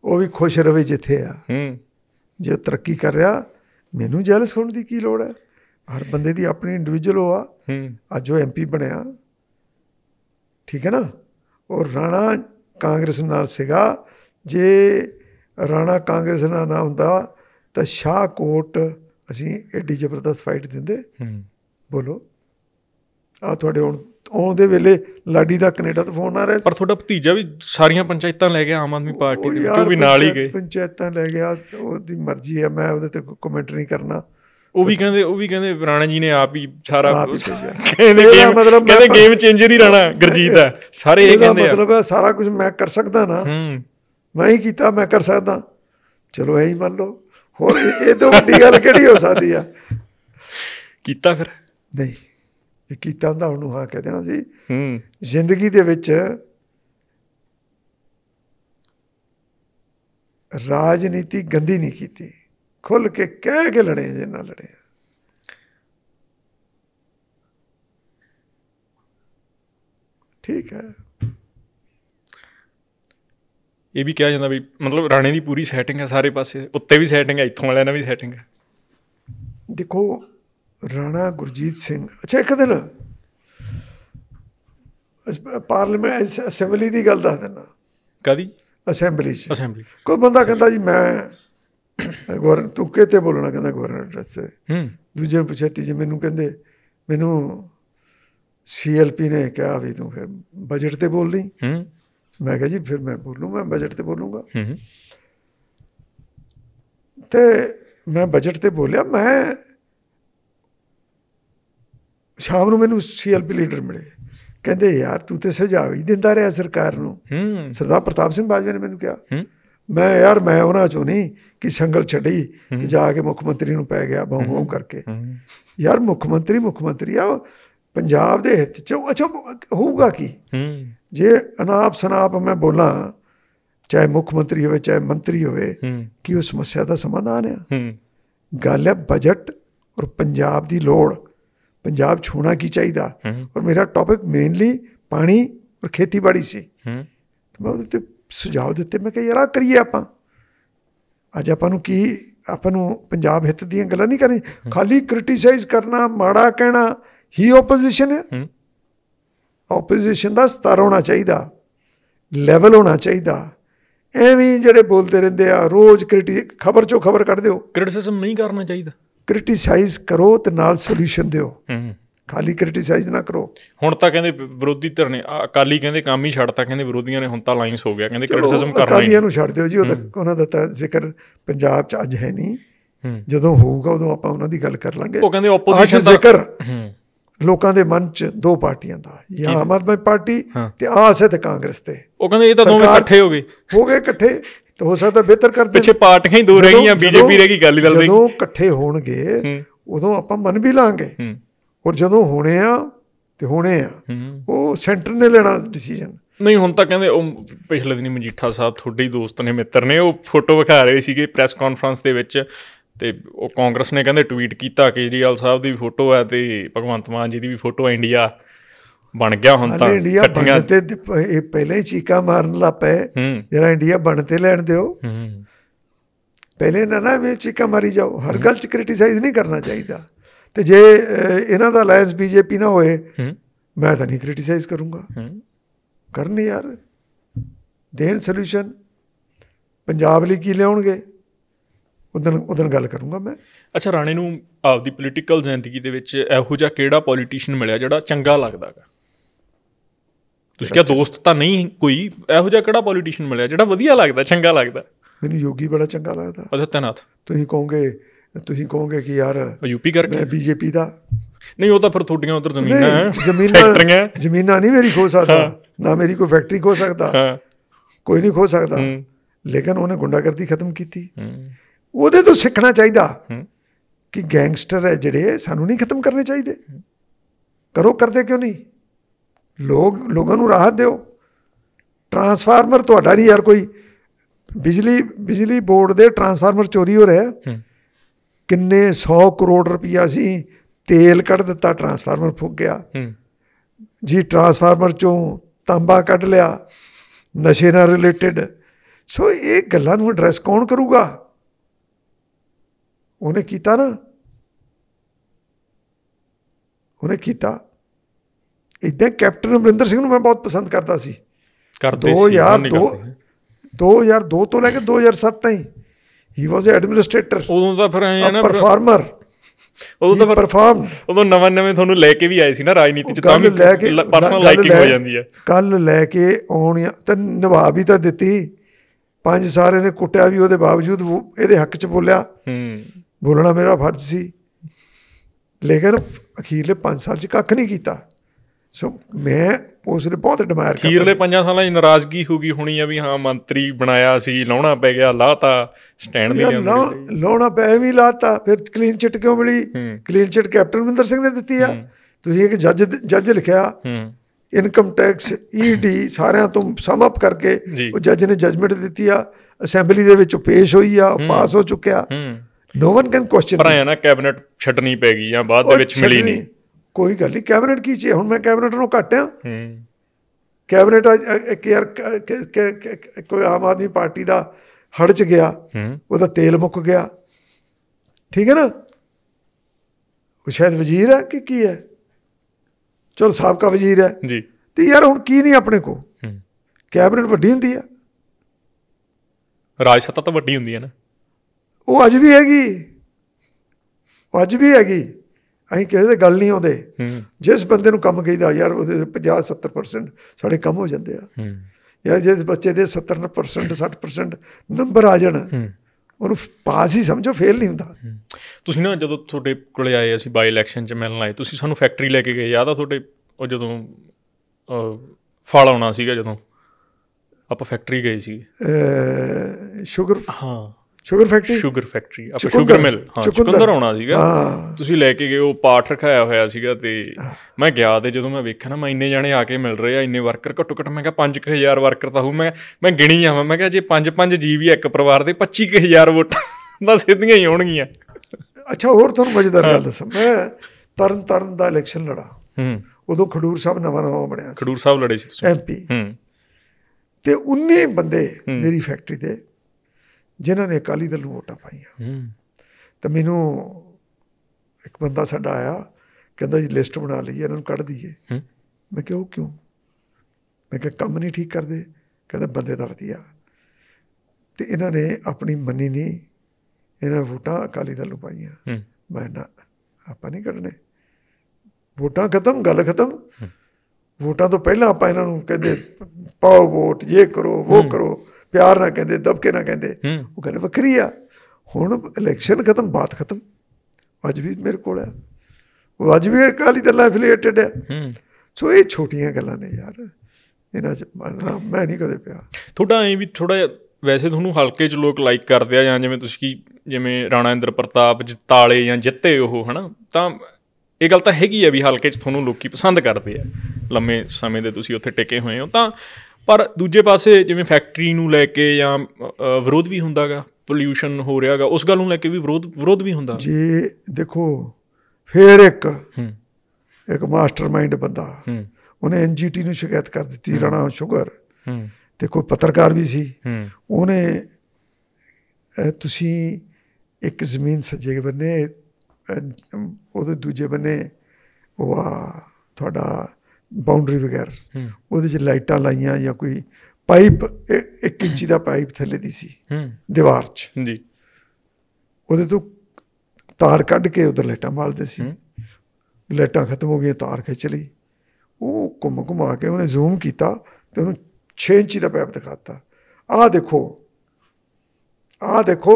ਉਹ ਵੀ ਖੁਸ਼ ਰਵੇ ਜਿੱਥੇ ਆ ਹੂੰ ਜੇ ਤਰੱਕੀ ਕਰ ਰਿਹਾ ਮੈਨੂੰ ਜੈਲਸ ਹੋਣ ਦੀ ਕੀ ਲੋੜ ਹੈ ਹਰ ਬੰਦੇ ਦੀ ਆਪਣੀ ਇੰਡੀਵਿਜੂਅਲ ਆ ਹੂੰ ਅੱਜ ਉਹ ਐਮਪੀ ਬਣਿਆ ਠੀਕ ਹੈ ਨਾ ਉਹ ਰਾਣਾ ਕਾਂਗਰਸ ਨਾਲ ਸੀਗਾ ਜੇ ਰਾਣਾ ਕਾਂਗਰਸ ਨਾਲ ਨਾ ਹੁੰਦਾ ਤਾਂ ਸ਼ਾਹਕੋਟ ਅਸੀਂ ਐਡੀ ਜ਼ਬਰਦਸਤ ਫਾਈਟ ਦਿੰਦੇ ਹੂੰ ਬੋਲੋ ਆ ਤੁਹਾਡੇ ਹੁਣ ਆਉਂਦੇ ਵੇਲੇ ਲਾਡੀ ਦਾ ਕੈਨੇਡਾ ਤੋਂ ਫੋਨ ਆ ਰਿਹਾ ਪਰ ਤੁਹਾਡਾ ਭਤੀਜਾ ਵੀ ਸਾਰੀਆਂ ਪੰਚਾਇਤਾਂ ਲੈ ਗਿਆ ਆਮ ਆਦਮੀ ਪਾਰਟੀ ਦੇ ਵਿੱਚ ਉਹ ਵੀ ਨਾਲ ਹੀ ਗਏ ਪੰਚਾਇਤਾਂ ਲੈ ਗਿਆ ਉਹਦੀ ਮਰਜ਼ੀ ਹੈ ਮੈਂ ਉਹਦੇ ਤੇ ਕਮੈਂਟ ਨਹੀਂ ਕਰਨਾ ਉਹ ਵੀ ਕਹਿੰਦੇ ਉਹ ਵੀ ਕਹਿੰਦੇ ਰਾਣਾ ਜੀ ਨੇ ਆਪ ਹੀ ਸਾਰਾ ਕਹਿੰਦੇ ਗੇਮ ਕਹਿੰਦੇ ਗੇਮ ਚੇਂਜਰ ਹੀ ਰਾਣਾ ਗਰਜੀਤ ਹੈ ਸਾਰੇ ਇਹ ਕਹਿੰਦੇ ਆ ਮਤਲਬ ਸਾਰਾ ਕੁਝ ਮੈਂ ਕਰ ਸਕਦਾ ਨਾ ਹੂੰ ਮੈਂ ਹੀ ਕੀਤਾ ਮੈਂ ਕਰ ਸਕਦਾ ਚਲੋ ਐਂ ਹੀ ਮੰਨ ਲਓ ਹੋਰ ਇਹ ਤੋਂ ਵੱਡੀ ਗੱਲ ਕਿਹੜੀ ਹੋ ਸਕਦੀ ਆ ਕੀਤਾ ਫਿਰ ਨਹੀਂ ਇਹ ਕੀਤਾ ਹੁੰਦਾ ਉਹਨੂੰ ਹਾਂ ਕਹਿ ਦੇਣਾ ਸੀ ਹੂੰ ਜ਼ਿੰਦਗੀ ਦੇ ਵਿੱਚ ਰਾਜਨੀਤੀ ਗੰਦੀ ਨਹੀਂ ਕੀਤੀ ਖੁੱਲ ਕੇ ਕਹਿ ਕੇ ਲੜੇ ਜੇ ਨਾ ਲੜੇ ਠੀਕ ਹੈ ਇਹ ਵੀ ਕਿਹਾ ਜਾਂਦਾ ਵੀ ਮਤਲਬ ਰਾਣੇ ਦੀ ਪੂਰੀ ਸੈਟਿੰਗ ਹੈ ਸਾਰੇ ਪਾਸੇ ਉੱਤੇ ਵੀ ਸੈਟਿੰਗ ਹੈ ਇੱਥੋਂ ਵਾਲਿਆਂ ਨਾਲ ਵੀ ਸੈਟਿੰਗ ਹੈ ਦੇਖੋ ਰਾਣਾ ਗੁਰਜੀਤ ਸਿੰਘ ਅੱਛਾ ਇੱਕ ਦਿਨ ਪਾਰਲੀਮੈਂਟ ਅਸੈਂਬਲੀ ਦੀ ਗੱਲ ਦੱਸ ਦਿੰਦਾ ਕਦੀ ਅਸੈਂਬਲੀ ਚ ਅਸੈਂਬਲੀ ਕੋਈ ਬੰਦਾ ਕਹਿੰਦਾ ਜੀ ਮੈਂ ਗਵਰਨਰ ਤੂੰ ਕਿਤੇ ਬੋਲਣਾ ਕਹਿੰਦਾ ਗਵਰਨਰ ਐਡਰੈਸ ਹੂੰ ਦੂਜੇ ਨੂੰ ਪੁੱਛਿਆ ਤੀਜੇ ਮੈਨੂੰ ਕਹਿੰਦੇ ਮੈਨੂੰ ਸੀਐਲਪੀ ਨੇ ਕਿਹਾ ਵੀ ਤੂੰ ਫਿਰ ਬਜਟ ਤੇ ਬੋਲ ਲਈ ਹੂੰ ਮੈਂ ਕਿਹਾ ਜੀ ਫਿਰ ਮੈਂ ਬੋਲੂ ਮੈਂ ਬਜਟ ਤੇ ਬੋਲੂਗਾ ਹੂੰ ਤੇ ਮੈਂ ਬਜਟ ਤੇ ਬੋਲਿਆ ਮੈਂ ਸ਼ਾਮ ਨੂੰ ਮੈਨੂੰ ਸੀਐਲਪੀ ਲੀਡਰ ਮਿਲੇ ਕਹਿੰਦੇ ਯਾਰ ਤੂੰ ਤੇ ਸੁਝਾਅ ਹੀ ਦਿੰਦਾ ਰਿਹਾ ਸਰਕਾਰ ਨੂੰ ਹੂੰ ਸਰਦਾਰ ਪ੍ਰਤਾਪ ਸਿੰਘ ਬਾਜਵਾ ਨੇ ਮੈਨੂੰ ਕਿਹਾ ਮੈਂ ਯਾਰ ਮੈਂ ਉਹਨਾਂ ਚੋਂ ਨਹੀਂ ਕਿ ਸੰਗਲ ਛੱਡੀ ਜਾ ਕੇ ਮੁੱਖ ਮੰਤਰੀ ਨੂੰ ਪੈ ਗਿਆ ਬੌਂ ਬੌਂ ਕਰਕੇ ਯਾਰ ਮੁੱਖ ਮੰਤਰੀ ਮੁੱਖ ਮੰਤਰੀ ਆ ਪੰਜਾਬ ਦੇ ਹਿੱਤ ਚ ਅੱਛਾ ਹੋਊਗਾ ਕੀ ਜੇ ਅਨਾਪ ਸਨਾਪ ਮੈਂ ਬੋਲਾਂ ਚਾਹੇ ਮੁੱਖ ਮੰਤਰੀ ਹੋਵੇ ਚਾਹੇ ਮੰਤਰੀ ਹੋਵੇ ਕਿ ਉਸ ਸਮੱਸਿਆ ਦਾ ਸਮਾਧਾਨ ਹੈ ਗੱਲ ਹੈ ਬਜਟ ਔਰ ਪੰਜਾਬ ਦੀ ਲੋੜ ਪੰਜਾਬ ਛੋਣਾ ਕੀ ਚਾਹੀਦਾ ਔਰ ਮੇਰਾ ਟੌਪਿਕ ਮੇਨਲੀ ਪਾਣੀ ਔਰ ਖੇਤੀਬਾੜੀ ਸੀ ਹਮ ਮੈਂ ਉਹਦੇ ਤੇ ਸੁਝਾਅ ਦਿੱਤੇ ਮੈਂ ਕਿਹਾ ਯਾਰ ਆ ਕਰੀਏ ਆਪਾਂ ਅੱਜ ਆਪਾਂ ਨੂੰ ਕੀ ਆਪਾਂ ਨੂੰ ਪੰਜਾਬ ਹਿੱਤ ਦੀਆਂ ਗੱਲਾਂ ਨਹੀਂ ਕਰਨੀ ਖਾਲੀ ਕ੍ਰਿਟਿਸਾਈਜ਼ ਕਰਨਾ ਮਾੜਾ ਕਹਿਣਾ ਹੀ ਆਪੋਜੀਸ਼ਨ ਹੈ ਆਪੋਜੀਸ਼ਨ ਦਾ ਸਤਰ ਹੋਣਾ ਚਾਹੀਦਾ ਲੈਵਲ ਹੋਣਾ ਚਾਹੀਦਾ ਐਵੇਂ ਜਿਹੜੇ ਬੋਲਦੇ ਰਹਿੰਦੇ ਆ ਰੋਜ਼ ਕ੍ਰਿਟਿਕ ਖਬਰ ਚੋਂ ਖਬਰ ਕੱਢਦੇ ਹੋ ਕ੍ਰਿਟਿਸਿਜ਼ਮ ਨਹੀਂ ਕਰਨਾ ਚਾਹੀਦਾ ਕ੍ਰਿਟਿਸਾਈਜ਼ ਕਰੋ ਤੇ ਨਾਲ ਸੋਲੂਸ਼ਨ ਦਿਓ ਹੂੰ ਖਾਲੀ ਕ੍ਰਿਟਿਸਾਈਜ਼ ਨਾ ਕਰੋ ਹੁਣ ਤਾਂ ਕਹਿੰਦੇ ਵਿਰੋਧੀ ਧਿਰ ਨੇ ਅਕਾਲੀ ਕਹਿੰਦੇ ਕੰਮ ਹੀ ਛੱਡਤਾ ਕਹਿੰਦੇ ਵਿਰੋਧੀਆਂ ਨੇ ਹੁਣ ਤਾਂ ਲਾਈਨਸ ਹੋ ਗਿਆ ਕਹਿੰਦੇ ਕ੍ਰਿਟਿਸਿਜ਼ਮ ਰਹੇ ਹੀ ਅਕਾਲੀਆਂ ਨੂੰ ਛੱਡ ਦਿਓ ਜੀ ਉਹ ਤਾਂ ਉਹਨਾਂ ਦਾ ਤਾਂ ਜ਼ਿਕਰ ਪੰਜਾਬ 'ਚ ਅੱਜ ਹੈ ਨਹੀਂ ਜਦੋਂ ਹੋਊਗਾ ਉਦੋਂ ਆਪਾਂ ਉਹਨਾਂ ਦੀ ਗੱਲ ਕਰ ਲਾਂਗੇ ਉਹ ਕਹਿੰਦੇ ਆਪੋਜੀਸ਼ਨ ਦਾ ਜ਼ਿਕਰ ਲੋਕਾਂ ਦੇ ਮਨ 'ਚ ਦੋ ਪਾਰਟੀਆਂ ਦਾ ਜਾਂ ਆਮ ਆਦਮੀ ਪਾਰਟੀ ਤੇ ਆਸ ਹੈ ਤੇ ਕਾਂਗਰਸ ਤੇ ਉਹ ਕਹਿੰਦੇ ਇਹ ਤਾਂ ਦੋਵੇਂ ਇਕੱਠੇ ਹੋ ਗਏ ਹੋ ਗਏ ਇਕੱਠੇ ਤੇ ਹੋ ਸਕਦਾ ਬਿਹਤਰ ਕਰ ਪਿੱਛੇ ਪਾਰਟੀਆਂ ਹੀ ਦੂਰ ਰਹਿ ਗਈਆਂ ਬੀਜੇਪੀ ਰਹਿ ਗਈ ਗੱਲ ਗੱਲ ਦੇ ਜਦੋਂ ਇਕੱਠੇ ਹੋਣਗੇ ਉਦੋਂ ਆਪਾਂ ਮਨ ਵੀ ਲਾਂਗੇ ਔਰ ਜਦੋਂ ਹੋਣੇ ਆ ਤੇ ਹੋਣੇ ਆ ਉਹ ਸੈਂਟਰ ਨੇ ਲੈਣਾ ਡਿਸੀਜਨ ਨਹੀਂ ਹੁਣ ਤਾਂ ਕਹਿੰਦੇ ਉਹ ਪਿਛਲੇ ਦਿਨੀ ਮਜੀਠਾ ਸਾਹਿਬ ਤੁਹਾਡੇ ਹੀ ਦੋਸਤ ਨੇ ਮਿੱਤਰ ਨੇ ਉਹ ਫੋਟੋ ਵਿਖਾ ਰਹੇ ਸੀਗੇ ਪ੍ਰੈਸ ਕਾਨਫਰੰਸ ਦੇ ਵਿੱਚ ਤੇ ਉਹ ਕਾਂਗਰਸ ਨੇ ਕਹਿੰਦੇ ਟਵੀਟ ਕੀਤਾ ਕੇਜਰੀਵਾਲ ਸਾਹਿਬ ਦੀ ਵੀ ਫੋਟੋ ਹੈ ਤੇ ਭਗਵੰਤ ਮਾਨ ਜੀ ਦੀ ਵੀ ਫੋਟੋ ਹੈ ਇੰਡੀਆ ਬਣ ਗਿਆ ਹੁਣ ਤਾਂ ਇੰਡੀਆ ਬਣ ਤੇ ਇਹ ਪਹਿਲੇ ਹੀ ਚੀਕਾ ਮਾਰਨ ਲੱਗ ਪਏ ਜਿਹੜਾ ਇੰਡੀਆ ਬਣ ਤੇ ਲੈਣ ਦਿਓ ਪਹਿਲੇ ਨਾ ਨਾ ਵੀ ਚੀਕਾ ਮਾਰੀ ਜਾਓ ਹਰ ਗੱਲ 'ਚ ਕ੍ਰਿਟਿਸਾਈਜ਼ ਨਹੀਂ ਕਰਨਾ ਚਾਹੀਦਾ ਤੇ ਜੇ ਇਹਨਾਂ ਦਾ ਅਲਾਈਅੰਸ ਬੀਜੇਪੀ ਨਾ ਹੋਏ ਮੈਂ ਤਾਂ ਨਹੀਂ ਕ੍ਰਿਟਿਸਾਈਜ਼ ਕਰੂੰਗਾ ਕਰਨ ਯਾਰ ਦੇਣ ਸੋਲੂਸ਼ਨ ਪੰਜਾਬ ਲਈ ਕੀ ਲਿਆਉਣਗੇ ਉਦੋਂ ਉਦੋਂ ਗੱਲ ਕਰੂੰਗਾ ਮੈਂ ਅੱਛਾ ਰਾਣੇ ਨੂੰ ਆਪਦੀ ਪੋਲੀਟੀਕਲ ਜ਼ਿੰਦਗੀ ਦੇ ਵਿੱਚ ਇਹੋ ਜਿਹਾ ਕਿਹੜਾ ਪੋਲੀਟੀਸ਼ੀਅਨ ਮਿਲਿਆ ਜਿਹੜਾ ਚੰਗਾ ਲੱਗਦਾਗਾ ਤੁਸੀਂ ਕਿਹਾ ਦੋਸਤ ਤਾਂ ਨਹੀਂ ਕੋਈ ਇਹੋ ਜਿਹਾ ਕਿਹੜਾ ਪੋਲੀਟੀਸ਼ੀਅਨ ਮਿਲਿਆ ਜਿਹੜਾ ਵਧੀਆ ਲੱਗਦਾ ਚੰਗਾ ਲੱਗਦਾ ਮੈਨੂੰ ਯੋਗੀ ਬੜਾ ਚੰਗਾ ਲੱਗਦਾ ਅਦਿੱਤਨਾਥ ਤੁਸੀਂ ਕਹੋਗੇ ਤੁਸੀਂ ਕਹੋਗੇ ਕਿ ਯਾਰ ਯੂਪੀ ਕਰਕੇ ਮੈਂ ਬੀਜੇਪੀ ਦਾ ਨਹੀਂ ਉਹ ਤਾਂ ਫਿਰ ਤੁਹਾਡੀਆਂ ਉਧਰ ਜ਼ਮੀਨਾਂ ਹੈ ਜ਼ਮੀਨਾਂ ਜ਼ਮੀਨਾਂ ਨਹੀਂ ਮੇਰੀ ਖੋ ਸਕਦਾ ਨਾ ਮੇਰੀ ਕੋਈ ਫੈਕਟਰੀ ਖੋ ਸਕਦਾ ਕੋਈ ਨਹੀਂ ਖੋ ਸਕਦਾ ਲੇਕਿਨ ਉਹਨੇ ਗੁੰਡਾਗਰਦੀ ਖਤਮ ਕੀਤੀ ਉਹਦੇ ਤੋਂ ਸਿੱਖਣਾ ਚਾਹੀਦਾ ਕਿ ਗੈਂਗਸਟਰ ਹੈ ਜਿਹੜੇ ਸਾਨੂੰ ਨਹੀਂ ਖਤਮ ਕਰਨੇ ਚਾਹੀਦੇ ਕਰੋ ਕਰਦੇ ਕਿਉਂ ਨਹੀਂ ਲੋਕ ਲੋਕਾਂ ਨੂੰ ਰਾਹਤ ਦਿਓ ਟਰਾਂਸਫਾਰਮਰ ਤੁਹਾਡਾ ਨਹੀਂ ਯਾਰ ਕੋਈ ਬਿਜਲੀ ਬਿਜਲੀ ਬੋਰਡ ਦੇ ਟਰਾਂਸਫਾਰਮਰ ਚੋਰੀ ਹੋ ਰਿਹਾ ਕਿੰਨੇ 100 ਕਰੋੜ ਰੁਪਇਆ ਸੀ ਤੇਲ ਕੱਢ ਦਿੱਤਾ ਟਰਾਂਸਫਾਰਮਰ ਫੁੱਕ ਗਿਆ ਜੀ ਟਰਾਂਸਫਾਰਮਰ ਚੋਂ ਤਾਂਬਾ ਕੱਢ ਲਿਆ ਨਸ਼ੇ ਨਾਲ ਰਿਲੇਟਡ ਸੋ ਇਹ ਗੱਲਾਂ ਨੂੰ ਐਡਰੈਸ ਕੌਣ ਕਰੂਗਾ ਉਹਨੇ ਕੀਤਾ ਨਾ ਉਹਨੇ ਕੀਤਾ ਇਦਾਂ ਕੈਪਟਨ ਅਮਰਿੰਦਰ ਸਿੰਘ ਨੂੰ ਮੈਂ ਬਹੁਤ ਪਸੰਦ ਕਰਦਾ ਸੀ ਕਰਦੇ ਸੀ 2002 2002 ਤੋਂ ਲੈ ਕੇ 2007 ਤਾਈਂ ਹੀ ਵਾਸ ਐਡਮਿਨਿਸਟ੍ਰੇਟਰ ਉਦੋਂ ਤਾਂ ਫਿਰ ਆਏ ਆ ਨਾ ਪਰਫਾਰਮਰ ਉਦੋਂ ਤਾਂ ਪਰਫਾਰਮ ਉਦੋਂ ਨਵਾਂ ਨਵੇਂ ਤੁਹਾਨੂੰ ਲੈ ਕੇ ਵੀ ਆਏ ਸੀ ਨਾ ਰਾਜਨੀਤੀ ਚ ਤਾਂ ਵੀ ਪਰਸਨਲ ਲਾਈਕਿੰਗ ਹੋ ਜਾਂਦੀ ਹੈ ਕੱਲ ਲੈ ਕੇ ਆਉਣ ਤਾਂ ਨਵਾਬ ਵੀ ਤਾਂ ਦਿੱਤੀ ਪੰਜ ਸਾਰੇ ਨੇ ਕੁੱਟਿਆ ਵੀ ਉਹਦੇ ਬਾਵਜੂਦ ਇਹਦੇ ਹੱਕ ਚ ਬੋਲਿਆ ਹੂੰ ਬੋਲਣਾ ਮੇਰਾ ਫਰਜ਼ ਸੀ ਲੇਕਿਨ ਅਖੀਰਲੇ 5 ਸਾਲ ਚ ਕੱਖ ਨਹੀਂ ਕੀਤਾ ਸੋ ਮੈਂ ਉਸ ਨੇ ਬਹੁਤ ਐਡਮਾਇਰ ਕਰਦਾ ਖੀਰਲੇ 5 ਸਾਲਾਂ ਦੀ ਨਾਰਾਜ਼ਗੀ ਹੋ ਗਈ ਹੋਣੀ ਆ ਵੀ ਹਾਂ ਮੰਤਰੀ ਬਣਾਇਆ ਸੀ ਲਾਉਣਾ ਪੈ ਗਿਆ ਲਾਤਾ ਸਟੈਂਡ ਵੀ ਨਹੀਂ ਲਾਉਣਾ ਪੈ ਵੀ ਲਾਤਾ ਫਿਰ ਕਲੀਨ ਚਿੱਟ ਕਿਉਂ ਮਿਲੀ clean chit captain Minder Singh ਨੇ ਦਿੱਤੀ ਆ ਤੁਸੀਂ ਇੱਕ ਜੱਜ ਜੱਜ ਲਿਖਿਆ ਇਨਕਮ ਟੈਕਸ ਈਡੀ ਸਾਰਿਆਂ ਤੋਂ ਸਮ ਅਪ ਕਰਕੇ ਉਹ ਜੱਜ ਨੇ ਜਜਮੈਂਟ ਦਿੱਤੀ ਆ ਅਸੈਂਬਲੀ ਦੇ ਵਿੱਚ ਪੇਸ਼ ਹੋਈ ਆ ਪਾਸ ਹੋ ਚੁੱਕਿਆ ਨੋ ਵਨ ਕੈਨ ਕੁਐਸਚਨ ਪਰ ਆਇਆ ਨਾ ਕੈਬਨਟ ਛੱਡਣੀ ਪੈ ਗਈ ਜਾਂ ਬਾਅਦ ਦੇ ਵਿੱਚ ਮਿਲੀ ਨਹੀਂ ਕੋਈ ਗੱਲ ਨਹੀਂ ਕੈਬਨਿਟ ਕੀ ਚੇ ਹੁਣ ਮੈਂ ਕੈਬਨਿਟ ਨੂੰ ਘਟਿਆ ਹੂੰ ਕੈਬਨਿਟ ਇੱਕ ਯਾਰ ਕੋਈ ਆਮ ਆਦਮੀ ਪਾਰਟੀ ਦਾ ਹੜ ਚ ਗਿਆ ਉਹਦਾ ਤੇਲ ਮੁੱਕ ਗਿਆ ਠੀਕ ਹੈ ਨਾ ਉਹ ਸ਼ਾਇਦ ਵਜ਼ੀਰ ਹੈ ਕਿ ਕੀ ਹੈ ਚਲ ਸਾਬਕਾ ਵਜ਼ੀਰ ਹੈ ਜੀ ਤੇ ਯਾਰ ਹੁਣ ਕੀ ਨਹੀਂ ਆਪਣੇ ਕੋ ਕੈਬਨਿਟ ਵੱਡੀ ਹੁੰਦੀ ਆ ਰਾਜ ਸੱਤਾ ਤਾਂ ਵੱਡੀ ਹੁੰਦੀ ਹੈ ਨਾ ਉਹ ਅੱਜ ਵੀ ਹੈਗੀ ਅੱਜ ਵੀ ਹੈਗੀ ਅਸੀਂ ਕਿਸੇ ਦੇ ਗੱਲ ਨਹੀਂ ਆਉਂਦੇ ਜਿਸ ਬੰਦੇ ਨੂੰ ਕੰਮ ਕਹੀਦਾ ਯਾਰ ਉਹਦੇ 50 70% ਸਾਡੇ ਕੰਮ ਹੋ ਜਾਂਦੇ ਆ ਯਾਰ ਜਿਸ ਬੱਚੇ ਦੇ 70% 60% ਨੰਬਰ ਆ ਜਾਣ ਉਹਨੂੰ ਪਾਸ ਹੀ ਸਮਝੋ ਫੇਲ ਨਹੀਂ ਹੁੰਦਾ ਤੁਸੀਂ ਨਾ ਜਦੋਂ ਤੁਹਾਡੇ ਕੋਲੇ ਆਏ ਅਸੀਂ ਬਾਈ ਇਲੈਕਸ਼ਨ ਚ ਮਿਲਣ ਆਏ ਤੁਸੀਂ ਸਾਨੂੰ ਫੈਕਟਰੀ ਲੈ ਕੇ ਗਏ ਯਾਦ ਆ ਤੁਹਾਡੇ ਉਹ ਜਦੋਂ ਫਲ ਆਉਣਾ ਸੀਗਾ ਜਦੋਂ ਆਪਾਂ ਫੈਕਟਰੀ ਗਏ ਸੀ ਸ਼ੂਗਰ ਹਾਂ ਸ਼ੂਗਰ ਫੈਕਟਰੀ ਸ਼ੂਗਰ ਫੈਕਟਰੀ ਆਪਾਂ ਸ਼ੂਗਰ ਮਿਲ ਹਾਂ ਚੁਕੰਦਰ ਆਉਣਾ ਸੀਗਾ ਤੁਸੀਂ ਲੈ ਕੇ ਗਏ ਉਹ ਪਾਠ ਰਖਾਇਆ ਹੋਇਆ ਸੀਗਾ ਤੇ ਮੈਂ ਗਿਆ ਤੇ ਜਦੋਂ ਮੈਂ ਵੇਖਿਆ ਨਾ ਮੈਂ ਇੰਨੇ ਜਾਣੇ ਆ ਕੇ ਮਿਲ ਰਹੇ ਆ ਇੰਨੇ ਵਰਕਰ ਘੱਟੋ ਘੱਟ ਮੈਂ ਕਿਹਾ 5000 ਵਰਕਰ ਤਾਂ ਹੋ ਮੈਂ ਮੈਂ ਗਿਣੀ ਆ ਮੈਂ ਕਿਹਾ ਜੇ 5-5 ਜੀਵ ਹੀ ਇੱਕ ਪਰਿਵਾਰ ਦੇ 25000 ਵੋਟ ਬਸ ਸਿੱਧੀਆਂ ਹੀ ਹੋਣਗੀਆਂ ਅੱਛਾ ਹੋਰ ਤੁਹਾਨੂੰ ਮਜ਼ੇਦਾਰ ਗੱਲ ਦੱਸਾਂ ਮੈਂ ਤਰਨ ਤਰਨ ਦਾ ਇਲੈਕਸ਼ਨ ਲੜਾ ਹੂੰ ਉਦੋਂ ਖਡੂਰ ਸਾਹਿਬ ਨਵਾਂ ਨਵਾਂ ਬਣਿਆ ਸੀ ਖਡੂਰ ਸਾਹਿਬ ਲੜੇ ਸੀ ਤੁਸੀਂ ਐਮਪੀ ਹੂੰ ਤੇ 19 ਬੰਦੇ ਮੇਰੀ ਫੈਕਟਰੀ ਦੇ ਜਿਨ੍ਹਾਂ ਨੇ ਅਕਾਲੀ ਦਲ ਨੂੰ ਵੋਟਾਂ ਪਾਈਆਂ ਤਾਂ ਮੈਨੂੰ ਇੱਕ ਬੰਦਾ ਸਾਡਾ ਆਇਆ ਕਹਿੰਦਾ ਜੀ ਲਿਸਟ ਬਣਾ ਲਈ ਇਹਨਾਂ ਨੂੰ ਕੱਢ ਦਈਏ ਮੈਂ ਕਿਹਾ ਉਹ ਕਿਉਂ ਮੈਂ ਕਿਹਾ ਕੰਮ ਨਹੀਂ ਠੀਕ ਕਰਦੇ ਕਹਿੰਦਾ ਬੰਦੇ ਦਾ ਵਧੀਆ ਤੇ ਇਹਨਾਂ ਨੇ ਆਪਣੀ ਮੰਨੀ ਨਹੀਂ ਇਹਨਾਂ ਵੋਟਾਂ ਅਕਾਲੀ ਦਲ ਨੂੰ ਪਾਈਆਂ ਮੈਂ ਨਾ ਆਪਾਂ ਨਹੀਂ ਕੱਢਨੇ ਵੋਟਾਂ ਖਤਮ ਗੱਲ ਖਤਮ ਵੋਟਾਂ ਤੋਂ ਪਹਿਲਾਂ ਆਪਾਂ ਇਹਨਾਂ ਨੂੰ ਕਹਿੰਦੇ ਪਾਓ ਵੋਟ ਇਹ ਕਰੋ ਉਹ ਕਰੋ ਪਿਆਰ ਨਾ ਕਹਿੰਦੇ ਕੇ ਨਾ ਕਹਿੰਦੇ ਉਹ ਕਹਿੰਦੇ ਵੱਖਰੀ ਆ ਹੁਣ ਇਲੈਕਸ਼ਨ ਖਤਮ ਬਾਤ ਖਤਮ ਅੱਜ ਵੀ ਮੇਰੇ ਕੋਲ ਹੈ ਉਹ ਅੱਜ ਵੀ ਕਾਲੀ ਦਲ ਅਫੀਲੀਏਟਡ ਹੈ ਸੋ ਇਹ ਛੋਟੀਆਂ ਗੱਲਾਂ ਨੇ ਯਾਰ ਇਹਨਾਂ ਚ ਮੈਂ ਨਹੀਂ ਕਦੇ ਪਿਆ ਥੋੜਾ ਐ ਵੀ ਥੋੜਾ ਵੈਸੇ ਤੁਹਾਨੂੰ ਹਲਕੇ ਚ ਲੋਕ ਲਾਈਕ ਕਰਦੇ ਆ ਜਾਂ ਜਿਵੇਂ ਤੁਸੀਂ ਕੀ ਜਿਵੇਂ ਰਾਣਾ ਇੰਦਰ ਪ੍ਰਤਾਪ ਜਿਤਾਲੇ ਜਾਂ ਜਿੱਤੇ ਉਹ ਹਨਾ ਤਾਂ ਇਹ ਗੱਲ ਤਾਂ ਹੈਗੀ ਆ ਵੀ ਹਲਕੇ ਚ ਤੁਹਾਨੂੰ ਲੋਕੀ ਪਸੰਦ ਕਰਦੇ ਆ ਲੰਮੇ ਸਮੇਂ ਦੇ ਤੁਸੀਂ ਉੱਥੇ ਟਿਕੇ ਹੋਏ ਹੋ ਤਾਂ ਪਰ ਦੂਜੇ ਪਾਸੇ ਜਿਵੇਂ ਫੈਕਟਰੀ ਨੂੰ ਲੈ ਕੇ ਜਾਂ ਵਿਰੋਧ ਵੀ ਹੁੰਦਾਗਾ ਪੋਲੂਸ਼ਨ ਹੋ ਰਿਹਾਗਾ ਉਸ ਗੱਲ ਨੂੰ ਲੈ ਕੇ ਵੀ ਵਿਰੋਧ ਵਿਰੋਧ ਵੀ ਹੁੰਦਾ ਜੀ ਦੇਖੋ ਫੇਰ ਇੱਕ ਹੂੰ ਇੱਕ ਮਾਸਟਰਮਾਈਂਡ ਬੰਦਾ ਹੂੰ ਉਹਨੇ ਐਨਜੀਟੀ ਨੂੰ ਸ਼ਿਕਾਇਤ ਕਰ ਦਿੱਤੀ ਰਾਣਾ ਸ਼ੂਗਰ ਹੂੰ ਤੇ ਕੋਈ ਪੱਤਰਕਾਰ ਵੀ ਸੀ ਉਹਨੇ ਤੁਸੀਂ ਇੱਕ ਜ਼ਮੀਨ ਸੱਜੇ ਬੰਨੇ ਉਹਦੇ ਦੂਜੇ ਬੰਨੇ ਉਹ ਤੁਹਾਡਾ ਬਾਉਂਡਰੀ ਵਗੈਰ ਉਹਦੇ 'ਚ ਲਾਈਟਾਂ ਲਾਈਆਂ ਜਾਂ ਕੋਈ ਪਾਈਪ 1 ਇੰਚੀ ਦਾ ਪਾਈਪ ਥੱਲੇ ਦੀ ਸੀ ਦੀਵਾਰ 'ਚ ਜੀ ਉਹਦੇ ਤੋਂ ਤਾਰ ਕੱਢ ਕੇ ਉਧਰ ਲਾਈਟਾਂ ਮਾਲਦੇ ਸੀ ਲਾਈਟਾਂ ਖਤਮ ਹੋ ਗਈਆਂ ਤਾਰ ਖਿੱਚ ਲਈ ਉਹ ਘੁੰਮ ਘੁਮਾ ਕੇ ਉਹਨੇ ਜ਼ੂਮ ਕੀਤਾ ਤੇ ਉਹਨੂੰ 6 ਇੰਚੀ ਦਾ ਪਾਈਪ ਦਿਖਾਤਾ ਆਹ ਦੇਖੋ ਆਹ ਦੇਖੋ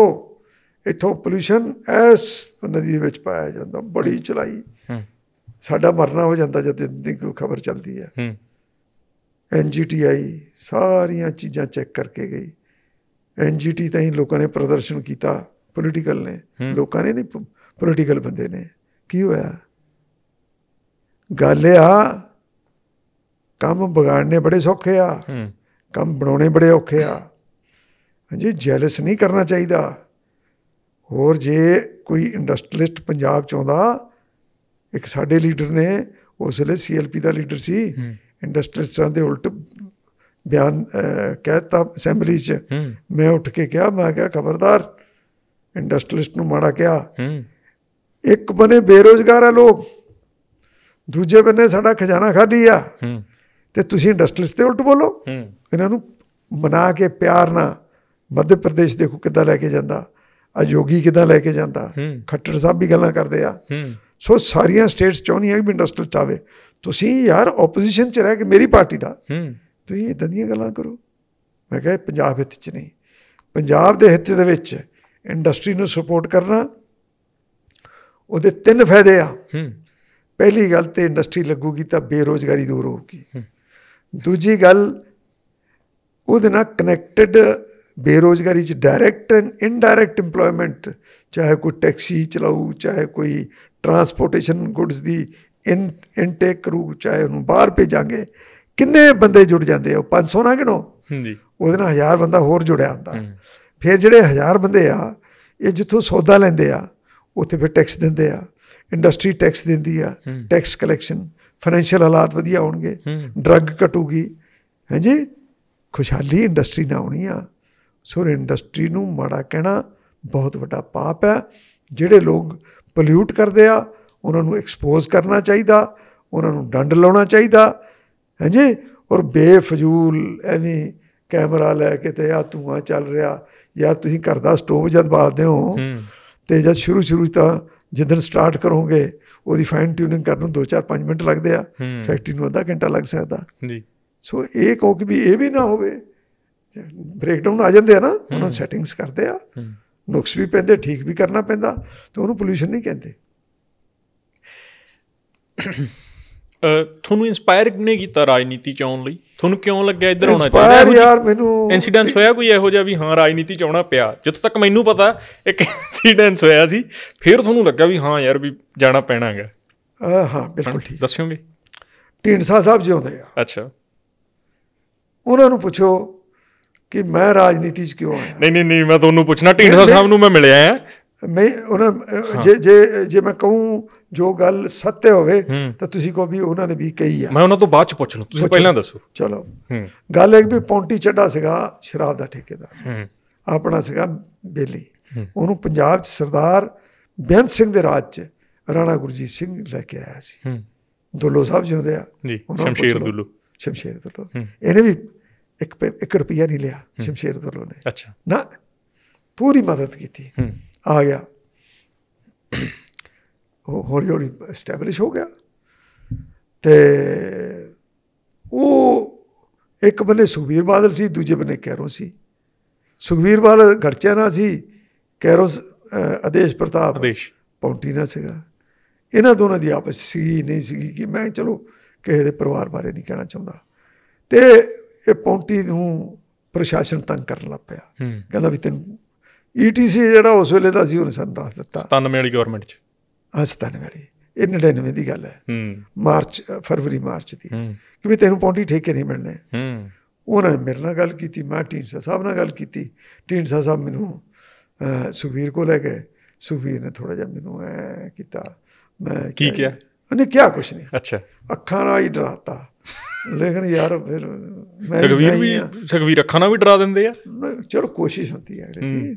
ਇਥੋਂ ਪੋਲੂਸ਼ਨ ਐਸ ਨਦੀ ਦੇ ਵਿੱਚ ਪਾਇਆ ਜਾਂਦਾ ਬੜੀ ਚਲਾਈ ਸਾਡਾ ਮਰਨਾ ਹੋ ਜਾਂਦਾ ਜਦ ਦਿਨ ਕੋਈ ਖਬਰ ਚੱਲਦੀ ਹੈ ਹੂੰ ਐਨਜੀਟੀਆਈ ਸਾਰੀਆਂ ਚੀਜ਼ਾਂ ਚੈੱਕ ਕਰਕੇ ਗਈ ਐਨਜੀਟੀ ਤਾਂ ਹੀ ਲੋਕਾਂ ਨੇ ਪ੍ਰਦਰਸ਼ਨ ਕੀਤਾ ਪੋਲੀਟੀਕਲ ਨੇ ਲੋਕਾਂ ਨੇ ਨਹੀਂ ਪੋਲੀਟੀਕਲ ਬੰਦੇ ਨੇ ਕੀ ਹੋਇਆ ਗੱਲ ਆ ਕੰਮ ਬਗਾੜਨੇ ਬੜੇ ਸੌਖੇ ਆ ਕੰਮ ਬਣਾਉਣੇ ਬੜੇ ਔਖੇ ਆ ਹਾਂਜੀ ਜੈਲਸ ਨਹੀਂ ਕਰਨਾ ਚਾਹੀਦਾ ਹੋਰ ਜੇ ਕੋਈ ਇੰਡਸਟਰੀਲਿਸਟ ਪੰਜਾਬ ਚ ਆਉਂਦਾ ਇੱਕ ਸਾਡੇ ਲੀਡਰ ਨੇ ਉਸ ਵੇਲੇ ਸੀਐਲਪੀ ਦਾ ਲੀਡਰ ਸੀ ਇੰਡਸਟਰੀਸਟਾਂ ਦੇ ਉਲਟ ਬਿਆਨ ਕਹਿਤਾ ਅਸੈਂਬਲੀ 'ਚ ਮੈਂ ਉੱਠ ਕੇ ਕਿਹਾ ਮੈਂ ਕਿਹਾ ਖਬਰਦਾਰ ਇੰਡਸਟਰੀਸਟ ਨੂੰ ਮਾੜਾ ਕਿਹਾ ਇੱਕ ਬਨੇ ਬੇਰੋਜ਼ਗਾਰ ਆ ਲੋਕ ਦੂਜੇ ਬਨੇ ਸਾਡਾ ਖਜ਼ਾਨਾ ਖਾਲੀ ਆ ਤੇ ਤੁਸੀਂ ਇੰਡਸਟਰੀਸਟ ਦੇ ਉਲਟ ਬੋਲੋ ਇਹਨਾਂ ਨੂੰ ਮਨਾ ਕੇ ਪਿਆਰ ਨਾਲ ਮੱਧ ਪ੍ਰਦੇਸ਼ ਦੇਖੋ ਕਿੱਦਾਂ ਲੈ ਕੇ ਜਾਂਦਾ ਆ ਯੋਗੀ ਕਿੱਦਾਂ ਲੈ ਕੇ ਜਾਂਦਾ ਖੱਟਰ ਸਾਹਿਬ ਵੀ ਗੱਲਾਂ ਕਰਦੇ ਆ ਸੋ ਸਾਰੀਆਂ ਸਟੇਟਸ ਚਾਹੁੰਦੀਆਂ ਕਿ ਇੰਡਸਟਰੀ ਚਾਵੇ ਤੁਸੀਂ ਯਾਰ ਆਪੋਜੀਸ਼ਨ ਚ ਰਹਿ ਕੇ ਮੇਰੀ ਪਾਰਟੀ ਦਾ ਤੁਸੀਂ ਇਦਾਂ ਦੀਆਂ ਗੱਲਾਂ ਕਰੋ ਮੈਂ ਕਹਿੰਦਾ ਪੰਜਾਬ ਹਿੱਤ ਚ ਨਹੀਂ ਪੰਜਾਬ ਦੇ ਹਿੱਤ ਦੇ ਵਿੱਚ ਇੰਡਸਟਰੀ ਨੂੰ ਸਪੋਰਟ ਕਰਨਾ ਉਹਦੇ ਤਿੰਨ ਫਾਇਦੇ ਆ ਪਹਿਲੀ ਗੱਲ ਤੇ ਇੰਡਸਟਰੀ ਲੱਗੂਗੀ ਤਾਂ ਬੇਰੋਜ਼ਗਾਰੀ ਦੂਰ ਹੋਊਗੀ ਦੂਜੀ ਗੱਲ ਉਹਦੇ ਨਾਲ ਕਨੈਕਟਡ ਬੇਰੋਜ਼ਗਾਰੀ ਚ ਡਾਇਰੈਕਟ ਐਂਡ ਇਨਡਾਇਰੈਕਟ ਏਮਪਲੋਇਮੈਂਟ ਚਾਹੇ ਕੋਈ ਟੈਕਸੀ ਚਲਾਉ ਚਾਹੇ ਕੋਈ ਟਰਾਂਸਪੋਰਟੇਸ਼ਨ ਗੁੱਡਸ ਦੀ ਇਨ ਇਨਟੇਕ ਰੂ ਚਾਹੇ ਉਹਨੂੰ ਬਾਹਰ ਭੇਜਾਂਗੇ ਕਿੰਨੇ ਬੰਦੇ ਜੁੜ ਜਾਂਦੇ ਆ 500 ਨਾ ਗਿਣੋ ਜੀ ਉਹਦੇ ਨਾਲ 1000 ਬੰਦਾ ਹੋਰ ਜੁੜਿਆ ਹੁੰਦਾ ਫਿਰ ਜਿਹੜੇ 1000 ਬੰਦੇ ਆ ਇਹ ਜਿੱਥੋਂ ਸੌਦਾ ਲੈਂਦੇ ਆ ਉੱਥੇ ਫਿਰ ਟੈਕਸ ਦਿੰਦੇ ਆ ਇੰਡਸਟਰੀ ਟੈਕਸ ਦਿੰਦੀ ਆ ਟੈਕਸ ਕਲੈਕਸ਼ਨ ਫਾਈਨੈਂਸ਼ੀਅਲ ਹਾਲਾਤ ਵਧੀਆ ਹੋਣਗੇ ਡਰੱਗ ਘਟੂਗੀ ਹਾਂਜੀ ਖੁਸ਼ਹਾਲੀ ਇੰਡਸਟਰੀ ਨਾਲ ਆਉਣੀ ਆ ਸੋ ਇੰਡਸਟਰੀ ਨੂੰ ਮਾੜਾ ਕਹਿਣਾ ਬਹੁਤ ਵੱਡਾ ਪਾਪ ਹੈ ਜਿਹੜੇ ਲੋਕ ਪੋਲਿਊਟ ਕਰਦੇ ਆ ਉਹਨਾਂ ਨੂੰ ਐਕਸਪੋਜ਼ ਕਰਨਾ ਚਾਹੀਦਾ ਉਹਨਾਂ ਨੂੰ ਡੰਡ ਲਾਉਣਾ ਚਾਹੀਦਾ ਹਾਂਜੀ ਔਰ ਬੇਫਜ਼ੂਲ ਐਵੇਂ ਕੈਮਰਾ ਲੈ ਕੇ ਤੇ ਆ ਧੂਆਂ ਚੱਲ ਰਿਹਾ ਜਾਂ ਤੁਸੀਂ ਘਰ ਦਾ ਸਟੋਵ ਜਦ ਬਾਲਦੇ ਹੋ ਤੇ ਜਦ ਸ਼ੁਰੂ ਸ਼ੁਰੂ ਤਾਂ ਜਦੋਂ ਸਟਾਰਟ ਕਰੋਗੇ ਉਹਦੀ ਫਾਈਨ ਟਿਊਨਿੰਗ ਕਰਨ ਨੂੰ 2-4-5 ਮਿੰਟ ਲੱਗਦੇ ਆ ਫੈਕਟਰੀ ਨੂੰ ਅੱਧਾ ਘੰਟਾ ਲੱਗ ਸਕਦਾ ਜੀ ਸੋ ਇਹ ਕੋ ਕਿ ਵੀ ਇਹ ਵੀ ਨਾ ਹੋਵੇ ਬ੍ਰੇਕਡਾਊਨ ਆ ਜਾਂਦੇ ਆ ਨਾ ਉਹਨਾਂ ਸੈਟਿੰਗਸ ਕਰਦੇ ਆ ਨੁਕਸ ਵੀ ਪੈਂਦੇ ਠੀਕ ਵੀ ਕਰਨਾ ਪੈਂਦਾ ਤੇ ਉਹਨੂੰ ਪੋਲੂਸ਼ਨ ਨਹੀਂ ਕਹਿੰਦੇ ਤੁਹਾਨੂੰ ਇਨਸਪਾਇਰ ਕਿਨੇ ਕੀਤਾ ਰਾਜਨੀਤੀ ਚ ਆਉਣ ਲਈ ਤੁਹਾਨੂੰ ਕਿਉਂ ਲੱਗਿਆ ਇੱਧਰ ਆਉਣਾ ਚਾਹੀਦਾ ਯਾਰ ਯਾਰ ਮੈਨੂੰ ਇਨਸੀਡੈਂਟ ਹੋਇਆ ਕੋਈ ਇਹੋ ਜਿਹਾ ਵੀ ਹਾਂ ਰਾਜਨੀਤੀ ਚ ਆਉਣਾ ਪਿਆ ਜਦੋਂ ਤੱਕ ਮੈਨੂੰ ਪਤਾ ਇੱਕ ਇਨਸੀਡੈਂਟ ਹੋਇਆ ਸੀ ਫਿਰ ਤੁਹਾਨੂੰ ਲੱਗਾ ਵੀ ਹਾਂ ਯਾਰ ਵੀ ਜਾਣਾ ਪੈਣਾਗਾ ਹਾਂ ਬਿਲਕੁਲ ਠੀਕ ਦੱਸਿਓਗੇ ਢੀਂਡਸਾ ਸਾਹਿਬ ਜਿਉਂਦੇ ਆ ਅੱਛਾ ਉਹਨਾਂ ਨੂੰ ਪੁੱਛੋ ਕਿ ਮੈਂ ਰਾਜਨੀਤੀ 'ਚ ਕਿਉਂ ਆਇਆ ਨਹੀਂ ਨਹੀਂ ਨਹੀਂ ਮੈਂ ਤੁਹਾਨੂੰ ਪੁੱਛਣਾ ਢੀਂਡਸਾ ਸਾਹਿਬ ਨੂੰ ਮੈਂ ਮਿਲਿਆ ਆ ਮੈਂ ਉਹਨਾਂ ਜੇ ਜੇ ਜੇ ਮੈਂ ਕਹੂੰ ਜੋ ਗੱਲ ਸੱਚ ਹੋਵੇ ਤਾਂ ਤੁਸੀਂ ਕੋ ਵੀ ਉਹਨਾਂ ਨੇ ਵੀ ਕਹੀ ਆ ਮੈਂ ਉਹਨਾਂ ਤੋਂ ਬਾਅਦ ਚ ਪੁੱਛ ਤੁਸੀਂ ਪਹਿਲਾਂ ਦੱਸੋ ਚਲੋ ਗੱਲ ਇੱਕ ਵੀ ਪੌਂਟੀ ਚੱਡਾ ਸੀਗਾ ਸ਼ਰਾਬ ਦਾ ਠੇਕੇਦਾਰ ਆਪਣਾ ਸੀਗਾ ਬੇਲੀ ਉਹਨੂੰ ਪੰਜਾਬ ਚ ਸਰਦਾਰ ਬੇਨ ਸਿੰਘ ਦੇ ਰਾਜ ਚ ਰਾਣਾ ਗੁਰਜੀਤ ਸਿੰਘ ਲੈ ਕੇ ਆਇਆ ਸੀ ਦੁੱਲੋ ਸਾਹਿਬ ਜਿਉਂਦੇ ਆ ਜੀ ਸ਼ਮਸ਼ੀਰ ਦੁੱਲੋ ਸ਼ਮਸ਼ੀਰ ਦੁੱਲੋ ਇਹਨੇ ਵੀ ਇੱਕ ਇੱਕ ਰੁਪਿਆ ਨਹੀਂ ਲਿਆ ਸ਼ਮਸ਼ੇਰ ਦਰਲੋ ਨੇ ਅੱਛਾ ਨਾ ਪੂਰੀ ਮਦਦ ਕੀਤੀ ਆ ਗਿਆ ਉਹ ਹੌਲੀ ਹੌਲੀ ਸਟੈਬਲਿਸ਼ ਹੋ ਗਿਆ ਤੇ ਉਹ ਇੱਕ ਬੰਨੇ ਸੁਖਵੀਰ ਬਾਦਲ ਸੀ ਦੂਜੇ ਬੰਨੇ ਕੈਰੋ ਸੀ ਸੁਖਵੀਰ ਬਾਦਲ ਨਾ ਸੀ ਕੈਰੋ ਆਦੇਸ਼ ਪ੍ਰਤਾਪ ਆਦੇਸ਼ ਨਾ ਸੀਗਾ ਇਹਨਾਂ ਦੋਨਾਂ ਦੀ ਆਪਸ ਸੀ ਨਹੀਂ ਸੀ ਕਿ ਮੈਂ ਚਲੋ ਕਿਸੇ ਦੇ ਪਰਿਵਾਰ ਬਾਰੇ ਨਹੀਂ ਕਹਿਣਾ ਚਾਹੁੰਦਾ ਤੇ ਇਹ ਪੌਂਟੀ ਨੂੰ ਪ੍ਰਸ਼ਾਸਨ ਤੰਗ ਕਰਨ ਲੱਗ ਪਿਆ ਕਹਿੰਦਾ ਵੀ ਤੈਨੂੰ ਈਟੀਸੀ e ਜਿਹੜਾ ਉਸ ਵੇਲੇ ਦਾ ਸੀ ਉਹਨੇ ਸਾਨੂੰ ਦੱਸ ਦਿੱਤਾ 97 ਵਾਲੀ ਗਵਰਨਮੈਂਟ ਚ ਹਾਂ 97 ਵਾਲੀ ਇਹ 99 ਦੀ ਗੱਲ ਹੈ ਮਾਰਚ ਫਰਵਰੀ ਮਾਰਚ ਦੀ ਕਿ ਵੀ ਤੈਨੂੰ ਪੌਂਟੀ ਠੇਕੇ ਨਹੀਂ ਮਿਲਣੇ ਉਹਨਾਂ ਨੇ ਮੇਰੇ ਨਾਲ ਗੱਲ ਕੀਤੀ ਮੈਂ ਢੀਂਡਸਾ ਸਾਹਿਬ ਨਾਲ ਗੱਲ ਕੀਤੀ ਢੀਂਡਸਾ ਸਾਹਿਬ ਮੈਨੂੰ ਸੁਖਵੀਰ ਕੋਲ ਲੈ ਗਏ ਸੁਖਵੀਰ ਨੇ ਥੋੜਾ ਜਿਹਾ ਮੈਨੂੰ ਐ ਕੀਤਾ ਮੈਂ ਕੀ ਕਿਹਾ ਉਹਨੇ ਕਿਹਾ ਕੁਛ ਨਹੀਂ ਅੱਛਾ ਅੱਖਾਂ ਨਾਲ ਹੀ ਡਰਾਤਾ ਲੇਕਿਨ ਯਾਰ ਫਿਰ ਮੈਂ ਸੁਖਵੀਰ ਵੀ ਸੁਖਵੀਰ ਰੱਖਣਾ ਵੀ ਡਰਾ ਦਿੰਦੇ ਆ ਚਲੋ ਕੋਸ਼ਿਸ਼ ਹੁੰਦੀ ਹੈ ਅਗਲੇ ਦੀ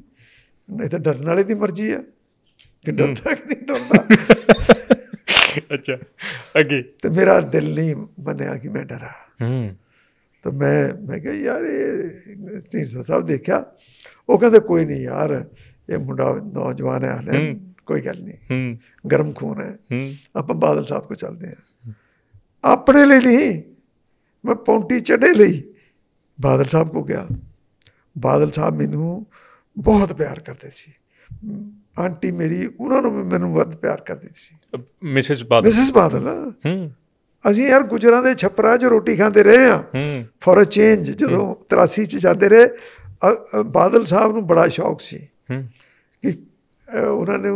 ਨਹੀਂ ਤਾਂ ਡਰਨ ਵਾਲੇ ਦੀ ਮਰਜ਼ੀ ਆ ਕਿ ਡਰਦਾ ਕਿ ਨਹੀਂ ਡਰਦਾ ਅੱਛਾ ਅੱਗੇ ਤੇ ਮੇਰਾ ਦਿਲ ਨਹੀਂ ਮੰਨਿਆ ਕਿ ਮੈਂ ਡਰਾਂ ਹੂੰ ਤਾਂ ਮੈਂ ਮੈਂ ਕਿਹਾ ਯਾਰ ਇਹ ਢੀਂਡਸਾ ਸਾਹਿਬ ਦੇਖਿਆ ਉਹ ਕਹਿੰਦੇ ਕੋਈ ਨਹੀਂ ਯਾਰ ਇਹ ਮੁੰਡਾ ਨੌਜਵਾਨ ਹੈ ਹਲੇ ਕੋਈ ਗੱਲ ਨਹੀਂ ਹੂੰ ਗਰਮ ਖੂਨ ਹੈ ਹੂੰ ਆਪਾਂ ਬਾਦਲ ਸਾਹਿਬ ਕੋ ਚੱਲਦੇ ਆ ਆਪਣੇ ਲਈ ਨਹੀਂ ਮੈਂ ਪੌਂਟੀ ਚੜੇ ਲਈ ਬਾਦਲ ਸਾਹਿਬ ਕੋ ਗਿਆ ਬਾਦਲ ਸਾਹਿਬ ਮੈਨੂੰ ਬਹੁਤ ਪਿਆਰ ਕਰਦੇ ਸੀ ਆਂਟੀ ਮੇਰੀ ਉਹਨਾਂ ਨੂੰ ਵੀ ਮੈਨੂੰ ਬਹੁਤ ਪਿਆਰ ਕਰਦੀ ਸੀ ਮਿਸਿਸ ਬਾਦਲ ਮਿਸਿਸ ਬਾਦਲ ਹੂੰ ਅਸੀਂ ਯਾਰ ਗੁਜਰਾਂ ਦੇ ਛਪਰਾ 'ਚ ਰੋਟੀ ਖਾਂਦੇ ਰਹੇ ਆ ਫॉर ਅ ਚੇਂਜ ਜਦੋਂ 83 'ਚ ਜਾਂਦੇ ਰਹੇ ਬਾਦਲ ਸਾਹਿਬ ਨੂੰ ਬੜਾ ਸ਼ੌਕ ਸੀ ਕਿ ਉਹਨਾਂ ਨੇ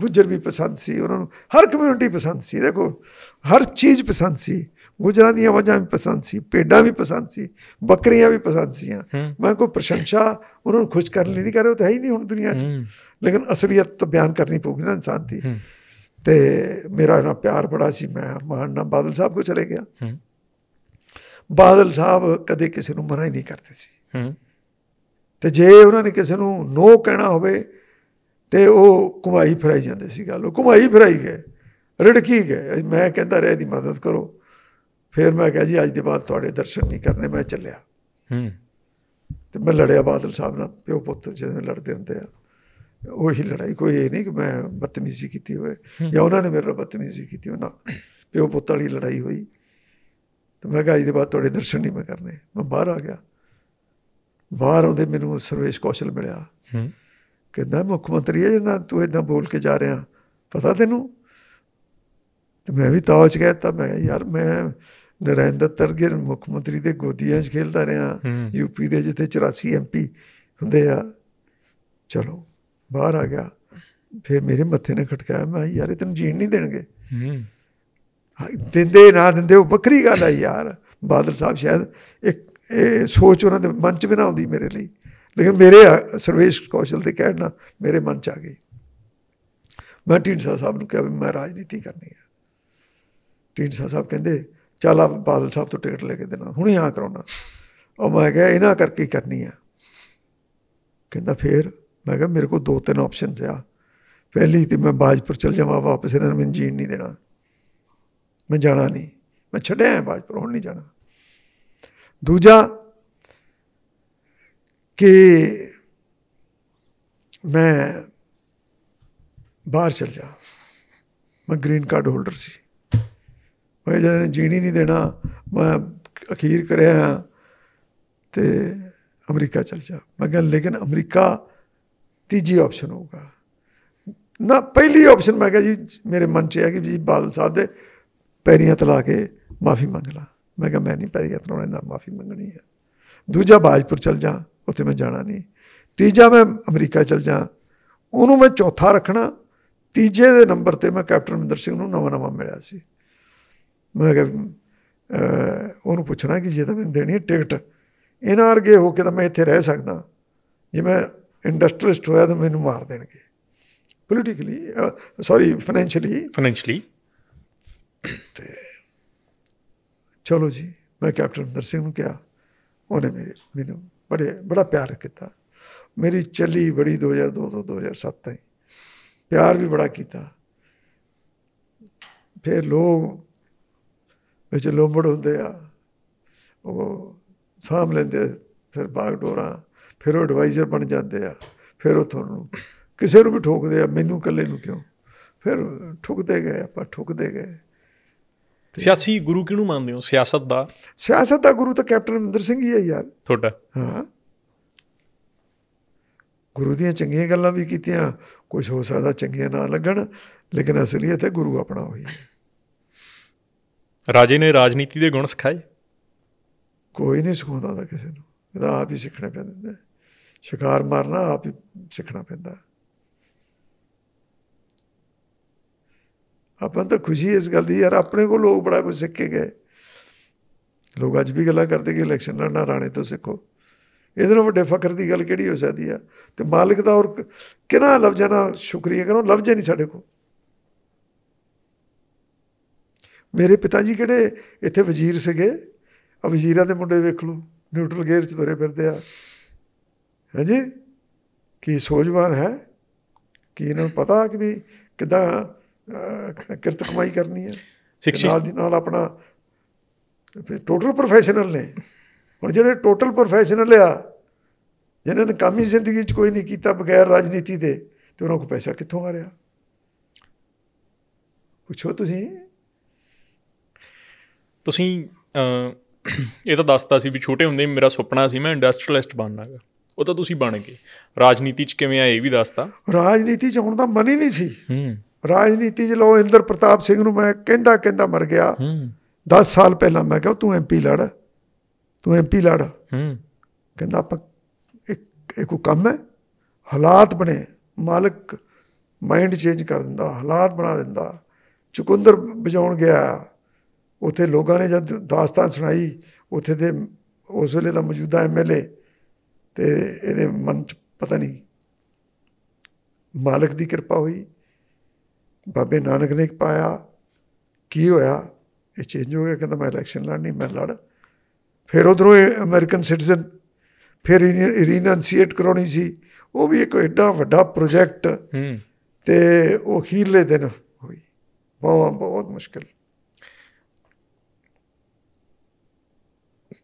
ਗੁਜਰ ਵੀ ਪਸੰਦ ਸੀ ਉਹਨਾਂ ਨੂੰ ਹਰ ਕਮਿਊਨਿਟੀ ਪਸੰਦ ਸੀ ਦੇਖੋ ਹਰ ਚੀਜ਼ ਪਸੰਦ ਸੀ ਗੁਜਰਾਂ ਦੀਆਂ ਵਜਾਂ ਵੀ ਪਸੰਦ ਸੀ ਪੇਡਾਂ ਵੀ ਪਸੰਦ ਸੀ ਬੱਕਰੀਆਂ ਵੀ ਪਸੰਦ ਸੀਆਂ ਮੈਂ ਕੋਈ ਪ੍ਰਸ਼ੰਸਾ ਉਹਨਾਂ ਨੂੰ ਖੁਸ਼ ਕਰਨ ਲਈ ਨਹੀਂ ਕਰ ਰਿਹਾ ਉਹ ਤਾਂ ਹੈ ਹੀ ਨਹੀਂ ਹੁਣ ਦੁਨੀਆ 'ਚ ਲੇਕਿਨ ਅਸਲੀਅਤ ਤਾਂ ਬਿਆਨ ਕਰਨੀ ਪਊਗੀ ਨਾ ਇਨਸਾਨ ਦੀ ਤੇ ਮੇਰਾ ਨਾ ਪਿਆਰ ਬੜਾ ਸੀ ਮੈਂ ਮਾਨ ਨਾ ਬਾਦਲ ਸਾਹਿਬ ਕੋ ਚਲੇ ਗਿਆ ਬਾਦਲ ਸਾਹਿਬ ਕਦੇ ਕਿਸੇ ਨੂੰ ਮਨਾ ਹੀ ਨਹੀਂ ਕਰਦੇ ਸੀ ਤੇ ਜੇ ਉਹਨਾਂ ਨੇ ਕਿਸੇ ਨੂੰ ਨੋ ਕਹਿਣਾ ਹੋਵੇ ਤੇ ਉਹ ਘੁਮਾਈ ਫਰਾਈ ਜਾਂਦੇ ਸੀ ਗੱਲ ਉਹ ਘੁਮਾਈ ਫਰਾਈ ਗਏ ਰੜਕੀ ਗਏ ਮੈਂ ਕਹਿੰਦਾ ਰਹਿ ਦੀ ਮਦਦ ਕਰੋ ਫਿਰ ਮੈਂ ਕਿਹਾ ਜੀ ਅੱਜ ਦੇ ਬਾਅਦ ਤੁਹਾਡੇ ਦਰਸ਼ਨ ਨਹੀਂ ਕਰਨੇ ਮੈਂ ਚੱਲਿਆ ਹੂੰ ਤੇ ਮੈਂ ਲੜਿਆ ਬਾਦਲ ਸਾਹਿਬ ਨਾਲ ਪਿਓ ਪੁੱਤ ਜਿਹਦੇ ਲੜਦੇ ਹੁੰਦੇ ਆ ਉਹੀ ਲੜਾਈ ਕੋਈ ਇਹ ਨਹੀਂ ਕਿ ਮੈਂ ਬਦਤਮੀਜ਼ੀ ਕੀਤੀ ਹੋਵੇ ਜਾਂ ਉਹਨਾਂ ਨੇ ਮੇਰੇ ਨਾਲ ਬਦਤਮੀਜ਼ੀ ਕੀਤੀ ਹੋਵੇ ਨਾ ਪਿਓ ਪੁੱਤ ਵਾਲੀ ਲੜਾਈ ਹੋਈ ਤੇ ਮੈਂ ਕਿਹਾ ਅੱਜ ਦੇ ਬਾਅਦ ਤੁਹਾਡੇ ਦਰਸ਼ਨ ਨਹੀਂ ਮੈਂ ਕਰਨੇ ਮੈਂ ਬਾਹਰ ਆ ਗਿਆ ਬਾਹਰ ਉਹਦੇ ਮੈਨੂੰ ਸਰਵੇਸ਼ ਕੌਸ਼ਲ ਮਿਲਿਆ ਹੂੰ ਕਹਿੰਦਾ ਮੁੱਖ ਮੰਤਰੀ ਇਹ ਨਾ ਤੂੰ ਇਦਾਂ ਬੋਲ ਕੇ ਜਾ ਰਿਹਾ ਪਤਾ ਤੈਨੂੰ ਤੇ ਮੈਂ ਵੀ ਗਿਆ ਤਾਂ ਮੈਂ ਯਾਰ ਮੈਂ ਨਰਿੰਦਰ ਤਰਗਿਰ ਮੁੱਖ ਮੰਤਰੀ ਦੇ ਗੋਦੀਆਂ 'ਚ ਖੇਲਦਾ ਰਿਹਾ ਯੂਪੀ ਦੇ ਜਿੱਥੇ 84 ਐਮਪੀ ਹੁੰਦੇ ਆ ਚਲੋ ਬਾਹਰ ਆ ਗਿਆ ਫੇ ਮੇਰੇ ਮੱਥੇ ਨੇ ਖਟਕਾਇਆ ਮੈਂ ਯਾਰ ਇਹ ਤੈਨੂੰ ਜੀਣ ਨਹੀਂ ਦੇਣਗੇ ਦਿੰਦੇ ਨਾ ਦਿੰਦੇ ਉਹ ਬੱਕਰੀ ਗੱਲ ਆ ਯਾਰ ਬਾਦਲ ਸਾਹਿਬ ਸ਼ਾਇਦ ਇੱਕ ਇਹ ਸੋਚ ਉਹਨਾਂ ਦੇ ਮਨ 'ਚ ਵੀ ਨਾ ਆਉਂਦੀ ਮੇਰੇ ਲਈ ਲੇਕਿਨ ਮੇਰੇ ਸਰਵੇਸ਼ ਕੌਸ਼ਲ ਦੇ ਕਹਿਣ ਨਾਲ ਮੇਰੇ ਮਨ 'ਚ ਆ ਗਈ ਮੈਂ ਟਿੰਡਸਾ ਸਾਹਿਬ ਨੂੰ ਕਿਹਾ ਵੀ ਮੈਂ ਰਾਜਨੀਤੀ ਕਰਨੀ ਹੈ ਟਿੰਡਸਾ ਸਾਹਿਬ ਕਹਿੰਦੇ ਚੱਲ ਆ ਬਾਦਲ ਸਾਹਿਬ ਤੋਂ ਟਿਕਟ ਲੈ ਕੇ ਦੇਣਾ ਹੁਣੇ ਆ ਕਰਾਉਣਾ ਉਹ ਮੈਂ ਕਿਹਾ ਇਹਨਾਂ ਕਰਕੇ ਕਰਨੀ ਆ ਕਹਿੰਦਾ ਫੇਰ ਮੈਂ ਕਿਹਾ ਮੇਰੇ ਕੋਲ ਦੋ ਤਿੰਨ ਆਪਸ਼ਨਸ ਆ ਪਹਿਲੀ ਤੇ ਮੈਂ ਬਾਜਪੁਰ ਚਲ ਜਾਵਾਂ ਵਾਪਸ ਇਹਨਾਂ ਨੂੰ ਜੀਣ ਨਹੀਂ ਦੇਣਾ ਮੈਂ ਜਾਣਾ ਨਹੀਂ ਮੈਂ ਛੱਡਿਆ ਬਾਜਪੁਰ ਹੁਣ ਨਹੀਂ ਜਾਣਾ ਦੂਜਾ ਕਿ ਮੈਂ ਬਾਹਰ ਚਲ ਜਾ ਮੈਂ ਗ੍ਰੀਨ ਕਾਰਡ ਹੋਲਡਰ ਸੀ ਮੈਂ ਜਦ ਜੀਣੀ ਨਹੀਂ ਦੇਣਾ ਮੈਂ ਅਖੀਰ ਕਰਿਆ ਤੇ ਅਮਰੀਕਾ ਚਲ ਜਾ ਮੈਂ ਕਿਹਾ ਲੇਕਿਨ ਅਮਰੀਕਾ ਤੀਜੀ ਆਪਸ਼ਨ ਹੋਊਗਾ ਨਾ ਪਹਿਲੀ ਆਪਸ਼ਨ ਮੈਂ ਕਿਹਾ ਜੀ ਮੇਰੇ ਮਨ 'ਚ ਹੈ ਕਿ ਜੀ ਬਾਦਲ ਸਾਹਿਬ ਦੇ ਪੈਰੀਆਂ ਤਲਾ ਕੇ ਮਾਫੀ ਮੰਗ ਲਾ ਮੈਂ ਕਿਹਾ ਮੈਂ ਨਹੀਂ ਪੈਰੀਆਂ ਤਲਾਉਣੇ ਨਾ ਮਾਫੀ ਮੰਗਣੀ ਹੈ ਦੂਜਾ ਬਾਜਪੁਰ ਚਲ ਜਾ ਉੱਥੇ ਮੈਂ ਜਾਣਾ ਨਹੀਂ ਤੀਜਾ ਮੈਂ ਅਮਰੀਕਾ ਚਲ ਜਾ ਉਹਨੂੰ ਮੈਂ ਚੌਥਾ ਰੱਖਣਾ ਤੀਜੇ ਦੇ ਨੰਬਰ ਤੇ ਮੈਂ ਕੈਪਟਨ ਮਿੰਦਰ ਸਿੰਘ ਨੂੰ ਨਵਾਂ ਨਵਾਂ ਮਿਲਿਆ ਸੀ ਮੈਂ ਕਿ ਉਹਨੂੰ ਪੁੱਛਣਾ ਕਿ ਜੇ ਤਾਂ ਮੈਂ ਦੇਣੀ ਹੈ ਟਿਕਟ ਇਹਨਾਂ ਵਰਗੇ ਹੋ ਕੇ ਤਾਂ ਮੈਂ ਇੱਥੇ ਰਹਿ ਸਕਦਾ ਜੇ ਮੈਂ ਇੰਡਸਟਰੀਸਟ ਹੋਇਆ ਤਾਂ ਮੈਨੂੰ ਮਾਰ ਦੇਣਗੇ ਪੋਲੀਟਿਕਲੀ ਸੌਰੀ ਫਾਈਨੈਂਸ਼ੀਅਲੀ ਫਾਈਨੈਂਸ਼ੀਅਲੀ ਤੇ ਚਲੋ ਜੀ ਮੈਂ ਕੈਪਟਨ ਅੰਦਰ ਸਿੰਘ ਨੂੰ ਕਿਹਾ ਉਹਨੇ ਮੇਰੇ ਮੈਨੂੰ ਬੜੇ ਬੜਾ ਪਿਆਰ ਕੀਤਾ ਮੇਰੀ ਚੱਲੀ ਬੜੀ 2002 ਤੋਂ 2007 ਤਾਈਂ ਪਿਆਰ ਵੀ ਬੜਾ ਕੀਤਾ ਫਿਰ ਲੋਕ ਵਿੱਚ ਲੋਮੜ ਹੁੰਦੇ ਆ ਉਹ ਸਾਂਭ ਲੈਂਦੇ ਫਿਰ ਬਾਗ ਡੋਰਾ ਫਿਰ ਉਹ ਐਡਵਾਈਜ਼ਰ ਬਣ ਜਾਂਦੇ ਆ ਫਿਰ ਉਹ ਤੁਹਾਨੂੰ ਕਿਸੇ ਨੂੰ ਵੀ ਠੋਕਦੇ ਆ ਮੈਨੂੰ ਇਕੱਲੇ ਨੂੰ ਕਿਉਂ ਫਿਰ ਠੁਕਦੇ ਗਏ ਆਪਾਂ ਠੁਕਦੇ ਗਏ ਸਿਆਸੀ ਗੁਰੂ ਕਿਹਨੂੰ ਮੰਨਦੇ ਹੋ ਸਿਆਸਤ ਦਾ ਸਿਆਸਤ ਦਾ ਗੁਰੂ ਤਾਂ ਕੈਪਟਨ ਅਮਰਿੰਦਰ ਸਿੰਘ ਹੀ ਹੈ ਯਾਰ ਤੁਹਾਡਾ ਹਾਂ ਗੁਰੂ ਦੀਆਂ ਚੰਗੀਆਂ ਗੱਲਾਂ ਵੀ ਕੀਤੀਆਂ ਕੁਝ ਹੋ ਸਕਦਾ ਚੰਗੀਆਂ ਨਾ ਲੱਗਣ ਲੇਕਿਨ ਅਸਲੀਅਤ ਹੈ ਗੁਰੂ ਆਪਣਾ ਹੋਈ ਹੈ ਰਾਜੇ ਨੇ ਰਾਜਨੀਤੀ ਦੇ ਗੁਣ ਸਿਖਾਏ ਕੋਈ ਨਹੀਂ ਸਿਖਾਉਂਦਾ ਦਾ ਕਿਸੇ ਨੂੰ ਇਹਦਾ ਆਪ ਹੀ ਸਿੱਖਣਾ ਪੈਂਦਾ ਸ਼ਿਕਾਰ ਮਾਰਨਾ ਆਪ ਹੀ ਸਿੱਖਣਾ ਪੈਂਦਾ ਆਪਾਂ ਤਾਂ ਖੁਸ਼ੀ ਇਸ ਗੱਲ ਦੀ ਯਾਰ ਆਪਣੇ ਕੋਲ ਲੋਕ ਬੜਾ ਕੁਝ ਸਿੱਖ ਕੇ ਗਏ ਲੋਕ ਅੱਜ ਵੀ ਗੱਲਾਂ ਕਰਦੇ ਕਿ ਇਲੈਕਸ਼ਨ ਲੜਨਾ ਰਾਣੇ ਤੋਂ ਸਿੱਖੋ ਇਹਦੇ ਨਾਲ ਵੱਡੇ ਫਖਰ ਦੀ ਗੱਲ ਕਿਹੜੀ ਹੋ ਸਕਦੀ ਆ ਤੇ ਮਾਲਕ ਦਾ ਔਰ ਕਿਹਨਾਂ ਲਫ਼ਜ਼ਾਂ ਨਾਲ ਸ਼ੁਕਰੀਆ ਕਰੋ ਲਵਜੇ ਨਹੀਂ ਸਾਡੇ ਕੋਲ ਮੇਰੇ ਪਿਤਾ ਜੀ ਕਿਹੜੇ ਇੱਥੇ ਵਜ਼ੀਰ ਸੀਗੇ ਆ ਵਜ਼ੀਰਾਂ ਦੇ ਮੁੰਡੇ ਵੇਖ ਲਓ ਨਿਊਟਰਲ ਗੇਅਰ ਚ ਤੁਰੇ ਫਿਰਦੇ ਆ ਹਾਂਜੀ ਕੀ ਸੋਝਵਾਨ ਹੈ ਕਿ ਇਹਨਾਂ ਨੂੰ ਪਤਾ ਕਿ ਵੀ ਕਿਦਾਂ ਕਿਰਤ ਕਮਾਈ ਕਰਨੀ ਹੈ ਨਾਲ ਦੀ ਨਾਲ ਆਪਣਾ ਟੋਟਲ ਪ੍ਰੋਫੈਸ਼ਨਲ ਨੇ ਹੁਣ ਜਿਹੜੇ ਟੋਟਲ ਪ੍ਰੋਫੈਸ਼ਨਲ ਆ ਜਿਨ੍ਹਾਂ ਨੇ ਕਾਮੀ ਜ਼ਿੰਦਗੀ 'ਚ ਕੋਈ ਨਹੀਂ ਕੀਤਾ ਬਗੈਰ ਰਾਜਨੀਤੀ ਦੇ ਤੇ ਉਹਨਾਂ ਕੋਲ ਪੈਸਾ ਕਿੱਥੋਂ ਆ ਰਿਹਾ ਪੁੱਛੋ ਤੁਸੀਂ ਤੁਸੀਂ ਇਹ ਤਾਂ ਦੱਸਦਾ ਸੀ ਵੀ ਛੋਟੇ ਹੁੰਦੇ ਮੇਰਾ ਸੁਪਨਾ ਸੀ ਮੈਂ ਇੰਡਸਟਰੀਅਲਿਸਟ ਬਣਨਾਗਾ ਉਹ ਤਾਂ ਤੁਸੀਂ ਬਣ ਗਏ ਰਾਜਨੀਤੀ 'ਚ ਕਿਵੇਂ ਆਏ ਇਹ ਵੀ ਦੱਸਦਾ ਰਾਜਨੀਤੀ 'ਚ ਹੁਣ ਤਾਂ ਮਨ ਹੀ ਨਹੀਂ ਸੀ ਹੂੰ ਰਾਜਨੀਤੀ 'ਚ ਲੋ ਇੰਦਰ ਪ੍ਰਤਾਪ ਸਿੰਘ ਨੂੰ ਮੈਂ ਕਹਿੰਦਾ ਕਹਿੰਦਾ ਮਰ ਗਿਆ ਹੂੰ 10 ਸਾਲ ਪਹਿਲਾਂ ਮੈਂ ਕਿਹਾ ਤੂੰ ਐਮਪੀ ਲੜ ਤੂੰ ਐਮਪੀ ਲੜ ਹੂੰ ਕਹਿੰਦਾ ਆਪਾਂ ਇੱਕ ਇੱਕ ਕੰਮ ਹੈ ਹਾਲਾਤ ਬਣੇ ਮਾਲਕ ਮਾਈਂਡ ਚੇਂਜ ਕਰ ਦਿੰਦਾ ਹਾਲਾਤ ਬਣਾ ਦਿੰਦਾ ਚੁਕੰਦਰ ਵਜਾਉਣ ਗਿਆ ਉੱਥੇ ਲੋਕਾਂ ਨੇ ਜਦ ਦਾਸਤਾਨ ਸੁਣਾਈ ਉੱਥੇ ਦੇ ਉਸ ਵੇਲੇ ਦਾ ਮੌਜੂਦਾ ਐਮਐਲਏ ਤੇ ਇਹਦੇ ਮਨ ਚ ਪਤਾ ਨਹੀਂ ਮਾਲਕ ਦੀ ਕਿਰਪਾ ਹੋਈ ਬਾਬੇ ਨਾਨਕ ਨੇ ਪਾਇਆ ਕੀ ਹੋਇਆ ਇਹ ਚੇਂਜ ਹੋ ਗਿਆ ਕਹਿੰਦਾ ਮੈਂ ਇਲੈਕਸ਼ਨ ਲੜਨੀ ਮੈਂ ਲੜ ਫਿਰ ਉਧਰੋਂ ਅਮਰੀਕਨ ਸਿਟੀਜ਼ਨ ਫਿਰ ਰੀਨਨਸੀਏਟ ਕਰਾਉਣੀ ਸੀ ਉਹ ਵੀ ਇੱਕ ਐਡਾ ਵੱਡਾ ਪ੍ਰੋਜੈਕਟ ਤੇ ਉਹ ਹੀਲੇ ਦਿਨ ਹੋਈ ਬਹੁਤ ਬਹੁਤ ਮੁਸ਼ਕਲ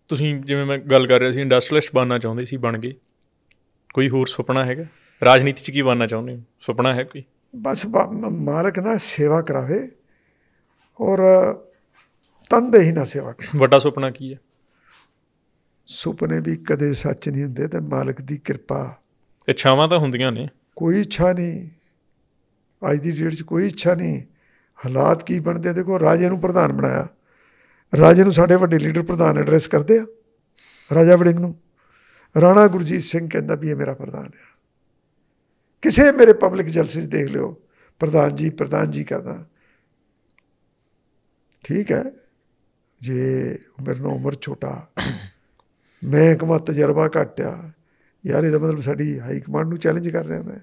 ਤੁਸੀਂ ਜਿਵੇਂ ਮੈਂ ਗੱਲ ਕਰ ਰਿਹਾ ਸੀ ਇੰਡਸਟਰੀਅਲਿਸਟ ਬਣਨਾ ਚਾਹੁੰਦੇ ਸੀ ਬਣ ਗਏ ਕੋਈ ਹੋਰ ਸੁਪਨਾ ਹੈਗਾ ਰਾਜਨੀਤੀ ਚ ਕੀ ਬਣਨਾ ਚਾਹੁੰਦੇ ਹੋ ਸੁਪਨਾ ਹੈ ਕੋਈ ਬਸ ਮਾਲਕ ਨਾ ਸੇਵਾ ਕਰਾਵੇ ਔਰ ਤੰਦੇ ਹੀ ਨਾ ਸੇਵਾ ਕਰੇ ਵੱਡਾ ਸੁਪਨਾ ਕੀ ਹੈ ਸੁਪਨੇ ਵੀ ਕਦੇ ਸੱਚ ਨਹੀਂ ਹੁੰਦੇ ਤੇ ਮਾਲਕ ਦੀ ਕਿਰਪਾ ਇੱਛਾਵਾਂ ਤਾਂ ਹੁੰਦੀਆਂ ਨੇ ਕੋਈ ਇੱਛਾ ਨਹੀਂ ਅੱਜ ਦੀ ਡੇਟ 'ਚ ਕੋਈ ਇੱਛਾ ਨਹੀਂ ਹਾਲਾਤ ਕੀ ਬਣਦੇ ਦੇਖੋ ਰਾਜੇ ਨੂੰ ਪ੍ਰਧਾਨ ਬਣਾਇਆ ਰਾਜੇ ਨੂੰ ਸਾਡੇ ਵੱਡੇ ਲੀਡਰ ਪ੍ਰਧਾਨ ਐਡਰੈਸ ਕਰਦੇ ਆ ਰਾਜਾ ਵੜਿੰਗ ਨੂੰ ਰਾਣਾ ਗੁਰਜੀਤ ਸਿੰਘ ਕਹਿੰਦਾ ਵੀ ਇਹ ਮੇਰਾ ਪ੍ਰਧਾਨ ਆ ਕਿਸੇ ਮੇਰੇ ਪਬਲਿਕ ਜਲਸੇ 'ਚ ਦੇਖ ਲਿਓ ਪ੍ਰਧਾਨ ਜੀ ਪ੍ਰਧਾਨ ਜੀ ਕਰਦਾ ਠੀਕ ਹੈ ਜੇ ਮੇਰੇ ਨਾਲ ਉਮਰ ਛੋਟਾ ਮੈਂ ਇੱਕ ਮਤ ਤਜਰਬਾ ਘਟਿਆ ਯਾਰ ਇਹਦਾ ਮਤਲਬ ਸਾਡੀ ਹਾਈ ਕਮਾਂਡ ਨੂੰ ਚੈਲੰਜ ਕਰ ਰਿਹਾ ਮੈਂ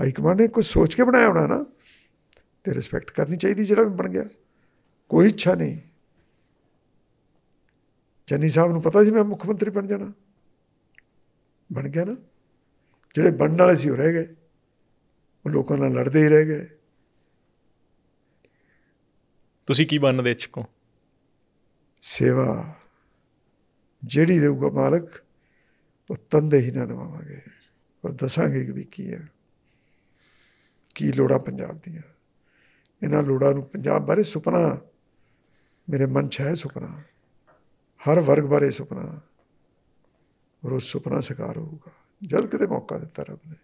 ਹਾਈ ਕਮਾਂਡ ਨੇ ਕੁਝ ਸੋਚ ਕੇ ਬਣਾਇਆ ਹੋਣਾ ਨਾ ਤੇ ਰਿਸਪੈਕਟ ਕਰਨੀ ਚਾਹੀਦੀ ਜਿਹੜਾ ਬਣ ਗਿਆ ਕੋਈ ਇੱਛਾ ਨਹੀਂ ਚੰਨੀ ਸਾਹਿਬ ਨੂੰ ਪਤਾ ਸੀ ਮੈਂ ਮੁੱਖ ਮੰਤਰੀ ਬਣ ਜਾਣਾ ਬਣ ਗਿਆ ਨਾ ਜਿਹੜੇ ਬਣਨ ਵਾਲੇ ਸੀ ਉਹ ਰਹਿ ਗਏ ਉਹ ਲੋਕਾਂ ਨਾਲ ਲੜਦੇ ਹੀ ਰਹਿ ਗਏ ਤੁਸੀਂ ਕੀ ਬਣਨ ਦੇ ਇੱਛਕੋ ਸੇਵਾ ਜਿਹੜੀ ਦੇਊਗਾ ਮਾਲਕ ਉਹ ਤੰਦੇ ਹੀ ਨਾਲ ਨਵਾਵਾਂਗੇ ਪਰ ਦੱਸਾਂਗੇ ਕਿ ਵੀ ਕੀ ਹੈ ਕੀ ਲੋੜਾਂ ਪੰਜਾਬ ਦੀਆਂ ਇਹਨਾਂ ਲੋੜਾਂ ਨੂੰ ਪੰਜਾਬ ਬਾਰੇ ਸੁਪਨਾ ਮੇਰੇ ਮਨ 'ਚ ਹੈ ਸੁਪਨਾ ਹਰ ਵਰਗ ਬਾਰੇ ਸੁਪਨਾ ਰੋਜ਼ ਉਹ ਸੁਪਨਾ ਸਕਾਰ ਹੋਊਗਾ ਜਦ ਕਦੇ ਮੌਕਾ ਦਿੱਤਾ ਰੱਬ ਨੇ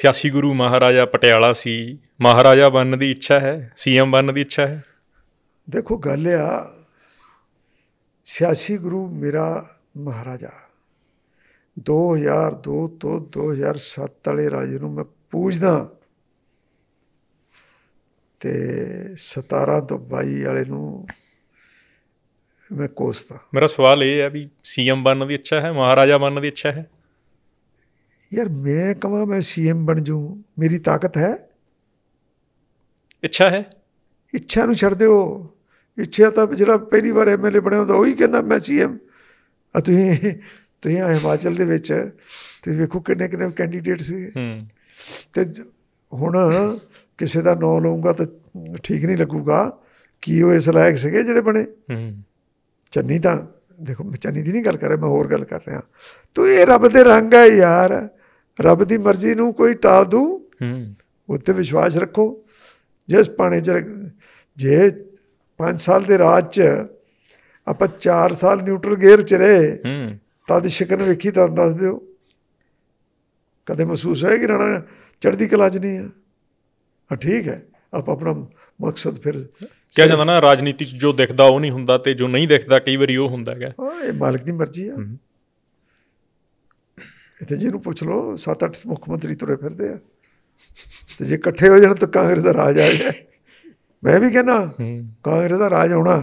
ਸਿਆਸੀ ਗੁਰੂ ਮਹਾਰਾਜਾ ਪਟਿਆਲਾ ਸੀ ਮਹਾਰਾਜਾ ਬਣਨ ਦੀ ਇੱਛਾ ਹੈ ਸੀਐਮ ਬਣਨ ਦੀ ਇੱਛਾ ਹੈ ਦੇਖੋ ਗੱਲ ਆ ਸਿਆਸੀ ਗੁਰੂ ਮੇਰਾ ਮਹਾਰਾਜਾ 2002 ਤੋਂ 2007 ਵਾਲੇ ਰਾਜ ਨੂੰ ਮੈਂ ਪੂਜਦਾ ਤੇ 17 ਤੋਂ 22 ਵਾਲੇ ਨੂੰ ਮੈਂ ਕੋਸਤਾ ਮੇਰਾ ਸਵਾਲ ਇਹ ਹੈ ਵੀ ਸੀਐਮ ਬਣਨ ਦੀ ਇੱਛਾ ਹੈ ਮਹਾਰਾਜਾ ਬਣਨ ਦੀ ਇੱਛਾ ਹੈ ਯਾਰ ਮੈਂ ਕਹਾਂ ਮੈਂ ਸੀਐਮ ਬਣ ਜੂ ਮੇਰੀ ਤਾਕਤ ਹੈ ਇੱਛਾ ਹੈ ਇੱਛਾ ਨੂੰ ਛੱਡ ਦਿਓ ਇੱਛਾ ਤਾਂ ਜਿਹੜਾ ਪਹਿਲੀ ਵਾਰ ਐਮਐਲਏ ਬਣਿਆ ਹੁੰਦਾ ਉਹੀ ਕਹਿੰਦਾ ਮੈਂ ਸੀਐਮ ਆ ਤੁਸੀਂ ਤੁਸੀਂ ਹਿਮਾਚਲ ਦੇ ਵਿੱਚ ਤੁਸੀਂ ਵੇਖੋ ਕਿੰਨੇ ਕਿੰਨੇ ਕੈਂਡੀਡੇਟ ਸੀ ਹੂੰ ਤੇ ਹੁਣ ਕਿਸੇ ਦਾ ਨਾਂ ਲਵਾਂਗਾ ਤਾਂ ਠੀਕ ਨਹੀਂ ਲੱਗੂਗਾ ਕੀ ਉਹ ਇਸ ਲਾਇਕ ਸੀਗੇ ਜਿਹੜੇ ਬਣੇ ਹੂੰ ਚੰਨੀ ਤਾਂ ਦੇਖੋ ਮੈਂ ਚੰਨੀ ਦੀ ਨਹੀਂ ਗੱਲ ਕਰ ਰਿਹਾ ਮੈਂ ਹੋਰ ਗੱਲ ਕਰ ਰਿਹਾ ਤੂੰ ਇਹ ਰੱਬ ਦੇ ਰੰਗ ਹੈ ਯਾਰ ਰੱਬ ਦੀ ਮਰਜ਼ੀ ਨੂੰ ਕੋਈ ਟਾਲ ਦੂ ਹੂੰ ਉੱਤੇ ਵਿਸ਼ਵਾਸ ਰੱਖੋ ਜਿਸ ਪਾਣੇ ਚ ਜੇ 5 ਸਾਲ ਦੇ ਰਾਜ ਚ ਆਪਾਂ 4 ਸਾਲ ਨਿਊਟਰਲ ਗੇਅਰ ਚ ਰਹੇ ਹੂੰ ਤਦ ਸ਼ਿਕਨ ਵੇਖੀ ਤਾਂ ਦੱਸ ਦਿਓ ਕਦੇ ਮਹਿਸੂਸ ਹੋਇਆ ਕਿ ਰਾਣਾ ਚੜਦੀ ਕਲਾ ਚ ਨਹੀਂ ਆ ਹਾਂ ਠੀਕ ਹੈ ਆਪ ਆਪਣਾ ਮਕਸਦ ਫਿਰ ਕਿਹਾ ਜਾਂਦਾ ਨਾ ਰਾਜਨੀਤੀ 'ਚ ਜੋ ਦਿਖਦਾ ਉਹ ਨਹੀਂ ਹੁੰਦਾ ਤੇ ਜੋ ਨਹੀਂ ਦਿਖਦਾ ਕਈ ਵਾਰੀ ਉਹ ਹੁੰਦਾ ਹੈਗਾ ਹਾਂ ਇਹ ਮਾਲਕ ਦੀ ਮਰਜ਼ੀ ਆ ਜੇ ਜਿਹਨੂੰ ਪੁੱਛ ਲੋ 7-8 ਮੁੱਖ ਮੰਤਰੀ ਤੁਰੇ ਫਿਰਦੇ ਆ ਤੇ ਜੇ ਇਕੱਠੇ ਹੋ ਜਾਣ ਤਾਂ ਕਾਂਗਰਸ ਦਾ ਰਾਜ ਆ ਜਾਏ ਮੈਂ ਵੀ ਕਹਿੰਦਾ ਕਾਂਗਰਸ ਦਾ ਰਾਜ ਹੋਣਾ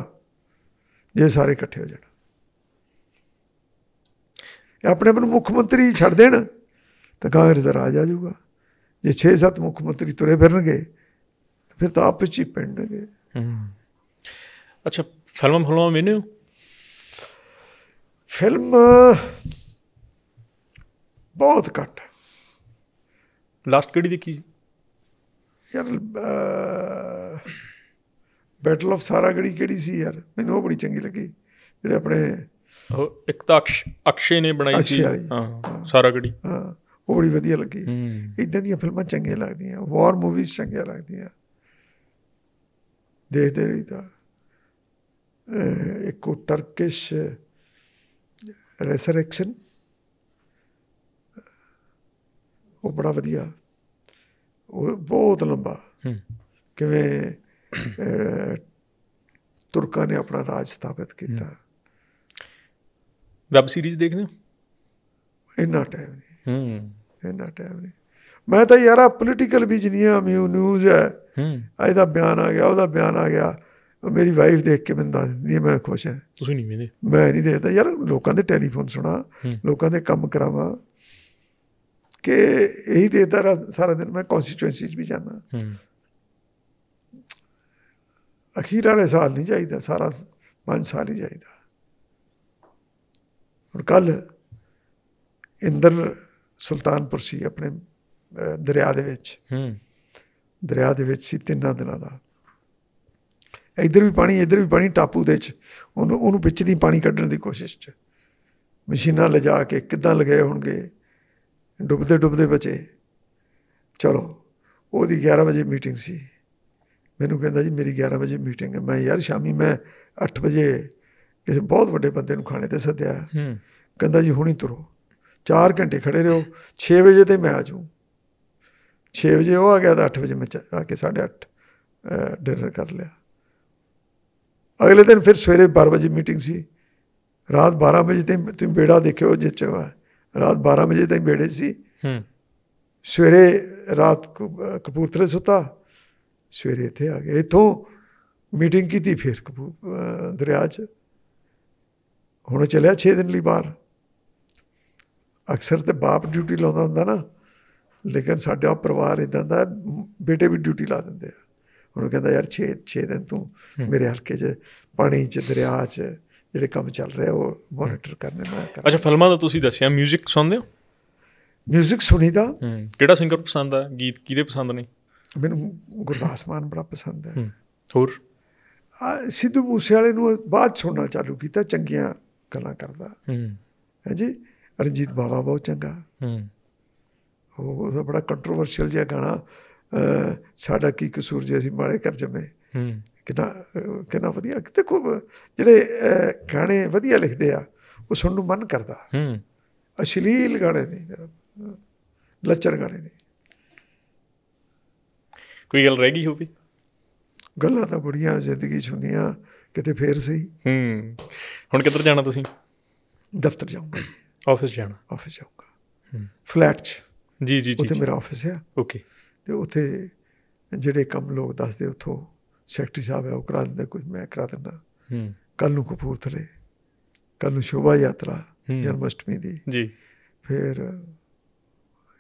ਜੇ ਸਾਰੇ ਇਕੱਠੇ ਹੋ ਜਾਣ ਆਪਣੇ ਆਪ ਨੂੰ ਮੁੱਖ ਮੰਤਰੀ ਛੱਡ ਦੇਣ ਤਾਂ ਕਾਂਗਰਸ ਦਾ ਰਾਜ ਆ ਜਾਊਗਾ ਜੇ 6-7 ਮੁੱਖ ਮੰਤਰੀ ਤੁਰੇ ਫਿਰਨਗੇ ਫਿਰ ਤਾਂ ਆਪਸ ਵਿੱਚ ਹੀ ਪੈਣਗੇ ਅੱਛਾ ਫਿਲਮ ਫਿਲਮਾਂ ਮੈਨੂੰ ਫਿਲਮ ਬਹੁਤ ਘੱਟ ਲਾਸਟ ਕਿਹੜੀ ਦੇਖੀ ਯਾਰ ਬੈਟਲ ਆਫ ਸਾਰਾਗੜੀ ਕਿਹੜੀ ਸੀ ਯਾਰ ਮੈਨੂੰ ਉਹ ਬੜੀ ਚੰਗੀ ਲੱਗੀ ਜਿਹੜੇ ਆਪਣੇ ਉਹ ਇੱਕ ਤਾਂ ਅਕਸ਼ੇ ਨੇ ਬਣਾਈ ਸੀ ਹਾਂ ਸਾਰਾਗੜੀ ਹਾਂ ਉਹ ਬੜੀ ਵਧੀਆ ਲੱਗੀ ਇਦਾਂ ਦੀਆਂ ਫਿਲਮਾਂ ਚੰਗੀਆਂ ਲੱਗਦੀਆਂ ਵਾਰ ਮੂਵੀਜ਼ ਚੰਗੀਆਂ ਲੱਗਦੀਆਂ ਦੇਖਦੇ ਰਹੀਦਾ ਇੱਕ ਟਰਕਿਸ਼ ਰੈਸਰੈਕਸ਼ਨ ਉਹ ਬੜਾ ਵਧੀਆ ਉਹ ਬਹੁਤ ਲੰਬਾ ਕਿਵੇਂ ਤੁਰਕਾਂ ਨੇ ਆਪਣਾ ਰਾਜ ਸਥਾਪਿਤ ਕੀਤਾ ਵੈਬ ਸੀਰੀਜ਼ ਦੇਖਦੇ ਹੋ ਇੰਨਾ ਟਾਈਮ ਹੂੰ ਇਹਨਾਂ ਟਾਈਮ ਨਹੀਂ ਮੈਂ ਤਾਂ ਯਾਰ ਆ ਪੋਲੀਟੀਕਲ ਵੀ ਜਿੰਨੀਆਂ ਨਿਊਜ਼ ਹੈ ਹੂੰ ਅੱਜ ਦਾ ਬਿਆਨ ਆ ਗਿਆ ਉਹਦਾ ਬਿਆਨ ਆ ਗਿਆ ਮੇਰੀ ਵਾਈਫ ਦੇਖ ਕੇ ਮੈਨੂੰ ਦੱਸ ਦਿੰਦੀ ਮੈਂ ਖੁਸ਼ ਹਾਂ ਤੁਸੀਂ ਨਹੀਂ ਮੈਨੇ ਮੈਂ ਨਹੀਂ ਦੇਖਦਾ ਯਾਰ ਲੋਕਾਂ ਦੇ ਟੈਲੀਫੋਨ ਸੁਣਾ ਲੋਕਾਂ ਦੇ ਕੰਮ ਕਰਾਵਾ ਕਿ ਇਹੀ ਦੇਖਦਾ ਸਾਰਾ ਦਿਨ ਮੈਂ ਕਨਸਟੀਚੁਐਂਸੀ 'ਚ ਵੀ ਜਾਣਾ ਹੂੰ ਅਖੀਰ ਵਾਲੇ ਸਾਲ ਨਹੀਂ ਚਾਹੀਦਾ ਸਾਰਾ ਪੰਜ ਸਾਲ ਹੀ ਚਾਹੀਦਾ ਹੁਣ ਕੱਲ ਇੰਦਰ ਸੁਲਤਾਨਪੁਰ ਸੀ ਆਪਣੇ ਦਰਿਆ ਦੇ ਵਿੱਚ ਹੂੰ ਦਰਿਆ ਦੇ ਵਿੱਚ ਸੀ ਤਿੰਨਾਂ ਦਿਨਾਂ ਦਾ ਇਧਰ ਵੀ ਪਾਣੀ ਇਧਰ ਵੀ ਪਾਣੀ ਟਾਪੂ ਦੇ ਵਿੱਚ ਉਹਨੂੰ ਉਹਨੂੰ ਵਿੱਚ ਦੀ ਪਾਣੀ ਕੱਢਣ ਦੀ ਕੋਸ਼ਿਸ਼ 'ਚ ਮਸ਼ੀਨਾਂ ਲਿਜਾ ਕੇ ਕਿੱਦਾਂ ਲਗਾਏ ਹੋਣਗੇ ਡੁੱਬਦੇ ਡੁੱਬਦੇ ਬਚੇ ਚਲੋ ਉਹਦੀ 11 ਵਜੇ ਮੀਟਿੰਗ ਸੀ ਮੈਨੂੰ ਕਹਿੰਦਾ ਜੀ ਮੇਰੀ 11 ਵਜੇ ਮੀਟਿੰਗ ਹੈ ਮੈਂ ਯਾਰ ਸ਼ਾਮੀ ਮੈਂ 8 ਵਜੇ ਕਿਸੇ ਬਹੁਤ ਵੱਡੇ ਬੰਦੇ ਨੂੰ ਖਾਣੇ ਤੇ ਸੱਦਿਆ ਹੂੰ ਕਹਿੰਦਾ ਜੀ ਹੁਣੀ ਤੁਰੋ 4 ਘੰਟੇ ਖੜੇ ਰਹੋ 6 ਵਜੇ ਤੇ ਮੈਂ ਆ 6 ਵਜੇ ਉਹ ਆ ਗਿਆ ਤਾਂ 8 ਵਜੇ ਮੈਂ ਆ ਕੇ 8:30 ਡਿਨਰ ਕਰ ਲਿਆ ਅਗਲੇ ਦਿਨ ਫਿਰ ਸਵੇਰੇ 12 ਵਜੇ ਮੀਟਿੰਗ ਸੀ ਰਾਤ 12 ਵਜੇ ਤੇ ਤੁਸੀਂ ਬੇੜਾ ਦੇਖਿਓ ਚ ਹੈ ਰਾਤ 12 ਵਜੇ ਤੱਕ ਬੇੜੇ ਸੀ ਹੂੰ ਸਵੇਰੇ ਰਾਤ ਕਪੂਰਥਲੇ ਸੁੱਤਾ ਸਵੇਰੇ ਇੱਥੇ ਆ ਗਏ ਇਥੋਂ ਮੀਟਿੰਗ ਕੀਤੀ ਫਿਰ ਦਰਿਆ 'ਚ ਹੁਣ ਚੱਲਿਆ 6 ਦਿਨ ਲਈ ਬਾਹਰ ਅਕਸਰ ਤੇ ਬਾਪ ਡਿਊਟੀ ਲਾਉਂਦਾ ਹੁੰਦਾ ਨਾ ਲੇਕਿਨ ਸਾਡੇ ਆ ਪਰਿਵਾਰ ਇਦਾਂ ਦਾ ਬੇਟੇ ਵੀ ਡਿਊਟੀ ਲਾ ਦਿੰਦੇ ਆ ਉਹਨੂੰ ਕਹਿੰਦਾ ਯਾਰ 6 6 ਦਿਨ ਤੂੰ ਮੇਰੇ ਹਲਕੇ 'ਚ ਪਾਣੀ 'ਚ ਦਰਿਆ 'ਚ ਜਿਹੜੇ ਕੰਮ ਚੱਲ ਰਿਹਾ ਉਹ ਮੋਨੀਟਰ ਕਰਨੇ ਮੈਂ ਕਰ ਅੱਛਾ ਫਿਲਮਾਂ ਦਾ ਤੁਸੀਂ ਦੱਸਿਆ 뮤직 ਸੁਣਦੇ ਹੋ 뮤직 ਸੁਣੀਦਾ ਕਿਹੜਾ ਸਿੰਗਰ ਪਸੰਦ ਆ ਗੀਤ ਕਿਹਦੇ ਪਸੰਦ ਨੇ ਮੈਨੂੰ ਗੁਰਦਾਸ ਮਾਨ ਬੜਾ ਪਸੰਦ ਹੈ ਹੋਰ ਸਿੱਧੂ ਮੂਸੇ ਵਾਲੇ ਨੂੰ ਬਾਅਦ ਸੁਣਨਾ ਚਾਲੂ ਕੀਤਾ ਚੰਗੀਆਂ ਗੱਲਾਂ ਕਰਦਾ ਹਾਂ ਜੀ ਰਣਜੀਤ ਬਾਵਾ ਬਹੁਤ ਚੰਗਾ ਹੂੰ ਉਹ ਉਹਦਾ ਬੜਾ ਕੰਟਰੋਵਰਸ਼ੀਅਲ ਜਿਹਾ ਗਾਣਾ ਸਾਡਾ ਕੀ ਕਸੂਰ ਜੇ ਅਸੀਂ ਮਾੜੇ ਕਰ ਜਮੇ ਹੂੰ ਕਿੰਨਾ ਕਿੰਨਾ ਵਧੀਆ ਕਿਤੇ ਕੋ ਜਿਹੜੇ ਗਾਣੇ ਵਧੀਆ ਲਿਖਦੇ ਆ ਉਹ ਸੁਣਨ ਨੂੰ ਮਨ ਕਰਦਾ ਹੂੰ ਅਸ਼ਲੀਲ ਗਾਣੇ ਨਹੀਂ ਮੇਰਾ ਲੱਚਰ ਗਾਣੇ ਨਹੀਂ ਕੋਈ ਗੱਲ ਰਹਿ ਗਈ ਹੋਵੇ ਗੱਲਾਂ ਤਾਂ ਬੜੀਆਂ ਜ਼ਿੰਦਗੀ ਚ ਕਿਤੇ ਫੇਰ ਸਹੀ ਹੂੰ ਹੁਣ ਕਿੱਧਰ ਜਾਣਾ ਤੁਸੀਂ ਦਫ਼ਤਰ ਜਾਊਂਗਾ ਆਫਿਸ ਜਾਣਾ ਆਫਿਸ ਜਾਊਂਗਾ ਫਲੈਟ 'ਚ ਜੀ ਜੀ ਜੀ ਉੱਥੇ ਮੇਰਾ ਆਫਿਸ ਹੈ ਓਕੇ ਤੇ ਉੱਥੇ ਜਿਹੜੇ ਕੰਮ ਲੋਕ ਦੱਸਦੇ ਉਥੋਂ ਸੈਕਟਰੀ ਸਾਹਿਬ ਹੈ ਉਹ ਕਰਾ ਦਿੰਦੇ ਕੁਝ ਮੈਂ ਕਰਾ ਦਿੰਦਾ ਹੂੰ ਕੱਲ ਨੂੰ ਕਪੂਰਥਲੇ ਕੱਲ ਨੂੰ ਸ਼ੋਭਾ ਯਾਤਰਾ ਜਨਮਸ਼ਟਮੀ ਦੀ ਜੀ ਫਿਰ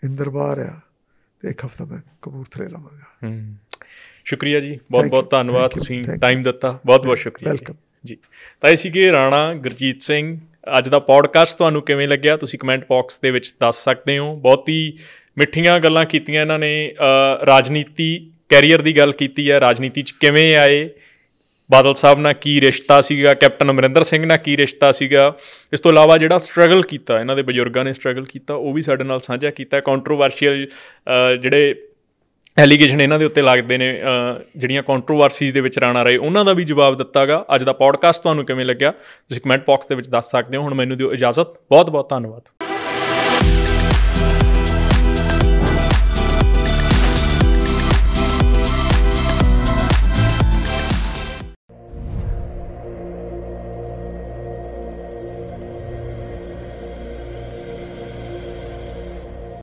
ਇੰਦਰਬਾਰ ਆ ਤੇ ਇੱਕ ਹਫਤਾ ਮੈਂ ਕਪੂਰਥਲੇ ਰਹਾਂਗਾ ਹੂੰ ਸ਼ੁਕਰੀਆ ਜੀ ਬਹੁਤ ਬਹੁਤ ਧੰਨਵਾਦ ਤੁਸੀਂ ਟਾਈਮ ਦਿੱਤਾ ਬਹੁਤ ਬਹੁਤ ਸ਼ੁਕਰੀਆ ਵੈਲਕਮ ਜੀ ਤਾਂ ਇਸੇ ਕੇ ਰਾਣਾ ਗੁਰਜੀਤ ਸਿੰਘ ਅੱਜ ਦਾ ਪੌਡਕਾਸਟ ਤੁਹਾਨੂੰ ਕਿਵੇਂ ਲੱਗਿਆ ਤੁਸੀਂ ਕਮੈਂਟ ਬਾਕਸ ਦੇ ਵਿੱਚ ਦੱਸ ਸਕਦੇ ਹੋ ਬਹੁਤ ਹੀ ਮਿੱਠੀਆਂ ਗੱਲਾਂ ਕੀਤੀਆਂ ਇਹਨਾਂ ਨੇ ਰਾਜਨੀਤੀ ਕੈਰੀਅਰ ਦੀ ਗੱਲ ਕੀਤੀ ਹੈ ਰਾਜਨੀਤੀ 'ਚ ਕਿਵੇਂ ਆਏ ਬਾਦਲ ਸਾਹਿਬ ਨਾਲ ਕੀ ਰਿਸ਼ਤਾ ਸੀਗਾ ਕੈਪਟਨ ਅਮਰਿੰਦਰ ਸਿੰਘ ਨਾਲ ਕੀ ਰਿਸ਼ਤਾ ਸੀਗਾ ਇਸ ਤੋਂ ਇਲਾਵਾ ਜਿਹੜਾ ਸਟਰਗਲ ਕੀਤਾ ਇਹਨਾਂ ਦੇ ਬਜ਼ੁਰਗਾਂ ਨੇ ਸਟਰਗਲ ਕੀਤਾ ਉਹ ਵੀ ਸਾਡੇ ਨਾਲ ਸਾਂਝਾ ਕੀਤਾ ਕੰਟਰੋਵਰਸ਼ੀਅਲ ਜਿਹੜੇ ਐਲੀਗੇਸ਼ਨ ਇਹਨਾਂ ਦੇ ਉੱਤੇ ਲੱਗਦੇ ਨੇ ਜਿਹੜੀਆਂ ਕੰਟਰੋਵਰਸੀਜ਼ ਦੇ ਵਿੱਚ ਰਾਣਾ ਰਹੇ ਉਹਨਾਂ ਦਾ ਵੀ ਜਵਾਬ ਦਿੱਤਾਗਾ ਅੱਜ ਦਾ ਪੋਡਕਾਸਟ ਤੁਹਾਨੂੰ ਕਿਵੇਂ ਲੱਗਿਆ ਤੁਸੀਂ ਕਮੈਂਟ ਬਾਕਸ ਦੇ ਵਿੱਚ ਦੱਸ ਸਕਦੇ ਹੋ ਹੁਣ ਮੈਨੂੰ ਦਿਓ ਇਜਾਜ਼ਤ ਬਹੁਤ ਬਹੁਤ ਧੰਨਵਾਦ